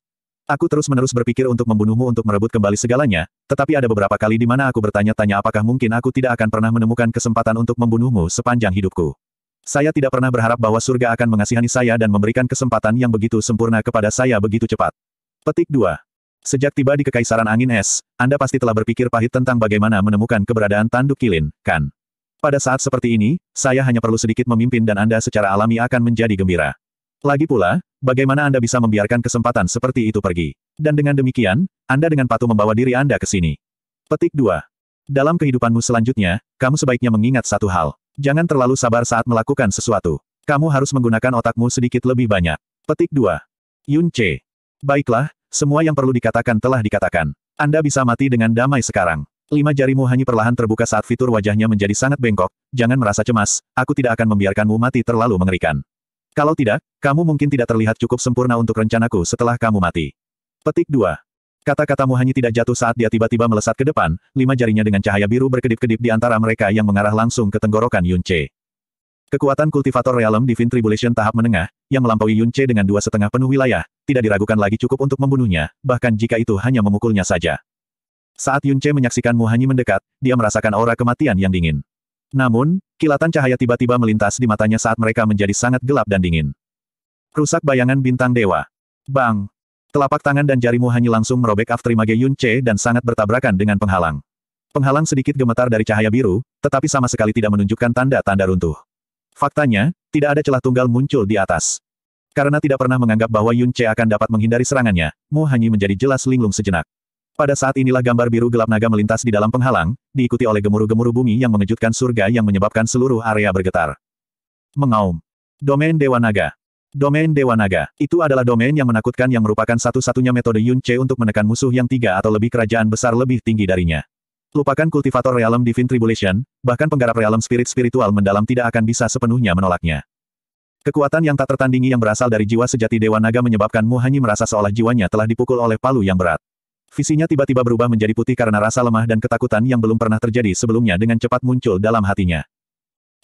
Aku terus-menerus berpikir untuk membunuhmu untuk merebut kembali segalanya, tetapi ada beberapa kali di mana aku bertanya-tanya apakah mungkin aku tidak akan pernah menemukan kesempatan untuk membunuhmu sepanjang hidupku. Saya tidak pernah berharap bahwa surga akan mengasihani saya dan memberikan kesempatan yang begitu sempurna kepada saya begitu cepat. Petik 2. Sejak tiba di Kekaisaran Angin Es, Anda pasti telah berpikir pahit tentang bagaimana menemukan keberadaan tanduk kilin, kan? Pada saat seperti ini, saya hanya perlu sedikit memimpin dan Anda secara alami akan menjadi gembira. Lagi pula, bagaimana Anda bisa membiarkan kesempatan seperti itu pergi? Dan dengan demikian, Anda dengan patuh membawa diri Anda ke sini. Petik 2. Dalam kehidupanmu selanjutnya, kamu sebaiknya mengingat satu hal. Jangan terlalu sabar saat melakukan sesuatu. Kamu harus menggunakan otakmu sedikit lebih banyak. Petik 2. Yun C. Baiklah, semua yang perlu dikatakan telah dikatakan. Anda bisa mati dengan damai sekarang. Lima jarimu hanya perlahan terbuka saat fitur wajahnya menjadi sangat bengkok, jangan merasa cemas, aku tidak akan membiarkanmu mati terlalu mengerikan. Kalau tidak, kamu mungkin tidak terlihat cukup sempurna untuk rencanaku setelah kamu mati. Petik 2. Kata-katamu hanya tidak jatuh saat dia tiba-tiba melesat ke depan, lima jarinya dengan cahaya biru berkedip-kedip di antara mereka yang mengarah langsung ke tenggorokan Yunce. Kekuatan kultivator realem Divine Tribulation tahap menengah, yang melampaui Yunce dengan dua setengah penuh wilayah, tidak diragukan lagi cukup untuk membunuhnya, bahkan jika itu hanya memukulnya saja. Saat Yunce menyaksikan Muhanyi mendekat, dia merasakan aura kematian yang dingin. Namun, kilatan cahaya tiba-tiba melintas di matanya saat mereka menjadi sangat gelap dan dingin. Rusak bayangan bintang dewa. Bang! Telapak tangan dan jarimu hanya langsung merobek Afterimage Yun Che dan sangat bertabrakan dengan penghalang. Penghalang sedikit gemetar dari cahaya biru, tetapi sama sekali tidak menunjukkan tanda-tanda runtuh. Faktanya, tidak ada celah tunggal muncul di atas. Karena tidak pernah menganggap bahwa Yun Che akan dapat menghindari serangannya, Mu Hanyi menjadi jelas linglung sejenak. Pada saat inilah gambar biru gelap naga melintas di dalam penghalang, diikuti oleh gemuruh-gemuruh bumi yang mengejutkan surga yang menyebabkan seluruh area bergetar. Mengaum. Domain Dewa Naga. Domain Dewa Naga. Itu adalah domain yang menakutkan yang merupakan satu-satunya metode Yun Che untuk menekan musuh yang tiga atau lebih kerajaan besar lebih tinggi darinya. Lupakan kultivator realm divine tribulation, bahkan penggarap realm spirit spiritual mendalam tidak akan bisa sepenuhnya menolaknya. Kekuatan yang tak tertandingi yang berasal dari jiwa sejati Dewa Naga menyebabkan Mu Hanyi merasa seolah jiwanya telah dipukul oleh palu yang berat. Visinya tiba-tiba berubah menjadi putih karena rasa lemah dan ketakutan yang belum pernah terjadi sebelumnya dengan cepat muncul dalam hatinya.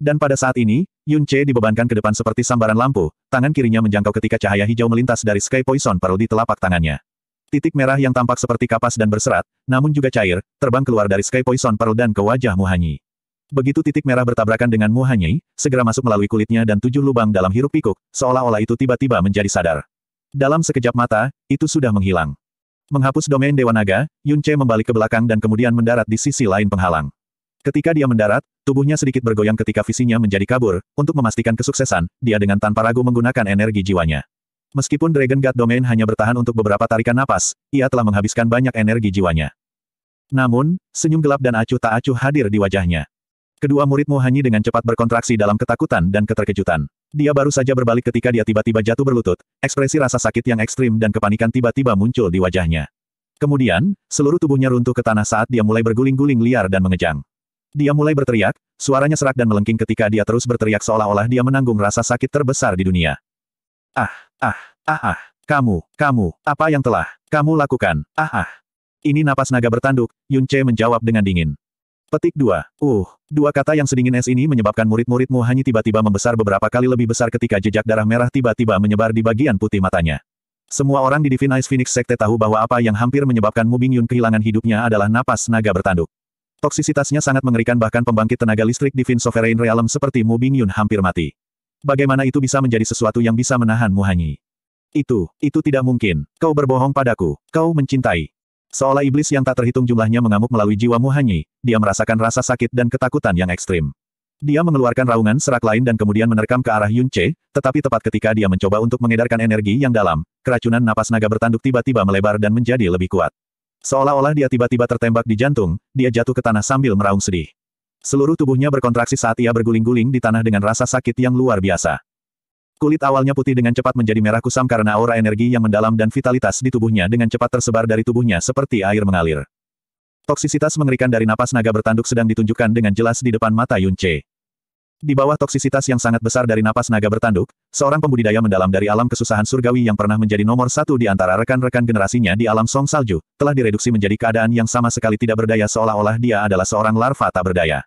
Dan pada saat ini, Yun Che dibebankan ke depan seperti sambaran lampu, tangan kirinya menjangkau ketika cahaya hijau melintas dari Sky Poison Pearl di telapak tangannya. Titik merah yang tampak seperti kapas dan berserat, namun juga cair, terbang keluar dari Sky Poison Pearl dan ke wajah Muhanyi. Begitu titik merah bertabrakan dengan Muhanyi, segera masuk melalui kulitnya dan tujuh lubang dalam hirup pikuk, seolah-olah itu tiba-tiba menjadi sadar. Dalam sekejap mata, itu sudah menghilang. Menghapus domain Dewa Naga, Yun Che membalik ke belakang dan kemudian mendarat di sisi lain penghalang. Ketika dia mendarat, tubuhnya sedikit bergoyang ketika visinya menjadi kabur, untuk memastikan kesuksesan, dia dengan tanpa ragu menggunakan energi jiwanya. Meskipun Dragon God Domain hanya bertahan untuk beberapa tarikan napas, ia telah menghabiskan banyak energi jiwanya. Namun, senyum gelap dan acuh tak acuh hadir di wajahnya. Kedua muridmu Hanyi dengan cepat berkontraksi dalam ketakutan dan keterkejutan. Dia baru saja berbalik ketika dia tiba-tiba jatuh berlutut, ekspresi rasa sakit yang ekstrim dan kepanikan tiba-tiba muncul di wajahnya. Kemudian, seluruh tubuhnya runtuh ke tanah saat dia mulai berguling-guling liar dan mengejang. Dia mulai berteriak, suaranya serak dan melengking ketika dia terus berteriak seolah-olah dia menanggung rasa sakit terbesar di dunia. Ah, ah, ah, ah, kamu, kamu, apa yang telah kamu lakukan, ah, ah. Ini napas naga bertanduk, Yun menjawab dengan dingin. Petik 2. Uh, dua kata yang sedingin es ini menyebabkan murid-muridmu hanya tiba-tiba membesar beberapa kali lebih besar ketika jejak darah merah tiba-tiba menyebar di bagian putih matanya. Semua orang di Divine Ice Phoenix Sekte tahu bahwa apa yang hampir menyebabkan Mu Bingyun kehilangan hidupnya adalah napas naga bertanduk. Toksisitasnya sangat mengerikan bahkan pembangkit tenaga listrik Divine Sovereign Realm seperti Mu Bingyun hampir mati. Bagaimana itu bisa menjadi sesuatu yang bisa menahan Mu Hanyi? Itu, itu tidak mungkin. Kau berbohong padaku. Kau mencintai. Seolah iblis yang tak terhitung jumlahnya mengamuk melalui jiwa Muhanyi, dia merasakan rasa sakit dan ketakutan yang ekstrim. Dia mengeluarkan raungan serak lain dan kemudian menerkam ke arah Yun tetapi tepat ketika dia mencoba untuk mengedarkan energi yang dalam, keracunan napas naga bertanduk tiba-tiba melebar dan menjadi lebih kuat. Seolah-olah dia tiba-tiba tertembak di jantung, dia jatuh ke tanah sambil meraung sedih. Seluruh tubuhnya berkontraksi saat ia berguling-guling di tanah dengan rasa sakit yang luar biasa. Kulit awalnya putih dengan cepat menjadi merah kusam karena aura energi yang mendalam dan vitalitas di tubuhnya dengan cepat tersebar dari tubuhnya seperti air mengalir. Toksisitas mengerikan dari napas naga bertanduk sedang ditunjukkan dengan jelas di depan mata Yun Che. Di bawah toksisitas yang sangat besar dari napas naga bertanduk, seorang pembudidaya mendalam dari alam kesusahan surgawi yang pernah menjadi nomor satu di antara rekan-rekan generasinya di alam Song Salju, telah direduksi menjadi keadaan yang sama sekali tidak berdaya seolah-olah dia adalah seorang larva tak berdaya.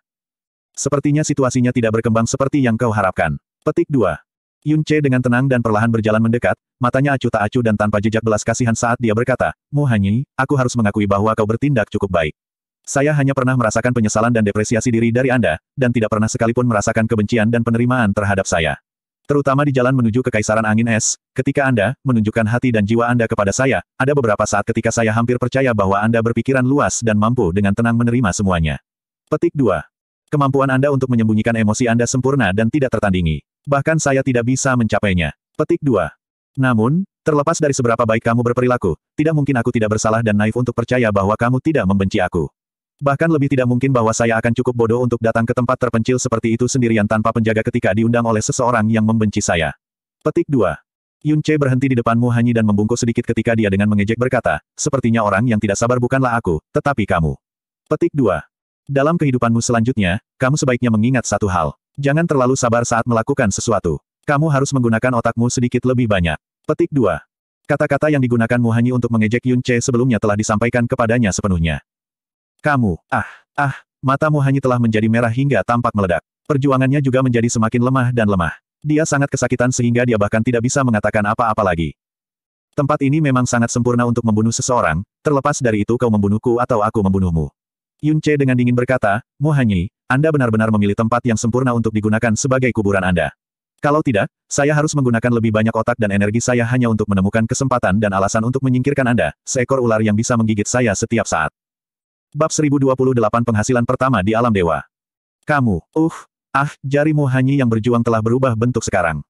Sepertinya situasinya tidak berkembang seperti yang kau harapkan. Petik 2. Yun Che dengan tenang dan perlahan berjalan mendekat, matanya acuh tak acuh dan tanpa jejak belas kasihan saat dia berkata, Mu Hanyi, aku harus mengakui bahwa kau bertindak cukup baik. Saya hanya pernah merasakan penyesalan dan depresiasi diri dari Anda, dan tidak pernah sekalipun merasakan kebencian dan penerimaan terhadap saya. Terutama di jalan menuju Kekaisaran Angin Es, ketika Anda menunjukkan hati dan jiwa Anda kepada saya, ada beberapa saat ketika saya hampir percaya bahwa Anda berpikiran luas dan mampu dengan tenang menerima semuanya. Petik 2. Kemampuan Anda untuk menyembunyikan emosi Anda sempurna dan tidak tertandingi. Bahkan saya tidak bisa mencapainya. Petik 2. Namun, terlepas dari seberapa baik kamu berperilaku, tidak mungkin aku tidak bersalah dan naif untuk percaya bahwa kamu tidak membenci aku. Bahkan lebih tidak mungkin bahwa saya akan cukup bodoh untuk datang ke tempat terpencil seperti itu sendirian tanpa penjaga ketika diundang oleh seseorang yang membenci saya. Petik 2. Yun Che berhenti di depanmu hanyi dan membungkuk sedikit ketika dia dengan mengejek berkata, sepertinya orang yang tidak sabar bukanlah aku, tetapi kamu. Petik 2. Dalam kehidupanmu selanjutnya, kamu sebaiknya mengingat satu hal. Jangan terlalu sabar saat melakukan sesuatu. Kamu harus menggunakan otakmu sedikit lebih banyak. Petik 2. Kata-kata yang digunakan Muhanyi untuk mengejek Yun Che sebelumnya telah disampaikan kepadanya sepenuhnya. Kamu, ah, ah, mata Muhanyi telah menjadi merah hingga tampak meledak. Perjuangannya juga menjadi semakin lemah dan lemah. Dia sangat kesakitan sehingga dia bahkan tidak bisa mengatakan apa-apa lagi. Tempat ini memang sangat sempurna untuk membunuh seseorang, terlepas dari itu kau membunuhku atau aku membunuhmu. Yun Che dengan dingin berkata, Mo Hanyi, Anda benar-benar memilih tempat yang sempurna untuk digunakan sebagai kuburan Anda. Kalau tidak, saya harus menggunakan lebih banyak otak dan energi saya hanya untuk menemukan kesempatan dan alasan untuk menyingkirkan Anda, seekor ular yang bisa menggigit saya setiap saat. Bab 1028 Penghasilan Pertama di Alam Dewa Kamu, uh, ah, jarimu Hanyi yang berjuang telah berubah bentuk sekarang.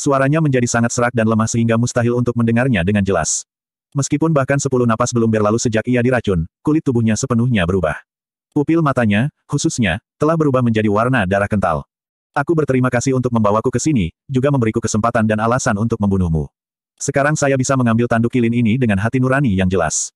Suaranya menjadi sangat serak dan lemah sehingga mustahil untuk mendengarnya dengan jelas. Meskipun bahkan sepuluh napas belum berlalu sejak ia diracun, kulit tubuhnya sepenuhnya berubah. Upil matanya, khususnya, telah berubah menjadi warna darah kental. Aku berterima kasih untuk membawaku ke sini, juga memberiku kesempatan dan alasan untuk membunuhmu. Sekarang saya bisa mengambil tanduk kilin ini dengan hati nurani yang jelas.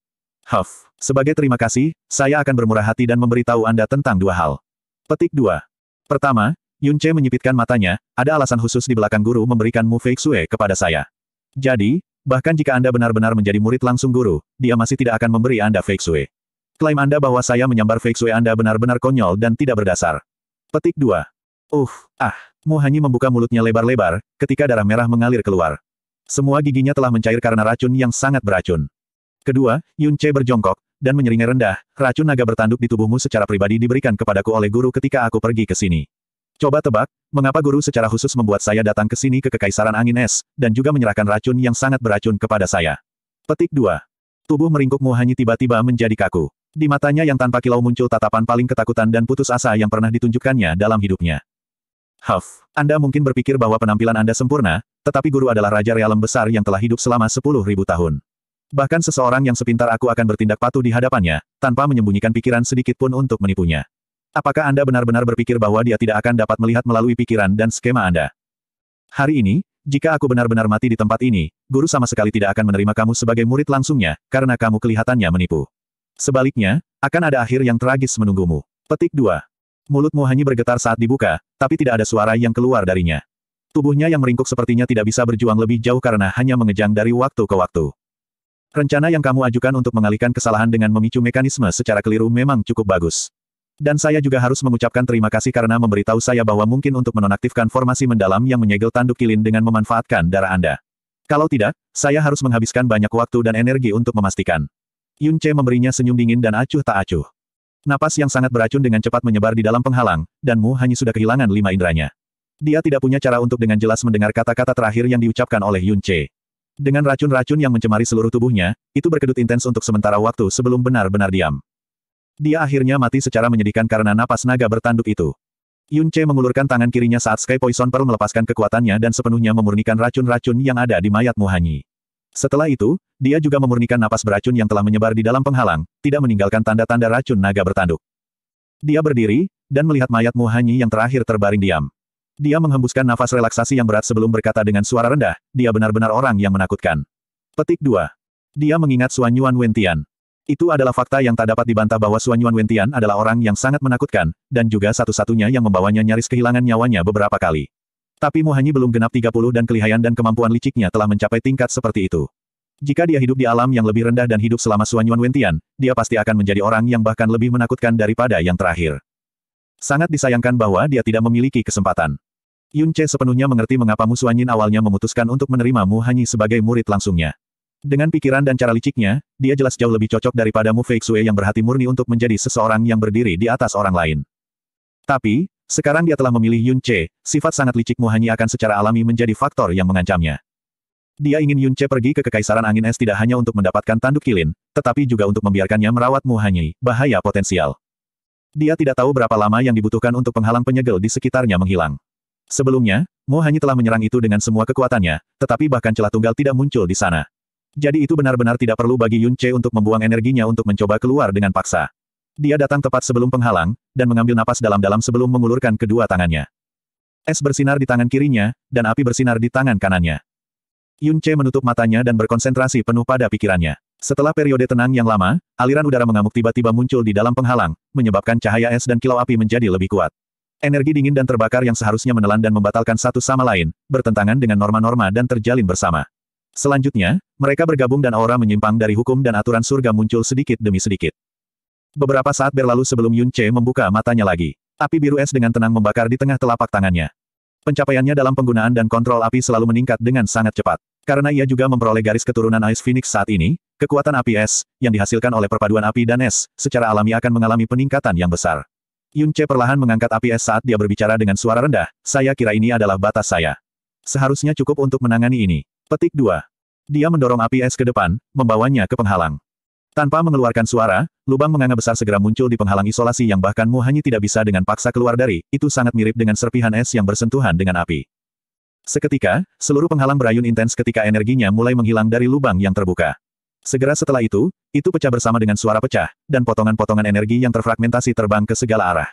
Huff. Sebagai terima kasih, saya akan bermurah hati dan memberitahu Anda tentang dua hal. Petik 2. Pertama, Yun Che menyipitkan matanya, ada alasan khusus di belakang guru memberikan Mu Fei Xue kepada saya. Jadi, bahkan jika Anda benar-benar menjadi murid langsung guru, dia masih tidak akan memberi Anda Fei Xue. Klaim Anda bahwa saya menyambar Feng Shui Anda benar-benar konyol dan tidak berdasar. Petik 2. Uh, ah. Mu Hanyi membuka mulutnya lebar-lebar, ketika darah merah mengalir keluar. Semua giginya telah mencair karena racun yang sangat beracun. Kedua, Yun Che berjongkok, dan menyeringai rendah, racun naga bertanduk di tubuhmu secara pribadi diberikan kepadaku oleh guru ketika aku pergi ke sini. Coba tebak, mengapa guru secara khusus membuat saya datang ke sini ke Kekaisaran Angin Es, dan juga menyerahkan racun yang sangat beracun kepada saya. Petik 2. Tubuh meringkuk Mu Hanyi tiba-tiba menjadi kaku. Di matanya yang tanpa kilau muncul tatapan paling ketakutan dan putus asa yang pernah ditunjukkannya dalam hidupnya. Huff, Anda mungkin berpikir bahwa penampilan Anda sempurna, tetapi guru adalah raja realem besar yang telah hidup selama sepuluh ribu tahun. Bahkan seseorang yang sepintar aku akan bertindak patuh di hadapannya, tanpa menyembunyikan pikiran sedikit pun untuk menipunya. Apakah Anda benar-benar berpikir bahwa dia tidak akan dapat melihat melalui pikiran dan skema Anda? Hari ini, jika aku benar-benar mati di tempat ini, guru sama sekali tidak akan menerima kamu sebagai murid langsungnya, karena kamu kelihatannya menipu. Sebaliknya, akan ada akhir yang tragis menunggumu. Petik 2. Mulutmu hanya bergetar saat dibuka, tapi tidak ada suara yang keluar darinya. Tubuhnya yang meringkuk sepertinya tidak bisa berjuang lebih jauh karena hanya mengejang dari waktu ke waktu. Rencana yang kamu ajukan untuk mengalihkan kesalahan dengan memicu mekanisme secara keliru memang cukup bagus. Dan saya juga harus mengucapkan terima kasih karena memberitahu saya bahwa mungkin untuk menonaktifkan formasi mendalam yang menyegel tanduk kilin dengan memanfaatkan darah Anda. Kalau tidak, saya harus menghabiskan banyak waktu dan energi untuk memastikan. Yun Che memberinya senyum dingin dan acuh tak acuh. Napas yang sangat beracun dengan cepat menyebar di dalam penghalang, dan Mu Hanyi sudah kehilangan lima inderanya. Dia tidak punya cara untuk dengan jelas mendengar kata-kata terakhir yang diucapkan oleh Yun Che. Dengan racun-racun yang mencemari seluruh tubuhnya, itu berkedut intens untuk sementara waktu sebelum benar-benar diam. Dia akhirnya mati secara menyedihkan karena napas naga bertanduk itu. Yun Che mengulurkan tangan kirinya saat Sky Poison Pearl melepaskan kekuatannya dan sepenuhnya memurnikan racun-racun yang ada di mayat Muhanyi. Setelah itu, dia juga memurnikan napas beracun yang telah menyebar di dalam penghalang, tidak meninggalkan tanda-tanda racun naga bertanduk. Dia berdiri, dan melihat mayat Muhanyi yang terakhir terbaring diam. Dia menghembuskan nafas relaksasi yang berat sebelum berkata dengan suara rendah, dia benar-benar orang yang menakutkan. Petik 2. Dia mengingat Suan Yuan Wentian. Itu adalah fakta yang tak dapat dibantah bahwa Suan Yuan Wentian adalah orang yang sangat menakutkan, dan juga satu-satunya yang membawanya nyaris kehilangan nyawanya beberapa kali. Tapi Muhanyi belum genap 30 dan kelihayan dan kemampuan liciknya telah mencapai tingkat seperti itu. Jika dia hidup di alam yang lebih rendah dan hidup selama Suan Yuan Wentian, dia pasti akan menjadi orang yang bahkan lebih menakutkan daripada yang terakhir. Sangat disayangkan bahwa dia tidak memiliki kesempatan. Yun Che sepenuhnya mengerti mengapa Yin awalnya memutuskan untuk menerima Mu Hanyi sebagai murid langsungnya. Dengan pikiran dan cara liciknya, dia jelas jauh lebih cocok daripada Mu Fei Xue yang berhati murni untuk menjadi seseorang yang berdiri di atas orang lain. Tapi, sekarang dia telah memilih Yun Che, sifat sangat licikmu hanya akan secara alami menjadi faktor yang mengancamnya. Dia ingin Yun Che pergi ke Kekaisaran Angin Es tidak hanya untuk mendapatkan tanduk kilin, tetapi juga untuk membiarkannya merawat Muhanyi, bahaya potensial. Dia tidak tahu berapa lama yang dibutuhkan untuk penghalang penyegel di sekitarnya menghilang. Sebelumnya, Muhanyi telah menyerang itu dengan semua kekuatannya, tetapi bahkan celah tunggal tidak muncul di sana. Jadi itu benar-benar tidak perlu bagi Yun Che untuk membuang energinya untuk mencoba keluar dengan paksa. Dia datang tepat sebelum penghalang, dan mengambil napas dalam-dalam sebelum mengulurkan kedua tangannya. Es bersinar di tangan kirinya, dan api bersinar di tangan kanannya. Yun Che menutup matanya dan berkonsentrasi penuh pada pikirannya. Setelah periode tenang yang lama, aliran udara mengamuk tiba-tiba muncul di dalam penghalang, menyebabkan cahaya es dan kilau api menjadi lebih kuat. Energi dingin dan terbakar yang seharusnya menelan dan membatalkan satu sama lain, bertentangan dengan norma-norma dan terjalin bersama. Selanjutnya, mereka bergabung dan aura menyimpang dari hukum dan aturan surga muncul sedikit demi sedikit. Beberapa saat berlalu sebelum Yun Che membuka matanya lagi. Api biru es dengan tenang membakar di tengah telapak tangannya. Pencapaiannya dalam penggunaan dan kontrol api selalu meningkat dengan sangat cepat. Karena ia juga memperoleh garis keturunan Ice Phoenix saat ini, kekuatan api es, yang dihasilkan oleh perpaduan api dan es, secara alami akan mengalami peningkatan yang besar. Yun Che perlahan mengangkat api es saat dia berbicara dengan suara rendah, saya kira ini adalah batas saya. Seharusnya cukup untuk menangani ini. Petik 2. Dia mendorong api es ke depan, membawanya ke penghalang. Tanpa mengeluarkan suara, lubang menganga besar segera muncul di penghalang isolasi yang bahkan Mu Hanyi tidak bisa dengan paksa keluar dari, itu sangat mirip dengan serpihan es yang bersentuhan dengan api. Seketika, seluruh penghalang berayun intens ketika energinya mulai menghilang dari lubang yang terbuka. Segera setelah itu, itu pecah bersama dengan suara pecah, dan potongan-potongan energi yang terfragmentasi terbang ke segala arah.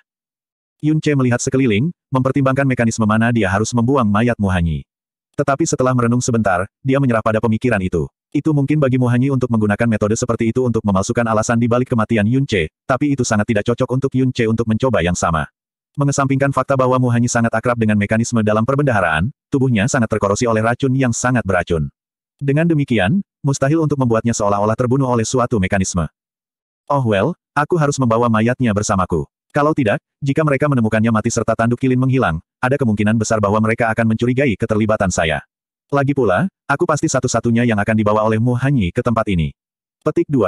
Yun Che melihat sekeliling, mempertimbangkan mekanisme mana dia harus membuang mayat Mu Hanyi. Tetapi setelah merenung sebentar, dia menyerah pada pemikiran itu. Itu mungkin bagi Muhanyi untuk menggunakan metode seperti itu untuk memalsukan alasan di balik kematian Yun Che, tapi itu sangat tidak cocok untuk Yun Che untuk mencoba yang sama. Mengesampingkan fakta bahwa Muhanyi sangat akrab dengan mekanisme dalam perbendaharaan, tubuhnya sangat terkorosi oleh racun yang sangat beracun. Dengan demikian, mustahil untuk membuatnya seolah-olah terbunuh oleh suatu mekanisme. Oh well, aku harus membawa mayatnya bersamaku. Kalau tidak, jika mereka menemukannya mati serta tanduk kilin menghilang, ada kemungkinan besar bahwa mereka akan mencurigai keterlibatan saya. Lagi pula, aku pasti satu-satunya yang akan dibawa oleh Mu Hanyi ke tempat ini. Petik 2.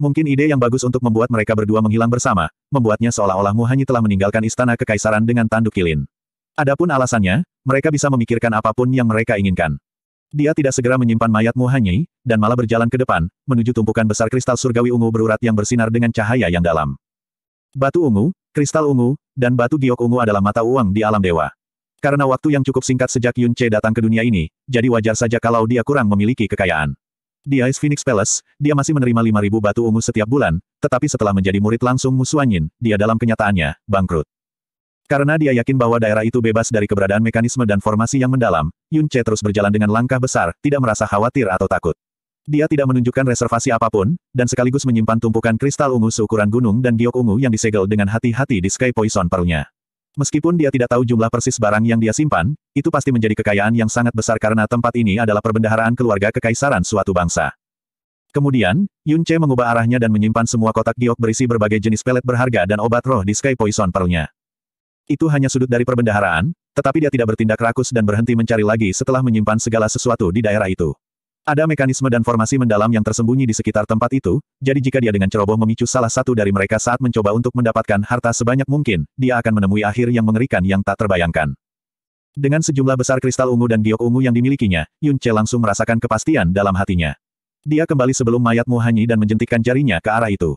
Mungkin ide yang bagus untuk membuat mereka berdua menghilang bersama, membuatnya seolah-olah Mu telah meninggalkan istana kekaisaran dengan tanduk kilin. Adapun alasannya, mereka bisa memikirkan apapun yang mereka inginkan. Dia tidak segera menyimpan mayat Muhanyi, dan malah berjalan ke depan, menuju tumpukan besar kristal surgawi ungu berurat yang bersinar dengan cahaya yang dalam. Batu ungu, kristal ungu, dan batu giok ungu adalah mata uang di alam dewa. Karena waktu yang cukup singkat sejak Yun Che datang ke dunia ini, jadi wajar saja kalau dia kurang memiliki kekayaan. Di Ice Phoenix Palace, dia masih menerima 5.000 batu ungu setiap bulan, tetapi setelah menjadi murid langsung Yin, dia dalam kenyataannya, bangkrut. Karena dia yakin bahwa daerah itu bebas dari keberadaan mekanisme dan formasi yang mendalam, Yun Che terus berjalan dengan langkah besar, tidak merasa khawatir atau takut. Dia tidak menunjukkan reservasi apapun, dan sekaligus menyimpan tumpukan kristal ungu seukuran gunung dan giok ungu yang disegel dengan hati-hati di Sky Poison pearl Meskipun dia tidak tahu jumlah persis barang yang dia simpan, itu pasti menjadi kekayaan yang sangat besar karena tempat ini adalah perbendaharaan keluarga kekaisaran suatu bangsa. Kemudian, Yun Che mengubah arahnya dan menyimpan semua kotak giok berisi berbagai jenis pelet berharga dan obat roh di Sky Poison Pearl-nya. Itu hanya sudut dari perbendaharaan, tetapi dia tidak bertindak rakus dan berhenti mencari lagi setelah menyimpan segala sesuatu di daerah itu. Ada mekanisme dan formasi mendalam yang tersembunyi di sekitar tempat itu, jadi jika dia dengan ceroboh memicu salah satu dari mereka saat mencoba untuk mendapatkan harta sebanyak mungkin, dia akan menemui akhir yang mengerikan yang tak terbayangkan. Dengan sejumlah besar kristal ungu dan giok ungu yang dimilikinya, Yun Che langsung merasakan kepastian dalam hatinya. Dia kembali sebelum mayat Muhanyi dan menjentikkan jarinya ke arah itu.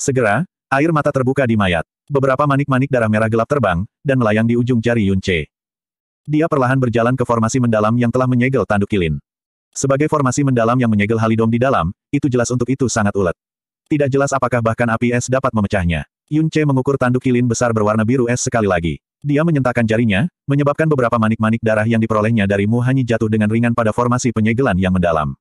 Segera, air mata terbuka di mayat. Beberapa manik-manik darah merah gelap terbang, dan melayang di ujung jari Yun Che. Dia perlahan berjalan ke formasi mendalam yang telah menyegel tanduk kilin. Sebagai formasi mendalam yang menyegel Halidom di dalam, itu jelas untuk itu sangat ulet. Tidak jelas apakah bahkan api es dapat memecahnya. Yun Che mengukur tanduk kilin besar berwarna biru es sekali lagi. Dia menyentakkan jarinya, menyebabkan beberapa manik-manik darah yang diperolehnya dari Mu Hanyi jatuh dengan ringan pada formasi penyegelan yang mendalam.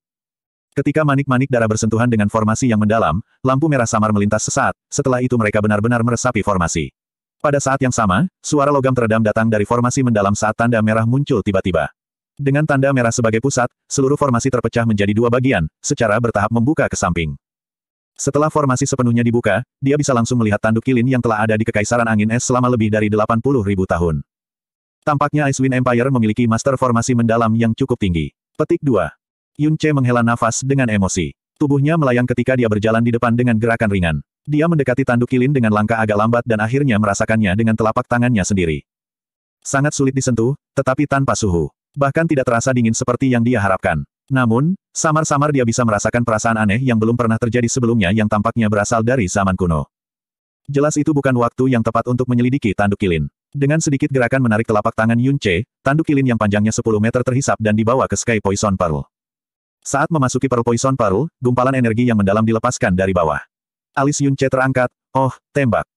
Ketika manik-manik darah bersentuhan dengan formasi yang mendalam, lampu merah samar melintas sesaat, setelah itu mereka benar-benar meresapi formasi. Pada saat yang sama, suara logam teredam datang dari formasi mendalam saat tanda merah muncul tiba-tiba. Dengan tanda merah sebagai pusat, seluruh formasi terpecah menjadi dua bagian, secara bertahap membuka ke samping. Setelah formasi sepenuhnya dibuka, dia bisa langsung melihat tanduk kilin yang telah ada di Kekaisaran Angin Es selama lebih dari 80 ribu tahun. Tampaknya Icewind Empire memiliki master formasi mendalam yang cukup tinggi. Petik 2. Yun Che menghela nafas dengan emosi. Tubuhnya melayang ketika dia berjalan di depan dengan gerakan ringan. Dia mendekati tanduk kilin dengan langkah agak lambat dan akhirnya merasakannya dengan telapak tangannya sendiri. Sangat sulit disentuh, tetapi tanpa suhu. Bahkan tidak terasa dingin seperti yang dia harapkan. Namun, samar-samar dia bisa merasakan perasaan aneh yang belum pernah terjadi sebelumnya yang tampaknya berasal dari zaman kuno. Jelas itu bukan waktu yang tepat untuk menyelidiki tanduk kilin. Dengan sedikit gerakan menarik telapak tangan Yun Che, tanduk kilin yang panjangnya 10 meter terhisap dan dibawa ke Sky Poison Pearl. Saat memasuki Pearl Poison Pearl, gumpalan energi yang mendalam dilepaskan dari bawah. Alis Yun Che terangkat, oh, tembak.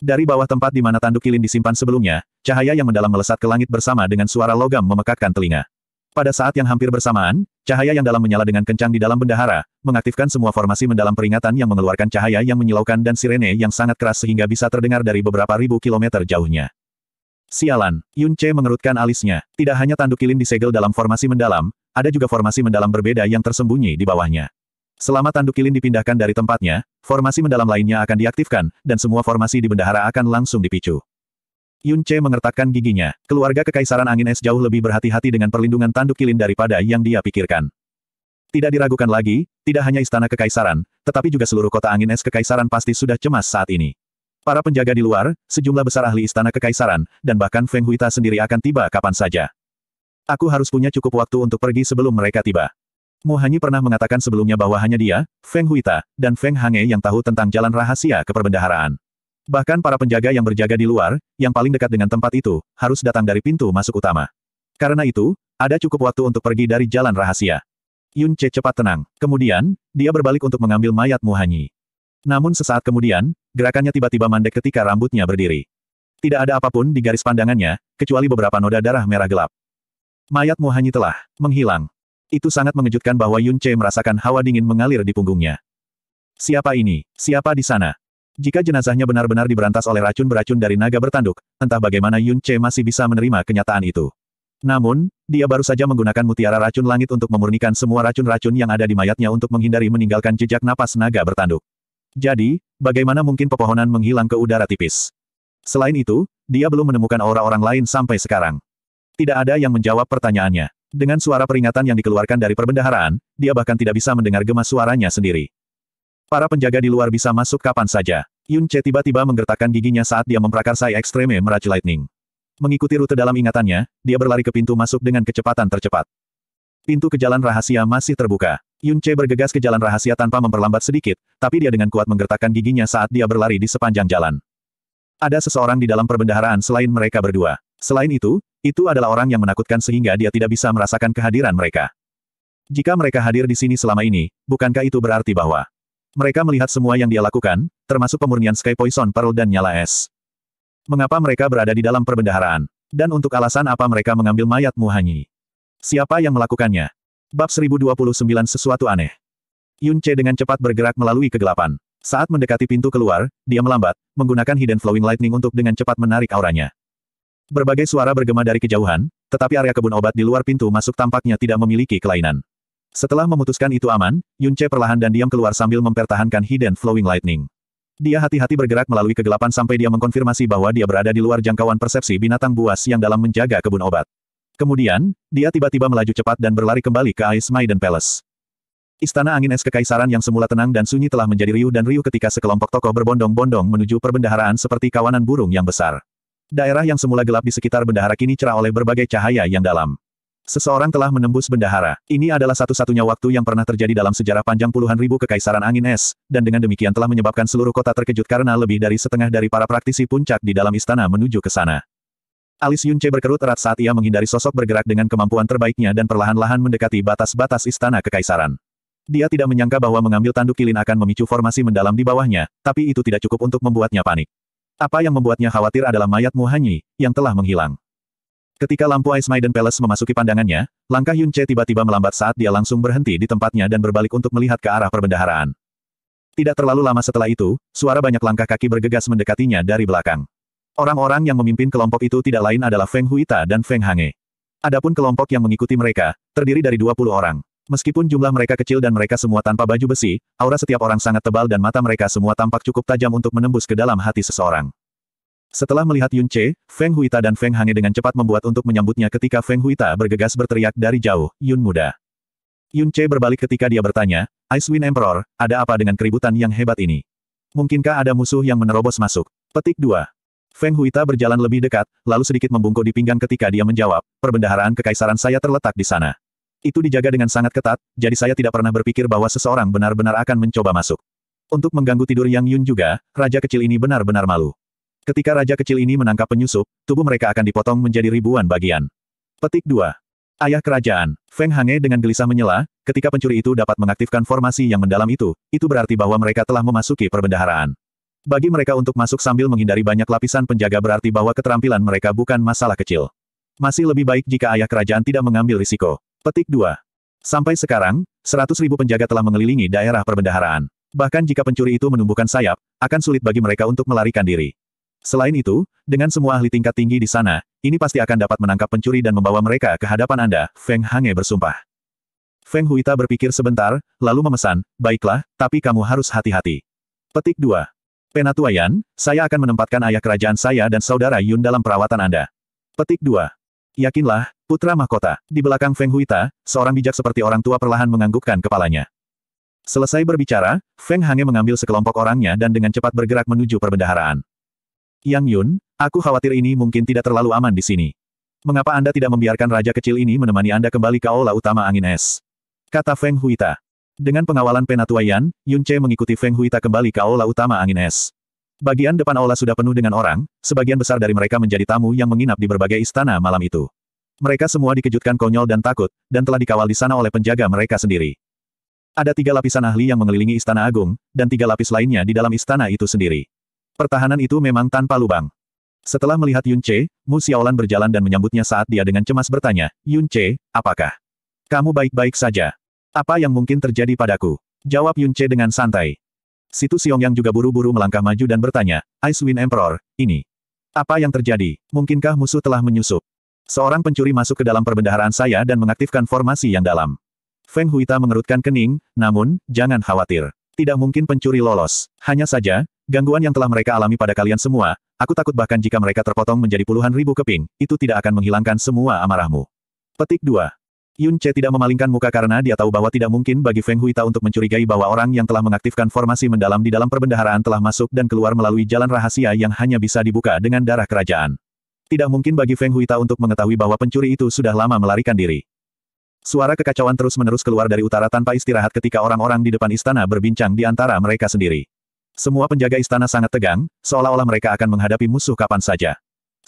Dari bawah tempat di mana tanduk kilin disimpan sebelumnya, cahaya yang mendalam melesat ke langit bersama dengan suara logam memekakkan telinga. Pada saat yang hampir bersamaan, cahaya yang dalam menyala dengan kencang di dalam bendahara, mengaktifkan semua formasi mendalam peringatan yang mengeluarkan cahaya yang menyilaukan dan sirene yang sangat keras sehingga bisa terdengar dari beberapa ribu kilometer jauhnya. Sialan, Yun Che mengerutkan alisnya. Tidak hanya tanduk kilin disegel dalam formasi mendalam, ada juga formasi mendalam berbeda yang tersembunyi di bawahnya. Selama tanduk kilin dipindahkan dari tempatnya, formasi mendalam lainnya akan diaktifkan, dan semua formasi di bendahara akan langsung dipicu. Yun Che mengertakkan giginya. Keluarga Kekaisaran Angin Es jauh lebih berhati-hati dengan perlindungan tanduk kilin daripada yang dia pikirkan. Tidak diragukan lagi, tidak hanya istana Kekaisaran, tetapi juga seluruh kota Angin Es Kekaisaran pasti sudah cemas saat ini. Para penjaga di luar, sejumlah besar ahli istana Kekaisaran, dan bahkan Feng Huita sendiri akan tiba kapan saja. Aku harus punya cukup waktu untuk pergi sebelum mereka tiba. Mo Hanyi pernah mengatakan sebelumnya bahwa hanya dia, Feng Huita, dan Feng Hange yang tahu tentang jalan rahasia ke Bahkan para penjaga yang berjaga di luar, yang paling dekat dengan tempat itu, harus datang dari pintu masuk utama. Karena itu, ada cukup waktu untuk pergi dari jalan rahasia. Yun Che cepat tenang. Kemudian, dia berbalik untuk mengambil mayat Mu Hanyi. Namun sesaat kemudian, gerakannya tiba-tiba mandek ketika rambutnya berdiri. Tidak ada apapun di garis pandangannya, kecuali beberapa noda darah merah gelap. Mayat Mu Hanyi telah menghilang. Itu sangat mengejutkan bahwa Yun Che merasakan hawa dingin mengalir di punggungnya. Siapa ini? Siapa di sana? Jika jenazahnya benar-benar diberantas oleh racun beracun dari naga bertanduk, entah bagaimana Yun Che masih bisa menerima kenyataan itu. Namun, dia baru saja menggunakan mutiara racun langit untuk memurnikan semua racun-racun yang ada di mayatnya untuk menghindari meninggalkan jejak napas naga bertanduk. Jadi, bagaimana mungkin pepohonan menghilang ke udara tipis? Selain itu, dia belum menemukan aura orang lain sampai sekarang. Tidak ada yang menjawab pertanyaannya. Dengan suara peringatan yang dikeluarkan dari perbendaharaan, dia bahkan tidak bisa mendengar gemas suaranya sendiri. Para penjaga di luar bisa masuk kapan saja. Yun Che tiba-tiba menggertakkan giginya saat dia memprakarsai ekstreme meraci lightning. Mengikuti rute dalam ingatannya, dia berlari ke pintu masuk dengan kecepatan tercepat. Pintu ke jalan rahasia masih terbuka. Yun Che bergegas ke jalan rahasia tanpa memperlambat sedikit, tapi dia dengan kuat menggertakkan giginya saat dia berlari di sepanjang jalan. Ada seseorang di dalam perbendaharaan selain mereka berdua. Selain itu, itu adalah orang yang menakutkan sehingga dia tidak bisa merasakan kehadiran mereka. Jika mereka hadir di sini selama ini, bukankah itu berarti bahwa mereka melihat semua yang dia lakukan, termasuk pemurnian Sky Poison Pearl dan nyala es. Mengapa mereka berada di dalam perbendaharaan? Dan untuk alasan apa mereka mengambil mayat Muhanyi? Siapa yang melakukannya? Bab 1029 Sesuatu Aneh Yun Che dengan cepat bergerak melalui kegelapan. Saat mendekati pintu keluar, dia melambat, menggunakan Hidden Flowing Lightning untuk dengan cepat menarik auranya. Berbagai suara bergema dari kejauhan, tetapi area kebun obat di luar pintu masuk tampaknya tidak memiliki kelainan. Setelah memutuskan itu aman, Yunche perlahan dan diam keluar sambil mempertahankan Hidden Flowing Lightning. Dia hati-hati bergerak melalui kegelapan sampai dia mengkonfirmasi bahwa dia berada di luar jangkauan persepsi binatang buas yang dalam menjaga kebun obat. Kemudian, dia tiba-tiba melaju cepat dan berlari kembali ke Ice Maiden Palace. Istana angin es kekaisaran yang semula tenang dan sunyi telah menjadi riuh dan riuh ketika sekelompok tokoh berbondong-bondong menuju perbendaharaan seperti kawanan burung yang besar. Daerah yang semula gelap di sekitar bendahara kini cerah oleh berbagai cahaya yang dalam. Seseorang telah menembus bendahara. Ini adalah satu-satunya waktu yang pernah terjadi dalam sejarah panjang puluhan ribu kekaisaran angin es, dan dengan demikian telah menyebabkan seluruh kota terkejut karena lebih dari setengah dari para praktisi puncak di dalam istana menuju ke sana. Alis Yunce berkerut erat saat ia menghindari sosok bergerak dengan kemampuan terbaiknya dan perlahan-lahan mendekati batas-batas istana kekaisaran. Dia tidak menyangka bahwa mengambil tanduk kilin akan memicu formasi mendalam di bawahnya, tapi itu tidak cukup untuk membuatnya panik. Apa yang membuatnya khawatir adalah mayat Muhanyi, yang telah menghilang. Ketika lampu Ice Maiden Palace memasuki pandangannya, langkah Yun Che tiba-tiba melambat saat dia langsung berhenti di tempatnya dan berbalik untuk melihat ke arah perbendaharaan. Tidak terlalu lama setelah itu, suara banyak langkah kaki bergegas mendekatinya dari belakang. Orang-orang yang memimpin kelompok itu tidak lain adalah Feng Huita dan Feng Hange. Adapun kelompok yang mengikuti mereka, terdiri dari 20 orang. Meskipun jumlah mereka kecil dan mereka semua tanpa baju besi, aura setiap orang sangat tebal dan mata mereka semua tampak cukup tajam untuk menembus ke dalam hati seseorang. Setelah melihat Yun Che, Feng Huita dan Feng Hange dengan cepat membuat untuk menyambutnya ketika Feng Huita bergegas berteriak dari jauh, Yun muda. Yun Che berbalik ketika dia bertanya, Ice Emperor, ada apa dengan keributan yang hebat ini? Mungkinkah ada musuh yang menerobos masuk? Petik 2. Feng Huita berjalan lebih dekat, lalu sedikit membungkuk di pinggang ketika dia menjawab, perbendaharaan kekaisaran saya terletak di sana. Itu dijaga dengan sangat ketat, jadi saya tidak pernah berpikir bahwa seseorang benar-benar akan mencoba masuk. Untuk mengganggu tidur Yang Yun juga, raja kecil ini benar-benar malu. Ketika raja kecil ini menangkap penyusup, tubuh mereka akan dipotong menjadi ribuan bagian. Petik 2. Ayah kerajaan, Feng Hange dengan gelisah menyela, ketika pencuri itu dapat mengaktifkan formasi yang mendalam itu, itu berarti bahwa mereka telah memasuki perbendaharaan. Bagi mereka untuk masuk sambil menghindari banyak lapisan penjaga berarti bahwa keterampilan mereka bukan masalah kecil. Masih lebih baik jika ayah kerajaan tidak mengambil risiko. Petik 2. Sampai sekarang, seratus ribu penjaga telah mengelilingi daerah perbendaharaan. Bahkan jika pencuri itu menumbuhkan sayap, akan sulit bagi mereka untuk melarikan diri. Selain itu, dengan semua ahli tingkat tinggi di sana, ini pasti akan dapat menangkap pencuri dan membawa mereka ke hadapan Anda, Feng Hange bersumpah. Feng Huita berpikir sebentar, lalu memesan, baiklah, tapi kamu harus hati-hati. Petik 2. Penatuayan, saya akan menempatkan ayah kerajaan saya dan saudara Yun dalam perawatan Anda. Petik 2. Yakinlah, putra mahkota. Di belakang Feng Huita, seorang bijak seperti orang tua perlahan menganggukkan kepalanya. Selesai berbicara, Feng Hange mengambil sekelompok orangnya dan dengan cepat bergerak menuju perbendaharaan. Yang Yun, aku khawatir ini mungkin tidak terlalu aman di sini. Mengapa Anda tidak membiarkan raja kecil ini menemani Anda kembali ke aula utama angin es? Kata Feng Huita. Dengan pengawalan Penatua Yan, Yun Che mengikuti Feng Huita kembali ke aula utama angin es. Bagian depan aula sudah penuh dengan orang, sebagian besar dari mereka menjadi tamu yang menginap di berbagai istana malam itu. Mereka semua dikejutkan konyol dan takut, dan telah dikawal di sana oleh penjaga mereka sendiri. Ada tiga lapisan ahli yang mengelilingi istana agung, dan tiga lapis lainnya di dalam istana itu sendiri. Pertahanan itu memang tanpa lubang. Setelah melihat Yun Che, Mu Xiaolan berjalan dan menyambutnya saat dia dengan cemas bertanya, Yun Che, apakah? Kamu baik-baik saja. Apa yang mungkin terjadi padaku? Jawab Yun Che dengan santai. Situ Xiong yang juga buru-buru melangkah maju dan bertanya, Ice Wind Emperor, ini. Apa yang terjadi? Mungkinkah musuh telah menyusup? Seorang pencuri masuk ke dalam perbendaharaan saya dan mengaktifkan formasi yang dalam. Feng Huita mengerutkan kening, namun, jangan khawatir. Tidak mungkin pencuri lolos. Hanya saja, gangguan yang telah mereka alami pada kalian semua, aku takut bahkan jika mereka terpotong menjadi puluhan ribu keping, itu tidak akan menghilangkan semua amarahmu. Petik 2. Yun Che tidak memalingkan muka karena dia tahu bahwa tidak mungkin bagi Feng Huita untuk mencurigai bahwa orang yang telah mengaktifkan formasi mendalam di dalam perbendaharaan telah masuk dan keluar melalui jalan rahasia yang hanya bisa dibuka dengan darah kerajaan. Tidak mungkin bagi Feng Huita untuk mengetahui bahwa pencuri itu sudah lama melarikan diri. Suara kekacauan terus-menerus keluar dari utara tanpa istirahat ketika orang-orang di depan istana berbincang di antara mereka sendiri. Semua penjaga istana sangat tegang, seolah-olah mereka akan menghadapi musuh kapan saja.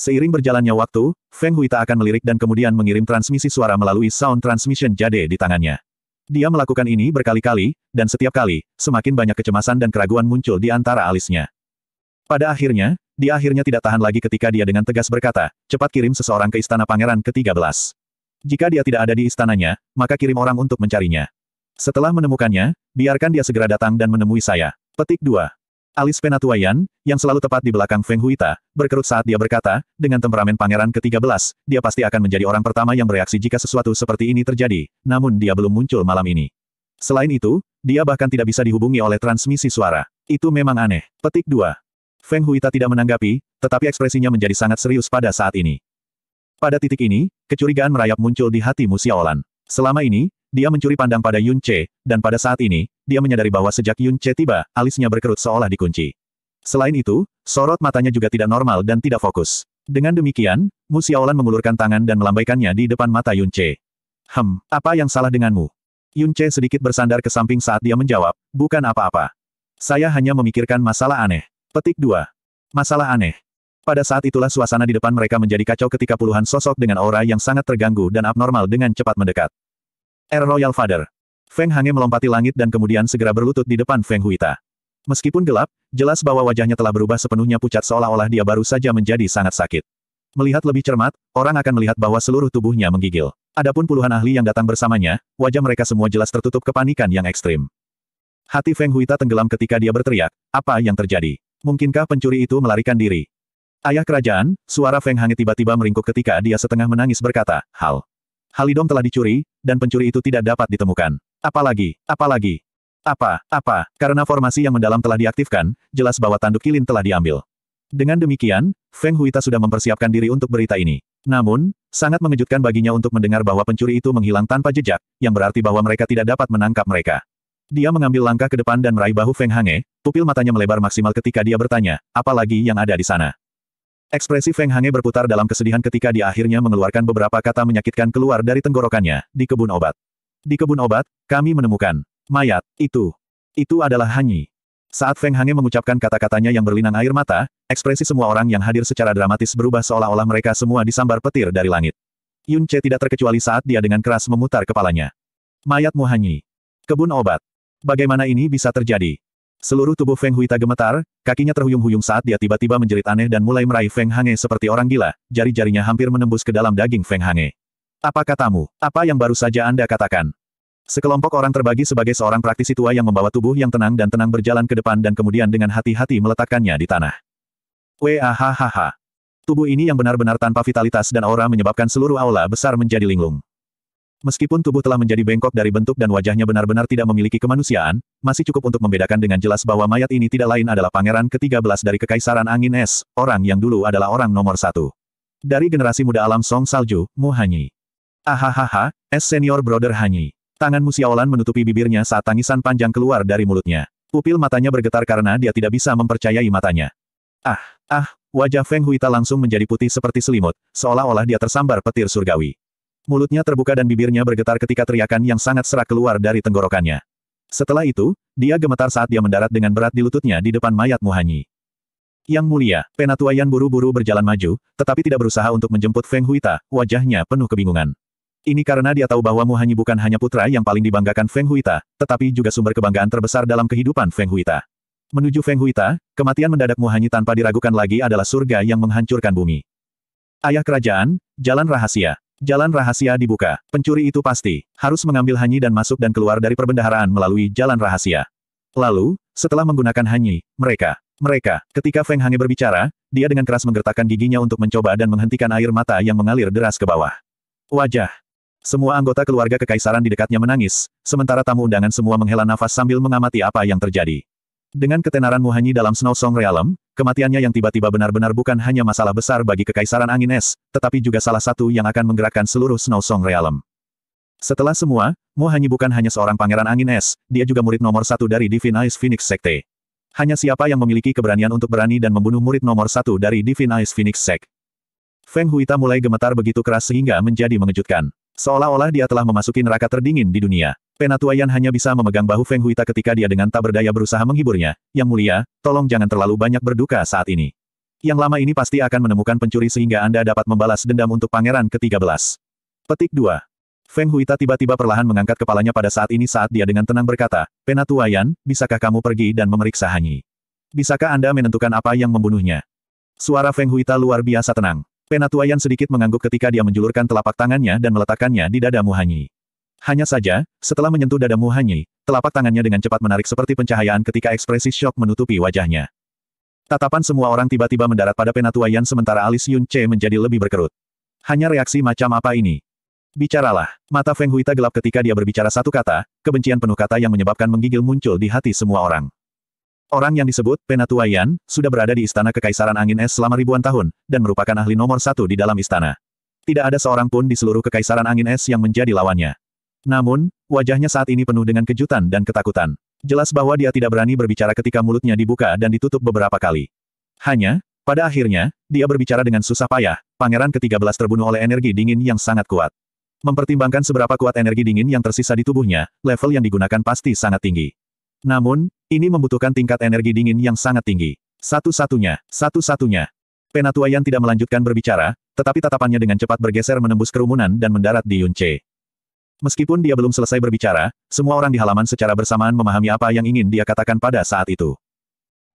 Seiring berjalannya waktu, Feng Huita akan melirik dan kemudian mengirim transmisi suara melalui sound transmission jade di tangannya. Dia melakukan ini berkali-kali, dan setiap kali, semakin banyak kecemasan dan keraguan muncul di antara alisnya. Pada akhirnya, dia akhirnya tidak tahan lagi ketika dia dengan tegas berkata, cepat kirim seseorang ke istana pangeran ke-13. Jika dia tidak ada di istananya, maka kirim orang untuk mencarinya. Setelah menemukannya, biarkan dia segera datang dan menemui saya. Petik 2. Alis Penatuayan, yang selalu tepat di belakang Feng Huita, berkerut saat dia berkata, dengan temperamen pangeran ke-13, dia pasti akan menjadi orang pertama yang bereaksi jika sesuatu seperti ini terjadi, namun dia belum muncul malam ini. Selain itu, dia bahkan tidak bisa dihubungi oleh transmisi suara. Itu memang aneh. Petik 2. Feng Huita tidak menanggapi, tetapi ekspresinya menjadi sangat serius pada saat ini. Pada titik ini, kecurigaan merayap muncul di hati Musiaolan. Selama ini, dia mencuri pandang pada Yun Che, dan pada saat ini, dia menyadari bahwa sejak Yun Che tiba, alisnya berkerut seolah dikunci. Selain itu, sorot matanya juga tidak normal dan tidak fokus. Dengan demikian, Mu Xiaolan mengulurkan tangan dan melambaikannya di depan mata Yun Che. Hem, apa yang salah denganmu? Yun Che sedikit bersandar ke samping saat dia menjawab, bukan apa-apa. Saya hanya memikirkan masalah aneh. Petik 2. Masalah aneh. Pada saat itulah suasana di depan mereka menjadi kacau ketika puluhan sosok dengan aura yang sangat terganggu dan abnormal dengan cepat mendekat. Er Royal Father. Feng Hange melompati langit dan kemudian segera berlutut di depan Feng Huita. Meskipun gelap, jelas bahwa wajahnya telah berubah sepenuhnya pucat seolah-olah dia baru saja menjadi sangat sakit. Melihat lebih cermat, orang akan melihat bahwa seluruh tubuhnya menggigil. Adapun puluhan ahli yang datang bersamanya, wajah mereka semua jelas tertutup kepanikan yang ekstrim. Hati Feng Huita tenggelam ketika dia berteriak, apa yang terjadi? Mungkinkah pencuri itu melarikan diri? Ayah kerajaan, suara Feng Hange tiba-tiba meringkuk ketika dia setengah menangis berkata, hal. Halidong telah dicuri, dan pencuri itu tidak dapat ditemukan. Apalagi, apalagi, apa, apa, karena formasi yang mendalam telah diaktifkan, jelas bahwa tanduk kilin telah diambil. Dengan demikian, Feng Huita sudah mempersiapkan diri untuk berita ini. Namun, sangat mengejutkan baginya untuk mendengar bahwa pencuri itu menghilang tanpa jejak, yang berarti bahwa mereka tidak dapat menangkap mereka. Dia mengambil langkah ke depan dan meraih bahu Feng Hange, pupil matanya melebar maksimal ketika dia bertanya, apalagi yang ada di sana. Ekspresi Feng Hange berputar dalam kesedihan ketika dia akhirnya mengeluarkan beberapa kata menyakitkan keluar dari tenggorokannya, di kebun obat. Di kebun obat, kami menemukan mayat, itu. Itu adalah Hanyi. Saat Feng Hange mengucapkan kata-katanya yang berlinang air mata, ekspresi semua orang yang hadir secara dramatis berubah seolah-olah mereka semua disambar petir dari langit. Yun Che tidak terkecuali saat dia dengan keras memutar kepalanya. Mayatmu Hanyi. Kebun obat. Bagaimana ini bisa terjadi? Seluruh tubuh Feng Huita gemetar, kakinya terhuyung-huyung saat dia tiba-tiba menjerit aneh dan mulai meraih Feng Hange seperti orang gila, jari-jarinya hampir menembus ke dalam daging Feng Hange. Apa katamu? Apa yang baru saja Anda katakan? Sekelompok orang terbagi sebagai seorang praktisi tua yang membawa tubuh yang tenang dan tenang berjalan ke depan dan kemudian dengan hati-hati meletakkannya di tanah. Wahahaha. Tubuh ini yang benar-benar tanpa vitalitas dan aura menyebabkan seluruh aula besar menjadi linglung. Meskipun tubuh telah menjadi bengkok dari bentuk dan wajahnya benar-benar tidak memiliki kemanusiaan, masih cukup untuk membedakan dengan jelas bahwa mayat ini tidak lain adalah pangeran ke-13 dari Kekaisaran Angin Es, orang yang dulu adalah orang nomor satu. Dari generasi muda alam Song Salju, Mu Hanyi. Ahahaha, Es senior brother Hanyi. Tangan Musiaolan menutupi bibirnya saat tangisan panjang keluar dari mulutnya. Pupil matanya bergetar karena dia tidak bisa mempercayai matanya. Ah, ah, wajah Feng Huita langsung menjadi putih seperti selimut, seolah-olah dia tersambar petir surgawi. Mulutnya terbuka dan bibirnya bergetar ketika teriakan yang sangat serak keluar dari tenggorokannya. Setelah itu, dia gemetar saat dia mendarat dengan berat di lututnya di depan mayat Muhanyi. Yang mulia, penatua Yan buru-buru berjalan maju, tetapi tidak berusaha untuk menjemput Feng Huita, wajahnya penuh kebingungan. Ini karena dia tahu bahwa Muhanyi bukan hanya putra yang paling dibanggakan Feng Huita, tetapi juga sumber kebanggaan terbesar dalam kehidupan Feng Huita. Menuju Feng Huita, kematian mendadak Muhanyi tanpa diragukan lagi adalah surga yang menghancurkan bumi. Ayah kerajaan, jalan rahasia. Jalan rahasia dibuka. Pencuri itu pasti harus mengambil Hanyi dan masuk dan keluar dari perbendaharaan melalui jalan rahasia. Lalu, setelah menggunakan Hanyi, mereka, mereka, ketika Feng Hange berbicara, dia dengan keras menggertakkan giginya untuk mencoba dan menghentikan air mata yang mengalir deras ke bawah. Wajah. Semua anggota keluarga kekaisaran di dekatnya menangis, sementara tamu undangan semua menghela nafas sambil mengamati apa yang terjadi. Dengan ketenaran Muhanyi dalam Snow Song Realm, kematiannya yang tiba-tiba benar-benar bukan hanya masalah besar bagi Kekaisaran Angin Es, tetapi juga salah satu yang akan menggerakkan seluruh Snow Song Realm. Setelah semua, Muhanyi bukan hanya seorang pangeran angin es, dia juga murid nomor satu dari Divine Ice Phoenix Sekte. Hanya siapa yang memiliki keberanian untuk berani dan membunuh murid nomor satu dari Divine Ice Phoenix Sekte? Feng Huita mulai gemetar begitu keras sehingga menjadi mengejutkan. Seolah-olah dia telah memasuki neraka terdingin di dunia. Penatuayan hanya bisa memegang bahu Feng Huita ketika dia dengan tak berdaya berusaha menghiburnya. Yang mulia, tolong jangan terlalu banyak berduka saat ini. Yang lama ini pasti akan menemukan pencuri sehingga Anda dapat membalas dendam untuk pangeran ke-13. Petik 2. Feng Huita tiba-tiba perlahan mengangkat kepalanya pada saat ini saat dia dengan tenang berkata, Penatuayan, bisakah kamu pergi dan memeriksa Hanyi? Bisakah Anda menentukan apa yang membunuhnya? Suara Feng Huita luar biasa tenang. Penatuayan sedikit mengangguk ketika dia menjulurkan telapak tangannya dan meletakkannya di dada Muhanyi. Hanya saja, setelah menyentuh dada Muhanyi, telapak tangannya dengan cepat menarik seperti pencahayaan ketika ekspresi shock menutupi wajahnya. Tatapan semua orang tiba-tiba mendarat pada Penatuayan sementara alis Yun Che menjadi lebih berkerut. Hanya reaksi macam apa ini? Bicaralah. Mata Feng Huita gelap ketika dia berbicara satu kata, kebencian penuh kata yang menyebabkan menggigil muncul di hati semua orang. Orang yang disebut Penatuayan sudah berada di Istana Kekaisaran Angin Es selama ribuan tahun, dan merupakan ahli nomor satu di dalam istana. Tidak ada seorang pun di seluruh Kekaisaran Angin Es yang menjadi lawannya. Namun, wajahnya saat ini penuh dengan kejutan dan ketakutan. Jelas bahwa dia tidak berani berbicara ketika mulutnya dibuka dan ditutup beberapa kali. Hanya, pada akhirnya, dia berbicara dengan susah payah, pangeran ke-13 terbunuh oleh energi dingin yang sangat kuat. Mempertimbangkan seberapa kuat energi dingin yang tersisa di tubuhnya, level yang digunakan pasti sangat tinggi. Namun, ini membutuhkan tingkat energi dingin yang sangat tinggi. Satu-satunya, satu-satunya. Penatuayan tidak melanjutkan berbicara, tetapi tatapannya dengan cepat bergeser menembus kerumunan dan mendarat di Yunce. Meskipun dia belum selesai berbicara, semua orang di halaman secara bersamaan memahami apa yang ingin dia katakan pada saat itu.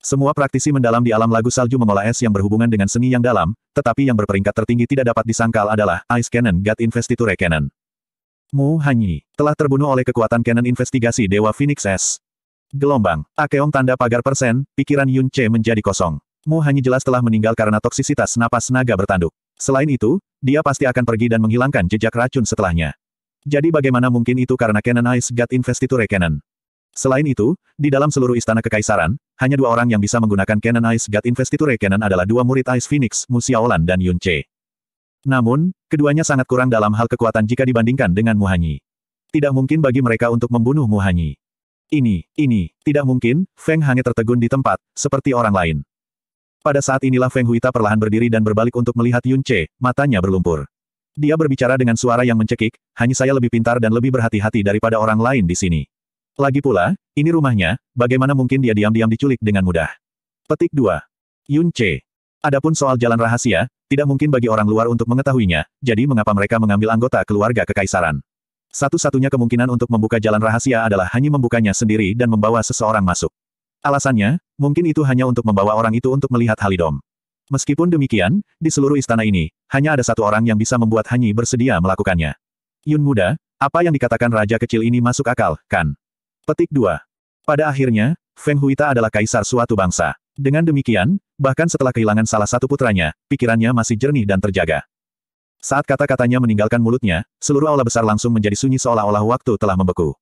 Semua praktisi mendalam di alam lagu salju mengolah es yang berhubungan dengan seni yang dalam, tetapi yang berperingkat tertinggi tidak dapat disangkal adalah Ice Cannon God Investiture Cannon. Mu Hanyi telah terbunuh oleh kekuatan Cannon Investigasi Dewa Phoenix S. Gelombang. Akeong tanda pagar persen, pikiran Yun Che menjadi kosong. Mu hanya jelas telah meninggal karena toksisitas napas naga bertanduk. Selain itu, dia pasti akan pergi dan menghilangkan jejak racun setelahnya. Jadi bagaimana mungkin itu karena Canon Ice God Investiture Canon. Selain itu, di dalam seluruh istana kekaisaran, hanya dua orang yang bisa menggunakan Canon Ice God Investiture Canon adalah dua murid Ice Phoenix, Mu Xiaolan dan Yun Che. Namun, keduanya sangat kurang dalam hal kekuatan jika dibandingkan dengan Mu Hanyi. Tidak mungkin bagi mereka untuk membunuh Mu Hanyi. Ini, ini, tidak mungkin, Feng hanya tertegun di tempat, seperti orang lain. Pada saat inilah Feng Huita perlahan berdiri dan berbalik untuk melihat Yun Che, matanya berlumpur. Dia berbicara dengan suara yang mencekik, hanya saya lebih pintar dan lebih berhati-hati daripada orang lain di sini. Lagi pula, ini rumahnya, bagaimana mungkin dia diam-diam diculik dengan mudah. Petik 2. Yun Che. Adapun soal jalan rahasia, tidak mungkin bagi orang luar untuk mengetahuinya, jadi mengapa mereka mengambil anggota keluarga kekaisaran. Satu-satunya kemungkinan untuk membuka jalan rahasia adalah hanya membukanya sendiri dan membawa seseorang masuk. Alasannya, mungkin itu hanya untuk membawa orang itu untuk melihat Halidom. Meskipun demikian, di seluruh istana ini, hanya ada satu orang yang bisa membuat Hanyi bersedia melakukannya. Yun muda, apa yang dikatakan raja kecil ini masuk akal, kan? Petik 2. Pada akhirnya, Feng Huita adalah kaisar suatu bangsa. Dengan demikian, bahkan setelah kehilangan salah satu putranya, pikirannya masih jernih dan terjaga. Saat kata-katanya meninggalkan mulutnya, seluruh aula besar langsung menjadi sunyi seolah-olah waktu telah membeku.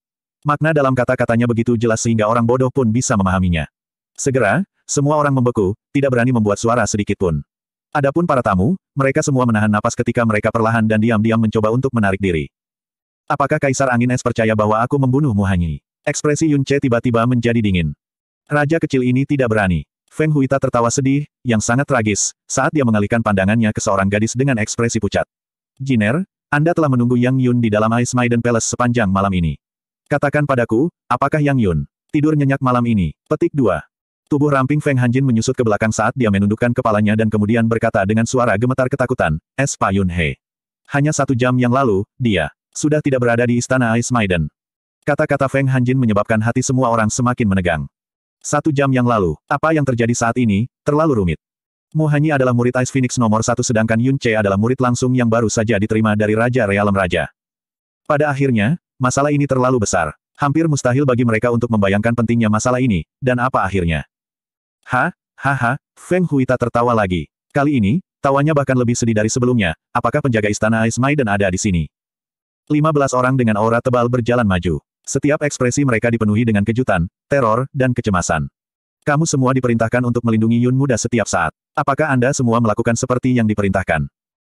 Makna dalam kata-katanya begitu jelas sehingga orang bodoh pun bisa memahaminya. Segera, semua orang membeku, tidak berani membuat suara sedikit pun. Adapun para tamu, mereka semua menahan napas ketika mereka perlahan dan diam-diam mencoba untuk menarik diri. Apakah Kaisar Angin Es percaya bahwa aku membunuh Muhanyi? Ekspresi Yun tiba-tiba menjadi dingin. Raja kecil ini tidak berani. Feng Huita tertawa sedih, yang sangat tragis, saat dia mengalihkan pandangannya ke seorang gadis dengan ekspresi pucat. Jiner, Anda telah menunggu Yang Yun di dalam Ice Maiden Palace sepanjang malam ini. Katakan padaku, apakah Yang Yun tidur nyenyak malam ini? Petik 2. Tubuh ramping Feng Hanjin menyusut ke belakang saat dia menundukkan kepalanya dan kemudian berkata dengan suara gemetar ketakutan, Es Pa Yun He. Hanya satu jam yang lalu, dia sudah tidak berada di istana Ice Maiden. Kata-kata Feng Hanjin menyebabkan hati semua orang semakin menegang. Satu jam yang lalu, apa yang terjadi saat ini, terlalu rumit. Mu Hanyi adalah murid Ice Phoenix nomor satu sedangkan Yun Che adalah murid langsung yang baru saja diterima dari Raja Realem Raja. Pada akhirnya, masalah ini terlalu besar. Hampir mustahil bagi mereka untuk membayangkan pentingnya masalah ini, dan apa akhirnya. Ha, ha ha, Feng Huita tertawa lagi. Kali ini, tawanya bahkan lebih sedih dari sebelumnya, apakah penjaga istana Ice Maiden ada di sini? 15 orang dengan aura tebal berjalan maju. Setiap ekspresi mereka dipenuhi dengan kejutan, teror, dan kecemasan. Kamu semua diperintahkan untuk melindungi Yun Muda setiap saat. Apakah Anda semua melakukan seperti yang diperintahkan?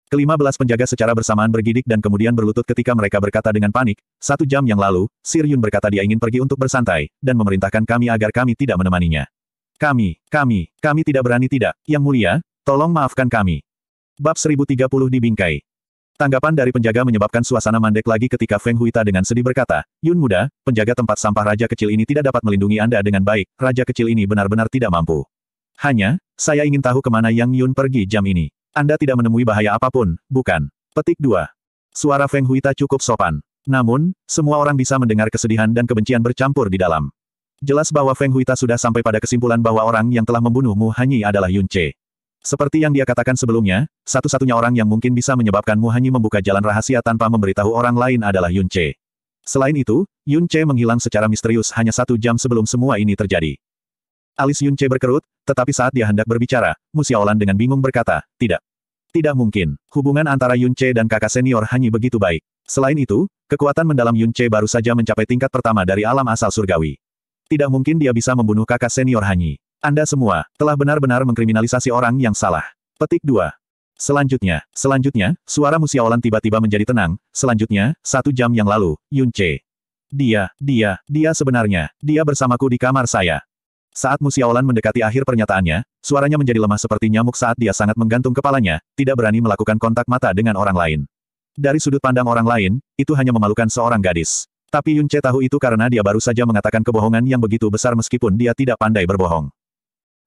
Kelima belas penjaga secara bersamaan bergidik dan kemudian berlutut ketika mereka berkata dengan panik, satu jam yang lalu, Sir Yun berkata dia ingin pergi untuk bersantai, dan memerintahkan kami agar kami tidak menemaninya. Kami, kami, kami tidak berani tidak, Yang Mulia, tolong maafkan kami. Bab 1030 dibingkai. Tanggapan dari penjaga menyebabkan suasana mandek lagi ketika Feng Huita dengan sedih berkata, Yun muda, penjaga tempat sampah raja kecil ini tidak dapat melindungi Anda dengan baik, raja kecil ini benar-benar tidak mampu. Hanya, saya ingin tahu kemana Yang Yun pergi jam ini. Anda tidak menemui bahaya apapun, bukan? Petik 2. Suara Feng Huita cukup sopan. Namun, semua orang bisa mendengar kesedihan dan kebencian bercampur di dalam. Jelas bahwa Feng Huita sudah sampai pada kesimpulan bahwa orang yang telah membunuhmu hanya adalah Yun Che. Seperti yang dia katakan sebelumnya, satu-satunya orang yang mungkin bisa menyebabkan Muhanyi membuka jalan rahasia tanpa memberitahu orang lain adalah Yun Che. Selain itu, Yun Che menghilang secara misterius hanya satu jam sebelum semua ini terjadi. Alis Yun Che berkerut, tetapi saat dia hendak berbicara, Musiaolan dengan bingung berkata, tidak. Tidak mungkin, hubungan antara Yun Che dan kakak senior Hanyi begitu baik. Selain itu, kekuatan mendalam Yun Che baru saja mencapai tingkat pertama dari alam asal surgawi. Tidak mungkin dia bisa membunuh kakak senior Hanyi. Anda semua, telah benar-benar mengkriminalisasi orang yang salah. Petik 2. Selanjutnya, selanjutnya, suara Musiaolan tiba-tiba menjadi tenang, selanjutnya, satu jam yang lalu, Yun Dia, dia, dia sebenarnya, dia bersamaku di kamar saya. Saat Musiaolan mendekati akhir pernyataannya, suaranya menjadi lemah seperti nyamuk saat dia sangat menggantung kepalanya, tidak berani melakukan kontak mata dengan orang lain. Dari sudut pandang orang lain, itu hanya memalukan seorang gadis. Tapi Yun tahu itu karena dia baru saja mengatakan kebohongan yang begitu besar meskipun dia tidak pandai berbohong.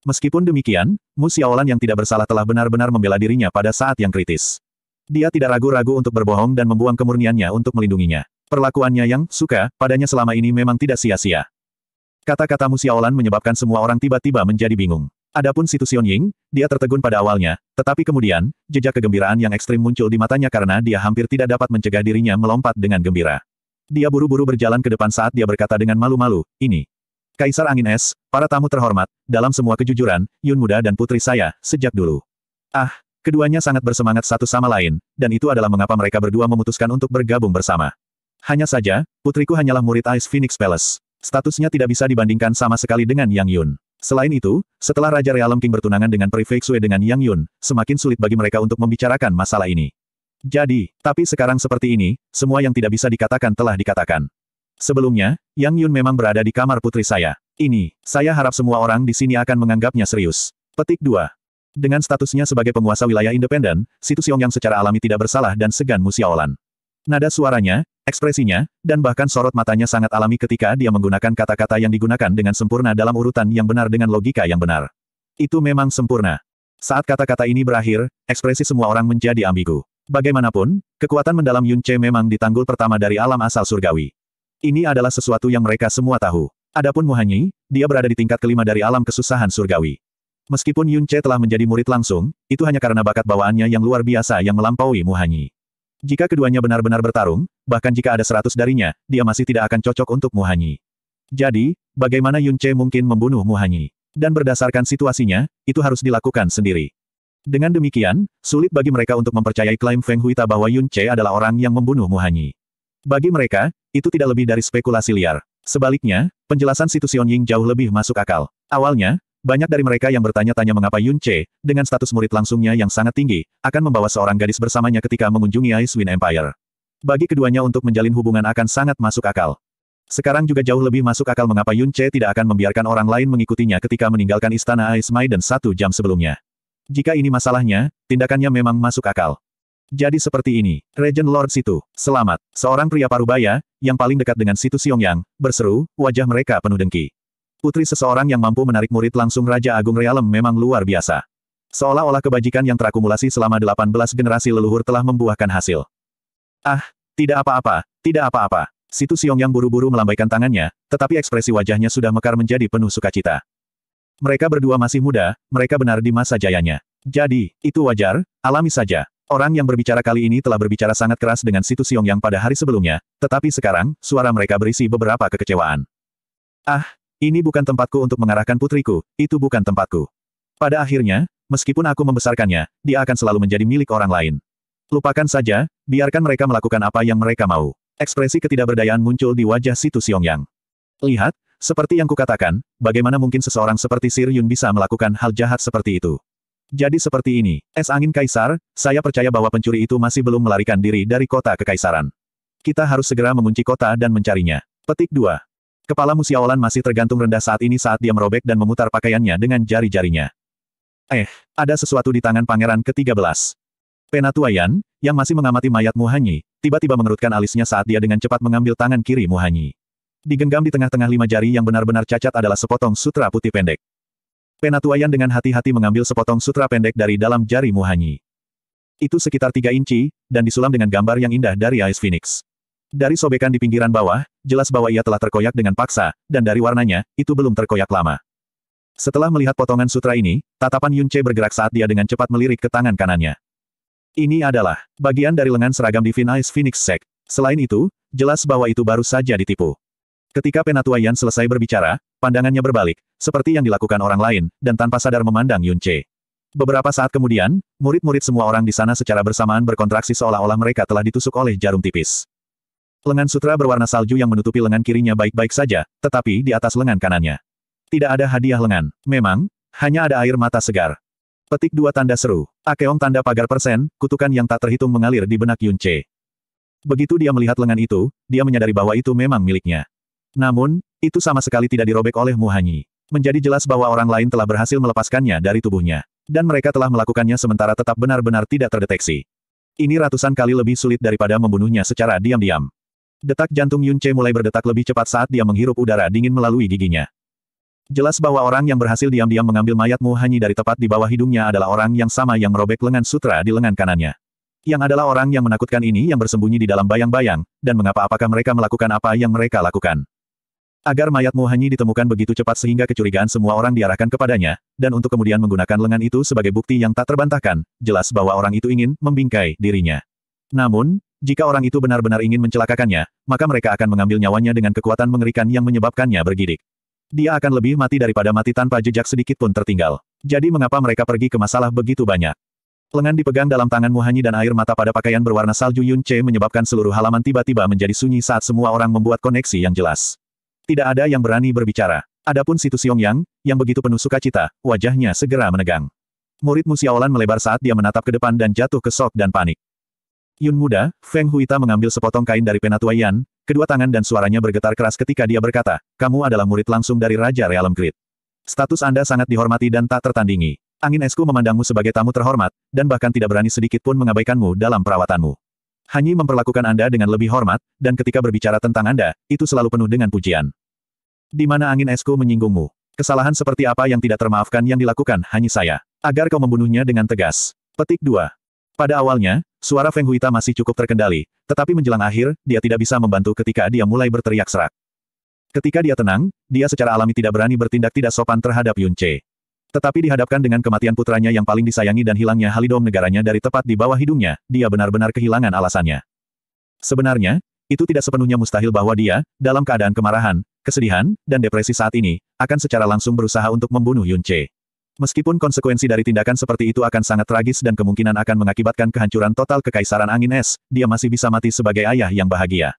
Meskipun demikian, Mu Xiaolan yang tidak bersalah telah benar-benar membela dirinya pada saat yang kritis. Dia tidak ragu-ragu untuk berbohong dan membuang kemurniannya untuk melindunginya. Perlakuannya yang suka padanya selama ini memang tidak sia-sia. Kata-kata Mu Xiaolan menyebabkan semua orang tiba-tiba menjadi bingung. Adapun situ Ying, dia tertegun pada awalnya, tetapi kemudian, jejak kegembiraan yang ekstrim muncul di matanya karena dia hampir tidak dapat mencegah dirinya melompat dengan gembira. Dia buru-buru berjalan ke depan saat dia berkata dengan malu-malu, ini, Kaisar Angin Es, para tamu terhormat, dalam semua kejujuran, Yun Muda dan putri saya, sejak dulu. Ah, keduanya sangat bersemangat satu sama lain, dan itu adalah mengapa mereka berdua memutuskan untuk bergabung bersama. Hanya saja, putriku hanyalah murid Ice Phoenix Palace. Statusnya tidak bisa dibandingkan sama sekali dengan Yang Yun. Selain itu, setelah Raja Realem King bertunangan dengan Prefect Sue dengan Yang Yun, semakin sulit bagi mereka untuk membicarakan masalah ini. Jadi, tapi sekarang seperti ini, semua yang tidak bisa dikatakan telah dikatakan. Sebelumnya, Yang Yun memang berada di kamar putri saya. Ini, saya harap semua orang di sini akan menganggapnya serius. Petik 2. Dengan statusnya sebagai penguasa wilayah independen, situs yang secara alami tidak bersalah dan segan Musiaolan. Nada suaranya, ekspresinya, dan bahkan sorot matanya sangat alami ketika dia menggunakan kata-kata yang digunakan dengan sempurna dalam urutan yang benar dengan logika yang benar. Itu memang sempurna. Saat kata-kata ini berakhir, ekspresi semua orang menjadi ambigu. Bagaimanapun, kekuatan mendalam Yun Che memang ditanggul pertama dari alam asal surgawi. Ini adalah sesuatu yang mereka semua tahu. Adapun Muhanyi, dia berada di tingkat kelima dari alam kesusahan surgawi. Meskipun Yun Che telah menjadi murid langsung, itu hanya karena bakat bawaannya yang luar biasa yang melampaui Muhanyi. Jika keduanya benar-benar bertarung, bahkan jika ada seratus darinya, dia masih tidak akan cocok untuk Muhanyi. Jadi, bagaimana Yun Che mungkin membunuh Muhanyi? Dan berdasarkan situasinya, itu harus dilakukan sendiri. Dengan demikian, sulit bagi mereka untuk mempercayai klaim Feng Huita bahwa Yun Che adalah orang yang membunuh Muhanyi. Bagi mereka, itu tidak lebih dari spekulasi liar. Sebaliknya, penjelasan Situ Sion Ying jauh lebih masuk akal. Awalnya, banyak dari mereka yang bertanya-tanya mengapa Yun Che, dengan status murid langsungnya yang sangat tinggi, akan membawa seorang gadis bersamanya ketika mengunjungi Ice Wind Empire. Bagi keduanya untuk menjalin hubungan akan sangat masuk akal. Sekarang juga jauh lebih masuk akal mengapa Yun Che tidak akan membiarkan orang lain mengikutinya ketika meninggalkan istana Ice Maiden satu jam sebelumnya. Jika ini masalahnya, tindakannya memang masuk akal. Jadi seperti ini, Regent Lord Situ, selamat, seorang pria parubaya, yang paling dekat dengan Situ Xiongyang, berseru, wajah mereka penuh dengki. Putri seseorang yang mampu menarik murid langsung Raja Agung Realem memang luar biasa. Seolah-olah kebajikan yang terakumulasi selama 18 generasi leluhur telah membuahkan hasil. Ah, tidak apa-apa, tidak apa-apa. Situ Xiongyang buru-buru melambaikan tangannya, tetapi ekspresi wajahnya sudah mekar menjadi penuh sukacita. Mereka berdua masih muda, mereka benar di masa jayanya. Jadi, itu wajar, alami saja. Orang yang berbicara kali ini telah berbicara sangat keras dengan Situ Siong yang pada hari sebelumnya, tetapi sekarang, suara mereka berisi beberapa kekecewaan. Ah, ini bukan tempatku untuk mengarahkan putriku, itu bukan tempatku. Pada akhirnya, meskipun aku membesarkannya, dia akan selalu menjadi milik orang lain. Lupakan saja, biarkan mereka melakukan apa yang mereka mau. Ekspresi ketidakberdayaan muncul di wajah Situ Siong Yang. Lihat, seperti yang kukatakan, bagaimana mungkin seseorang seperti Sir Yun bisa melakukan hal jahat seperti itu? Jadi seperti ini, es angin kaisar, saya percaya bahwa pencuri itu masih belum melarikan diri dari kota kekaisaran. Kita harus segera mengunci kota dan mencarinya. Petik 2. Kepala Musiaolan masih tergantung rendah saat ini saat dia merobek dan memutar pakaiannya dengan jari-jarinya. Eh, ada sesuatu di tangan pangeran ke-13. Penatuayan, yang masih mengamati mayat Muhanyi, tiba-tiba mengerutkan alisnya saat dia dengan cepat mengambil tangan kiri Muhanyi. Digenggam di tengah-tengah lima jari yang benar-benar cacat adalah sepotong sutra putih pendek. Penatuayan dengan hati-hati mengambil sepotong sutra pendek dari dalam jari Muhanyi. Itu sekitar tiga inci, dan disulam dengan gambar yang indah dari Ice Phoenix. Dari sobekan di pinggiran bawah, jelas bahwa ia telah terkoyak dengan paksa, dan dari warnanya, itu belum terkoyak lama. Setelah melihat potongan sutra ini, tatapan Yun bergerak saat dia dengan cepat melirik ke tangan kanannya. Ini adalah bagian dari lengan seragam Divine Ice Phoenix Sect. Selain itu, jelas bahwa itu baru saja ditipu. Ketika Penatua Yan selesai berbicara, pandangannya berbalik, seperti yang dilakukan orang lain, dan tanpa sadar memandang Yun Che. Beberapa saat kemudian, murid-murid semua orang di sana secara bersamaan berkontraksi seolah-olah mereka telah ditusuk oleh jarum tipis. Lengan sutra berwarna salju yang menutupi lengan kirinya baik-baik saja, tetapi di atas lengan kanannya. Tidak ada hadiah lengan. Memang, hanya ada air mata segar. Petik dua tanda seru. Akeong tanda pagar persen, kutukan yang tak terhitung mengalir di benak Yun Che. Begitu dia melihat lengan itu, dia menyadari bahwa itu memang miliknya. Namun, itu sama sekali tidak dirobek oleh Muhanyi. Menjadi jelas bahwa orang lain telah berhasil melepaskannya dari tubuhnya. Dan mereka telah melakukannya sementara tetap benar-benar tidak terdeteksi. Ini ratusan kali lebih sulit daripada membunuhnya secara diam-diam. Detak jantung Yun Che mulai berdetak lebih cepat saat dia menghirup udara dingin melalui giginya. Jelas bahwa orang yang berhasil diam-diam mengambil mayat Muhanyi dari tepat di bawah hidungnya adalah orang yang sama yang merobek lengan sutra di lengan kanannya. Yang adalah orang yang menakutkan ini yang bersembunyi di dalam bayang-bayang, dan mengapa apakah mereka melakukan apa yang mereka lakukan. Agar mayatmu hanya ditemukan begitu cepat sehingga kecurigaan semua orang diarahkan kepadanya, dan untuk kemudian menggunakan lengan itu sebagai bukti yang tak terbantahkan, jelas bahwa orang itu ingin membingkai dirinya. Namun, jika orang itu benar-benar ingin mencelakakannya, maka mereka akan mengambil nyawanya dengan kekuatan mengerikan yang menyebabkannya bergidik. Dia akan lebih mati daripada mati tanpa jejak sedikit pun tertinggal. Jadi mengapa mereka pergi ke masalah begitu banyak? Lengan dipegang dalam tangan Muhanyi dan air mata pada pakaian berwarna salju Yun Che menyebabkan seluruh halaman tiba-tiba menjadi sunyi saat semua orang membuat koneksi yang jelas. Tidak ada yang berani berbicara. Adapun Situ Xiong-yang, yang begitu penuh sukacita, wajahnya segera menegang. Murid Musiaolan melebar saat dia menatap ke depan dan jatuh ke sok dan panik. Yun muda, Feng Huita mengambil sepotong kain dari penatua Yan, kedua tangan dan suaranya bergetar keras ketika dia berkata, kamu adalah murid langsung dari Raja Realem Grid. Status Anda sangat dihormati dan tak tertandingi. Angin esku memandangmu sebagai tamu terhormat, dan bahkan tidak berani sedikit pun mengabaikanmu dalam perawatanmu. Hanyi memperlakukan Anda dengan lebih hormat, dan ketika berbicara tentang Anda, itu selalu penuh dengan pujian. Di mana angin esku menyinggungmu? Kesalahan seperti apa yang tidak termaafkan yang dilakukan hanya saya. Agar kau membunuhnya dengan tegas. Petik 2. Pada awalnya, suara Feng Huita masih cukup terkendali, tetapi menjelang akhir, dia tidak bisa membantu ketika dia mulai berteriak serak. Ketika dia tenang, dia secara alami tidak berani bertindak tidak sopan terhadap Yun Che. Tetapi dihadapkan dengan kematian putranya yang paling disayangi dan hilangnya halidom negaranya dari tepat di bawah hidungnya, dia benar-benar kehilangan alasannya. Sebenarnya, itu tidak sepenuhnya mustahil bahwa dia, dalam keadaan kemarahan, kesedihan, dan depresi saat ini, akan secara langsung berusaha untuk membunuh Yun Che. Meskipun konsekuensi dari tindakan seperti itu akan sangat tragis dan kemungkinan akan mengakibatkan kehancuran total kekaisaran angin es, dia masih bisa mati sebagai ayah yang bahagia.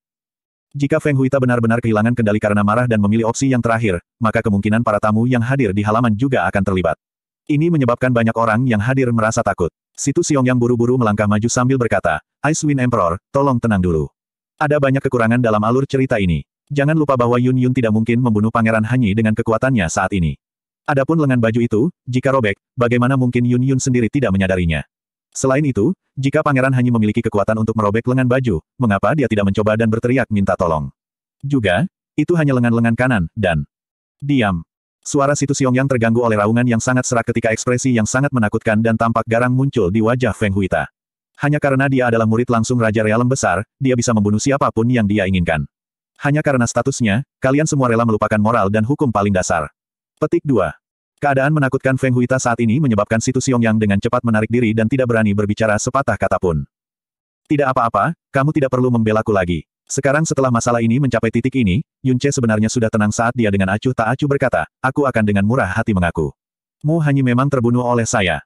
Jika Feng Huita benar-benar kehilangan kendali karena marah dan memilih opsi yang terakhir, maka kemungkinan para tamu yang hadir di halaman juga akan terlibat. Ini menyebabkan banyak orang yang hadir merasa takut. Situ Siong yang buru-buru melangkah maju sambil berkata, Ice Wind Emperor, tolong tenang dulu. Ada banyak kekurangan dalam alur cerita ini. Jangan lupa bahwa Yun Yun tidak mungkin membunuh Pangeran Hanyi dengan kekuatannya saat ini. Adapun lengan baju itu, jika robek, bagaimana mungkin Yun Yun sendiri tidak menyadarinya? Selain itu, jika Pangeran Hanyi memiliki kekuatan untuk merobek lengan baju, mengapa dia tidak mencoba dan berteriak minta tolong? Juga, itu hanya lengan-lengan kanan, dan... Diam. Suara situ Xiong yang terganggu oleh raungan yang sangat serak ketika ekspresi yang sangat menakutkan dan tampak garang muncul di wajah Feng Huita. Hanya karena dia adalah murid langsung Raja Realem Besar, dia bisa membunuh siapapun yang dia inginkan hanya karena statusnya, kalian semua rela melupakan moral dan hukum paling dasar. Petik 2. Keadaan menakutkan Feng Huita saat ini menyebabkan situ Yang dengan cepat menarik diri dan tidak berani berbicara sepatah kata pun. Tidak apa-apa, kamu tidak perlu membelaku lagi. Sekarang setelah masalah ini mencapai titik ini, Yunce sebenarnya sudah tenang saat dia dengan acuh tak acuh berkata, aku akan dengan murah hati mengaku. Mu Hanyi memang terbunuh oleh saya.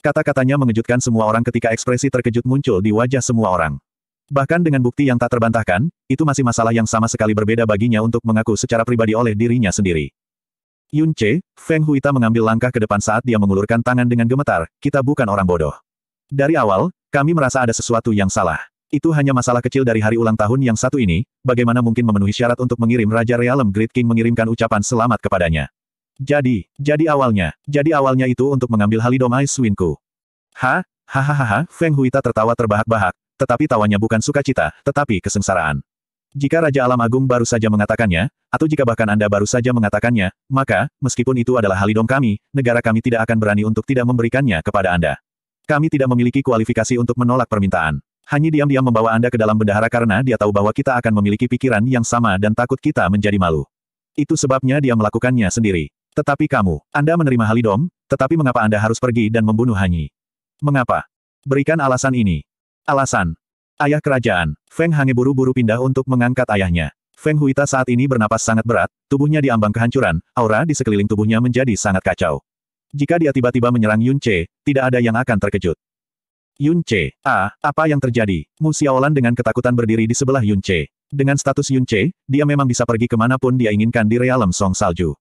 Kata-katanya mengejutkan semua orang ketika ekspresi terkejut muncul di wajah semua orang. Bahkan dengan bukti yang tak terbantahkan, itu masih masalah yang sama sekali berbeda baginya untuk mengaku secara pribadi oleh dirinya sendiri. Yun Che, Feng Huita mengambil langkah ke depan saat dia mengulurkan tangan dengan gemetar, kita bukan orang bodoh. Dari awal, kami merasa ada sesuatu yang salah. Itu hanya masalah kecil dari hari ulang tahun yang satu ini, bagaimana mungkin memenuhi syarat untuk mengirim Raja Realem Great King mengirimkan ucapan selamat kepadanya. Jadi, jadi awalnya, jadi awalnya itu untuk mengambil halidomai Ice Hah? Ha, hahaha, Feng Huita tertawa terbahak-bahak, tetapi tawanya bukan sukacita, tetapi kesengsaraan. Jika Raja Alam Agung baru saja mengatakannya, atau jika bahkan Anda baru saja mengatakannya, maka, meskipun itu adalah halidom kami, negara kami tidak akan berani untuk tidak memberikannya kepada Anda. Kami tidak memiliki kualifikasi untuk menolak permintaan. Hanya diam-diam membawa Anda ke dalam bendahara karena dia tahu bahwa kita akan memiliki pikiran yang sama dan takut kita menjadi malu. Itu sebabnya dia melakukannya sendiri. Tetapi kamu, Anda menerima halidom, tetapi mengapa Anda harus pergi dan membunuh Hanyi? Mengapa? Berikan alasan ini. Alasan. Ayah kerajaan, Feng Hange buru-buru pindah untuk mengangkat ayahnya. Feng Huita saat ini bernapas sangat berat, tubuhnya diambang kehancuran, aura di sekeliling tubuhnya menjadi sangat kacau. Jika dia tiba-tiba menyerang Yun Che, tidak ada yang akan terkejut. Yun Che, ah, apa yang terjadi? Mu Xiaolan dengan ketakutan berdiri di sebelah Yun Che. Dengan status Yun Che, dia memang bisa pergi kemanapun dia inginkan di realem Song Salju.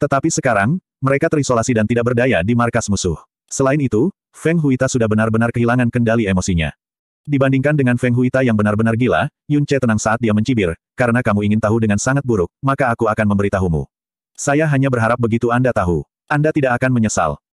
Tetapi sekarang, mereka terisolasi dan tidak berdaya di markas musuh. Selain itu, Feng Huita sudah benar-benar kehilangan kendali emosinya. Dibandingkan dengan Feng Huita yang benar-benar gila, Yun Che tenang saat dia mencibir, karena kamu ingin tahu dengan sangat buruk, maka aku akan memberitahumu. Saya hanya berharap begitu Anda tahu. Anda tidak akan menyesal.